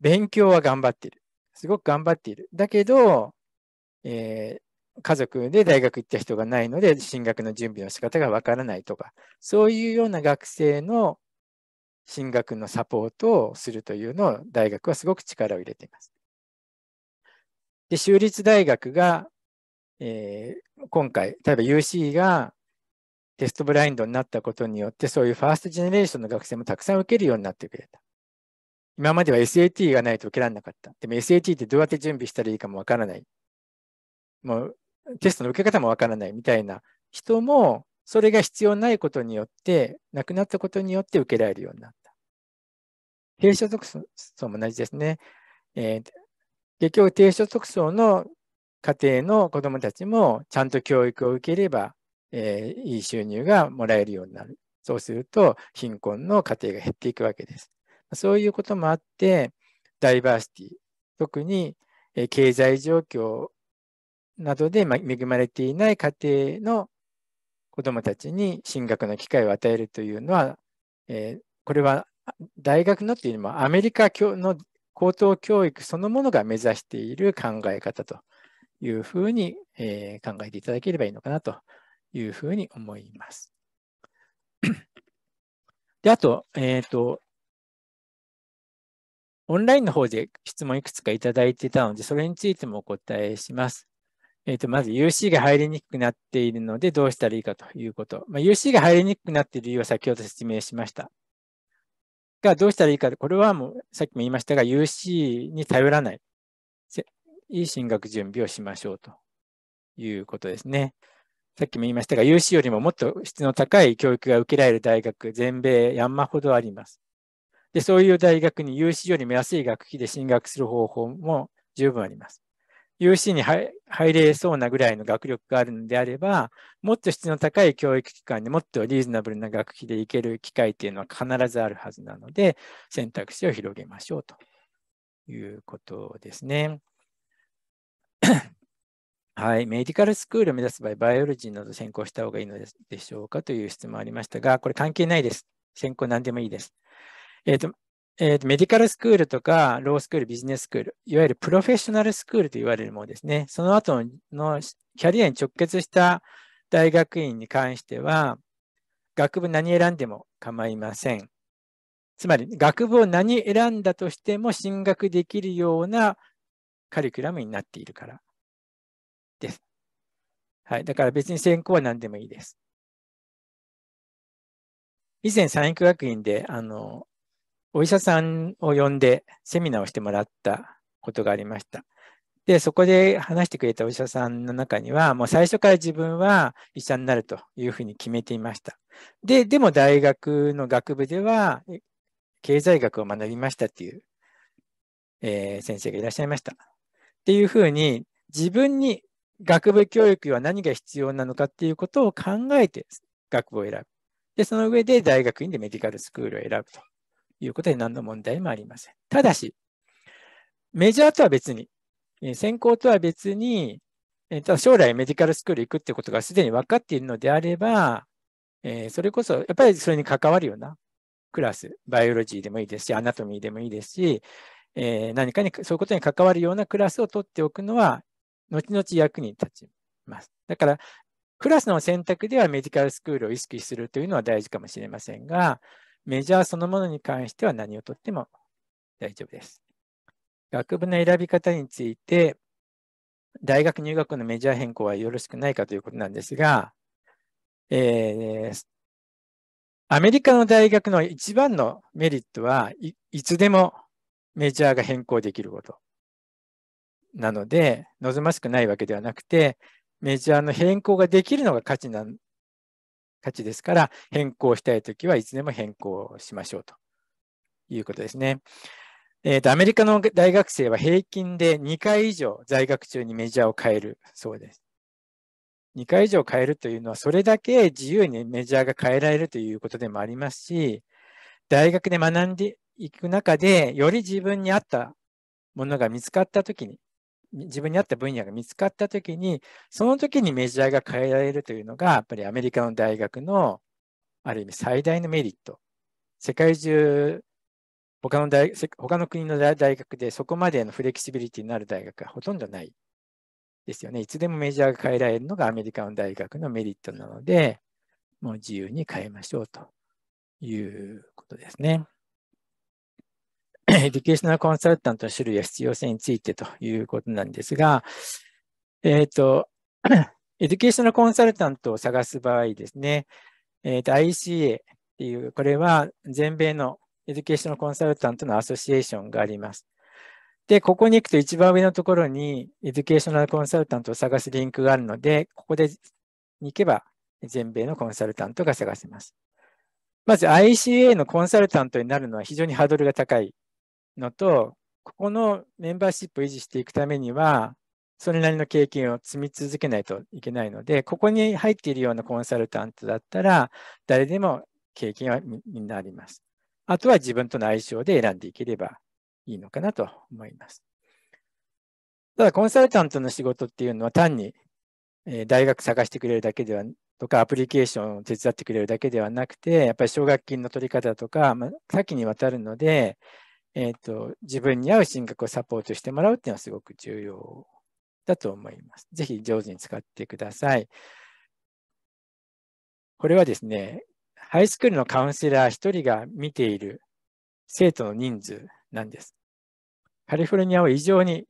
勉強は頑張っている。すごく頑張っている。だけど、えー、家族で大学行った人がないので、進学の準備の仕方がわからないとか、そういうような学生の進学のサポートをするというのを大学はすごく力を入れています。で、州立大学が、えー、今回、例えば UC がテストブラインドになったことによって、そういうファーストジェネレーションの学生もたくさん受けるようになってくれた。今までは SAT がないと受けられなかった。でも SAT ってどうやって準備したらいいかもわからない。もうテストの受け方もわからないみたいな人も、それが必要ないことによって、なくなったことによって受けられるようになった。低所属層も同じですね。えー、結局低所得層の家庭の子どもたちもちゃんと教育を受ければ、えー、いい収入がもらえるようになる。そうすると貧困の家庭が減っていくわけです。そういうこともあって、ダイバーシティ、特に経済状況などで恵まれていない家庭の子どもたちに進学の機会を与えるというのは、えー、これは大学のっていうよりもアメリカの高等教育そのものが目指している考え方というふうに、えー、考えていただければいいのかなというふうに思います。で、あと、えっ、ー、と、オンラインの方で質問いくつかいただいてたので、それについてもお答えします。えっ、ー、と、まず UC が入りにくくなっているので、どうしたらいいかということ。まあ、UC が入りにくくなっている理由は先ほど説明しました。がどうしたらいいか、これはもうさっきも言いましたが、UC に頼らない、いい進学準備をしましょうということですね。さっきも言いましたが、UC よりももっと質の高い教育が受けられる大学、全米山ほどあります。で、そういう大学に UC よりも安い学費で進学する方法も十分あります。UC に入れそうなぐらいの学力があるのであれば、もっと質の高い教育機関でもっとリーズナブルな学費で行ける機会っていうのは必ずあるはずなので、選択肢を広げましょうということですね。はい、メディカルスクールを目指す場合、バイオロジーなど専攻した方がいいのでしょうかという質問ありましたが、これ関係ないです。専攻何でもいいです。えっ、ー、と、えー、メディカルスクールとか、ロースクール、ビジネススクール、いわゆるプロフェッショナルスクールと言われるものですね。その後のキャリアに直結した大学院に関しては、学部何選んでも構いません。つまり、学部を何選んだとしても進学できるようなカリキュラムになっているからです。はい。だから別に専攻は何でもいいです。以前、産育学院で、あの、お医者さんを呼んでセミナーをしてもらったことがありました。で、そこで話してくれたお医者さんの中には、もう最初から自分は医者になるというふうに決めていました。で、でも大学の学部では、経済学を学びましたっていう、えー、先生がいらっしゃいました。っていうふうに、自分に学部教育は何が必要なのかっていうことを考えて学部を選ぶ。で、その上で大学院でメディカルスクールを選ぶということで何の問題もありません。ただし、メジャーとは別に、専攻とは別に、将来メディカルスクール行くってことがすでに分かっているのであれば、それこそ、やっぱりそれに関わるようなクラス、バイオロジーでもいいですし、アナトミーでもいいですし、え何かに、そういうことに関わるようなクラスを取っておくのは、後々役に立ちます。だから、クラスの選択ではメディカルスクールを意識するというのは大事かもしれませんが、メジャーそのものに関しては何をとっても大丈夫です。学部の選び方について、大学入学のメジャー変更はよろしくないかということなんですが、えー、アメリカの大学の一番のメリットはいいつでもメジャーが変更できること。なので、望ましくないわけではなくて、メジャーの変更ができるのが価値な価値ですから、変更したいときはいつでも変更しましょうということですね。えーと、アメリカの大学生は平均で2回以上在学中にメジャーを変えるそうです。2回以上変えるというのは、それだけ自由にメジャーが変えられるということでもありますし、大学で学んでいく中で、より自分に合ったものが見つかったときに、自分に合った分野が見つかった時に、その時にメジャーが変えられるというのが、やっぱりアメリカの大学の、ある意味最大のメリット。世界中、他の大他の国の大学でそこまでのフレキシビリティのある大学はほとんどないですよね。いつでもメジャーが変えられるのがアメリカの大学のメリットなので、もう自由に変えましょうということですね。エデュケーショナルコンサルタントの種類や必要性についてということなんですが、えっ、ー、と、エデュケーショナルコンサルタントを探す場合ですね、えっ、ー、と、ICA っていう、これは全米のエデュケーショナルコンサルタントのアソシエーションがあります。で、ここに行くと一番上のところに、エデュケーショナルコンサルタントを探すリンクがあるので、ここでに行けば、全米のコンサルタントが探せます。まず ICA のコンサルタントになるのは非常にハードルが高いのと、ここのメンバーシップを維持していくためには、それなりの経験を積み続けないといけないので、ここに入っているようなコンサルタントだったら、誰でも経験はみんなあります。あとは自分との相性で選んでいければいいのかなと思います。ただ、コンサルタントの仕事っていうのは単に大学探してくれるだけではとか、アプリケーションを手伝ってくれるだけではなくて、やっぱり奨学金の取り方とか、まあ、多岐にわたるので、えっ、ー、と、自分に合う進学をサポートしてもらうっていうのはすごく重要だと思います。ぜひ上手に使ってください。これはですね、ハイスクールのカウンセラー1人が見ている生徒の人数なんです。カリフォルニアは異常に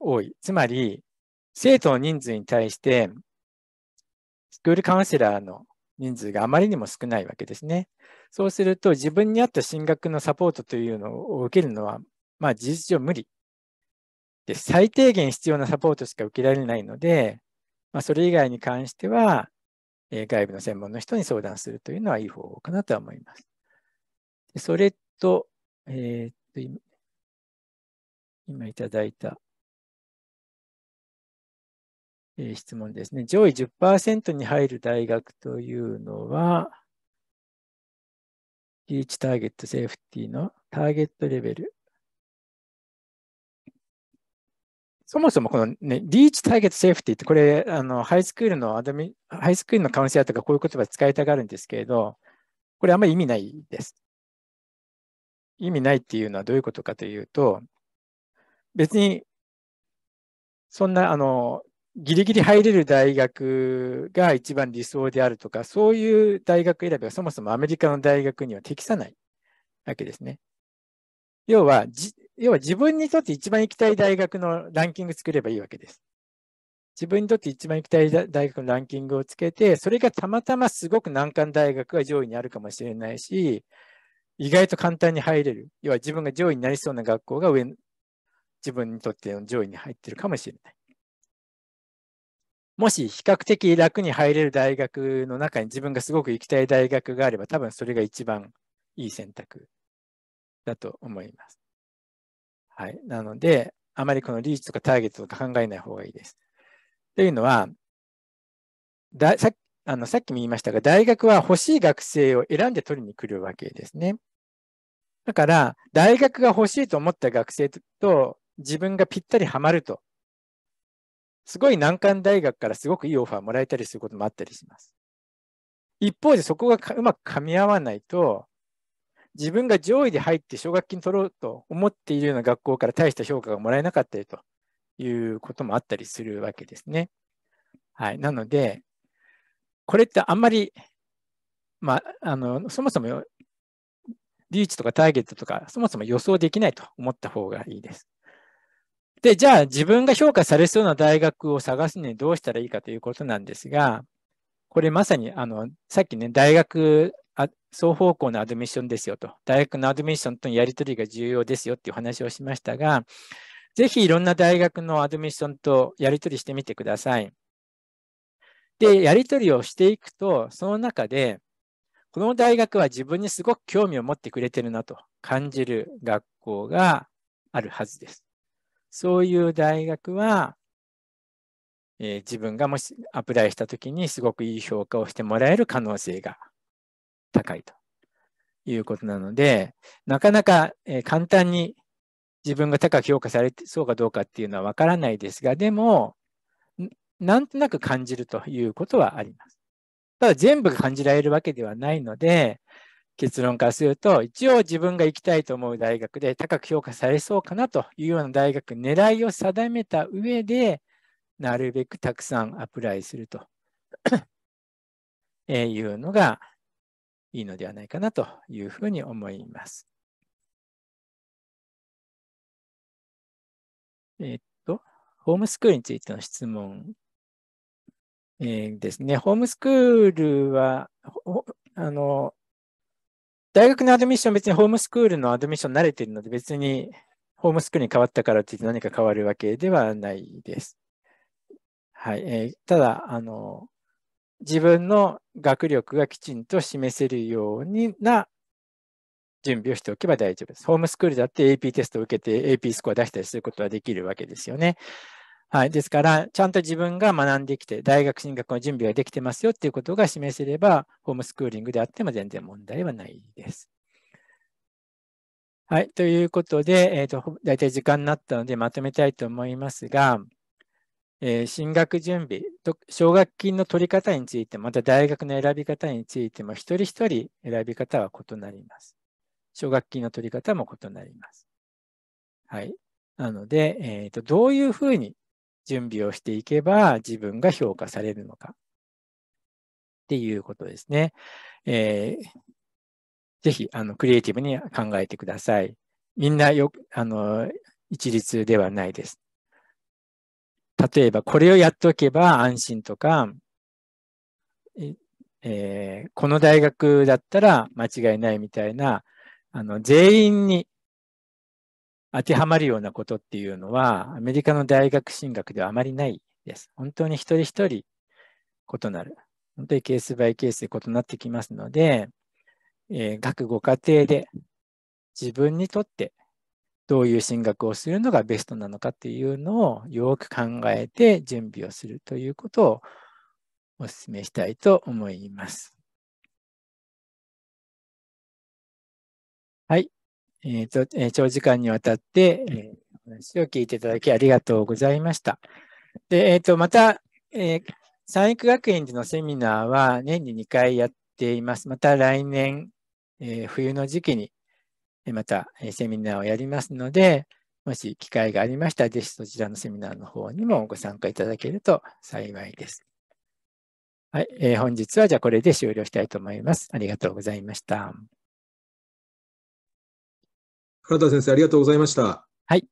多い。つまり、生徒の人数に対して、スクールカウンセラーの人数があまりにも少ないわけですね。そうすると、自分に合った進学のサポートというのを受けるのは、まあ、事実上無理で。最低限必要なサポートしか受けられないので、まあ、それ以外に関しては、えー、外部の専門の人に相談するというのはいい方法かなとは思います。それと、えー、っと今いただいたえ質問ですね。上位10%に入る大学というのは、リーチターゲットセーフティーのターゲットレベル。そもそもこのね、リーチターゲットセーフティーって、これ、あの、ハイスクールのアドミ、ハイスクールのカウンセラーとかこういう言葉使いたがるんですけれど、これあんまり意味ないです。意味ないっていうのはどういうことかというと、別に、そんな、あの、ギリギリ入れる大学が一番理想であるとか、そういう大学選びはそもそもアメリカの大学には適さないわけですね。要は、要は自分にとって一番行きたい大学のランキング作ればいいわけです。自分にとって一番行きたい大学のランキングをつけて、それがたまたますごく難関大学が上位にあるかもしれないし、意外と簡単に入れる。要は自分が上位になりそうな学校が上、自分にとっての上位に入ってるかもしれない。もし比較的楽に入れる大学の中に自分がすごく行きたい大学があれば、多分それが一番いい選択だと思います。はい。なので、あまりこのリーチとかターゲットとか考えない方がいいです。というのは、ださあのさっきも言いましたが、大学は欲しい学生を選んで取りに来るわけですね。だから、大学が欲しいと思った学生と自分がぴったりはまるとすごい難関大学からすごくいいオファーもらえたりすることもあったりします。一方でそこがうまく噛み合わないと、自分が上位で入って奨学金取ろうと思っているような学校から大した評価がもらえなかったりということもあったりするわけですね。はい。なので、これってあんまり、まあ、あの、そもそもリーチとかターゲットとか、そもそも予想できないと思った方がいいです。で、じゃあ自分が評価されそうな大学を探すにどうしたらいいかということなんですが、これまさにあの、さっきね、大学双方向のアドミッションですよと、大学のアドミッションとのやり取りが重要ですよっていう話をしましたが、ぜひいろんな大学のアドミッションとやり取りしてみてください。で、やり取りをしていくと、その中で、この大学は自分にすごく興味を持ってくれてるなと感じる学校があるはずです。そういう大学は、えー、自分がもしアプライしたときにすごくいい評価をしてもらえる可能性が高いということなので、なかなか、え簡単に自分が高く評価されてそうかどうかっていうのはわからないですが、でも、なんとなく感じるということはあります。ただ全部が感じられるわけではないので、結論からすると、一応自分が行きたいと思う大学で高く評価されそうかなというような大学、狙いを定めた上で、なるべくたくさんアプライすると えいうのがいいのではないかなというふうに思います。えっと、ホームスクールについての質問、えー、ですね。ホームスクールは、あの、大学のアドミッション、別にホームスクールのアドミッション慣れてるので、別にホームスクールに変わったからといって何か変わるわけではないです。はい。えー、ただ、あの、自分の学力がきちんと示せるようにな準備をしておけば大丈夫です。ホームスクールだって AP テストを受けて AP スコア出したりすることはできるわけですよね。はい。ですから、ちゃんと自分が学んできて、大学進学の準備ができてますよっていうことが示せれば、ホームスクーリングであっても全然問題はないです。はい。ということで、えっ、ー、と、大体時間になったのでまとめたいと思いますが、えー、進学準備と、奨学金の取り方について、また大学の選び方についても、一人一人選び方は異なります。奨学金の取り方も異なります。はい。なので、えっ、ー、と、どういうふうに準備をしていけば自分が評価されるのかっていうことですね。えー、ぜひ、あの、クリエイティブに考えてください。みんなよ、あの、一律ではないです。例えば、これをやっておけば安心とか、えー、この大学だったら間違いないみたいな、あの、全員に当てはまるようなことっていうのは、アメリカの大学進学ではあまりないです。本当に一人一人異なる。本当にケースバイケースで異なってきますので、えー、各ご家庭で自分にとってどういう進学をするのがベストなのかっていうのをよく考えて準備をするということをお勧めしたいと思います。はい。えーとえー、長時間にわたって、えー、お話を聞いていただきありがとうございました。で、えーと、また、えー、三育学園でのセミナーは年に2回やっています。また来年、えー、冬の時期に、えー、また、えー、セミナーをやりますので、もし機会がありましたら、ぜひそちらのセミナーの方にもご参加いただけると幸いです。はい、えー、本日はじゃあこれで終了したいと思います。ありがとうございました。原田先生、ありがとうございました。はい、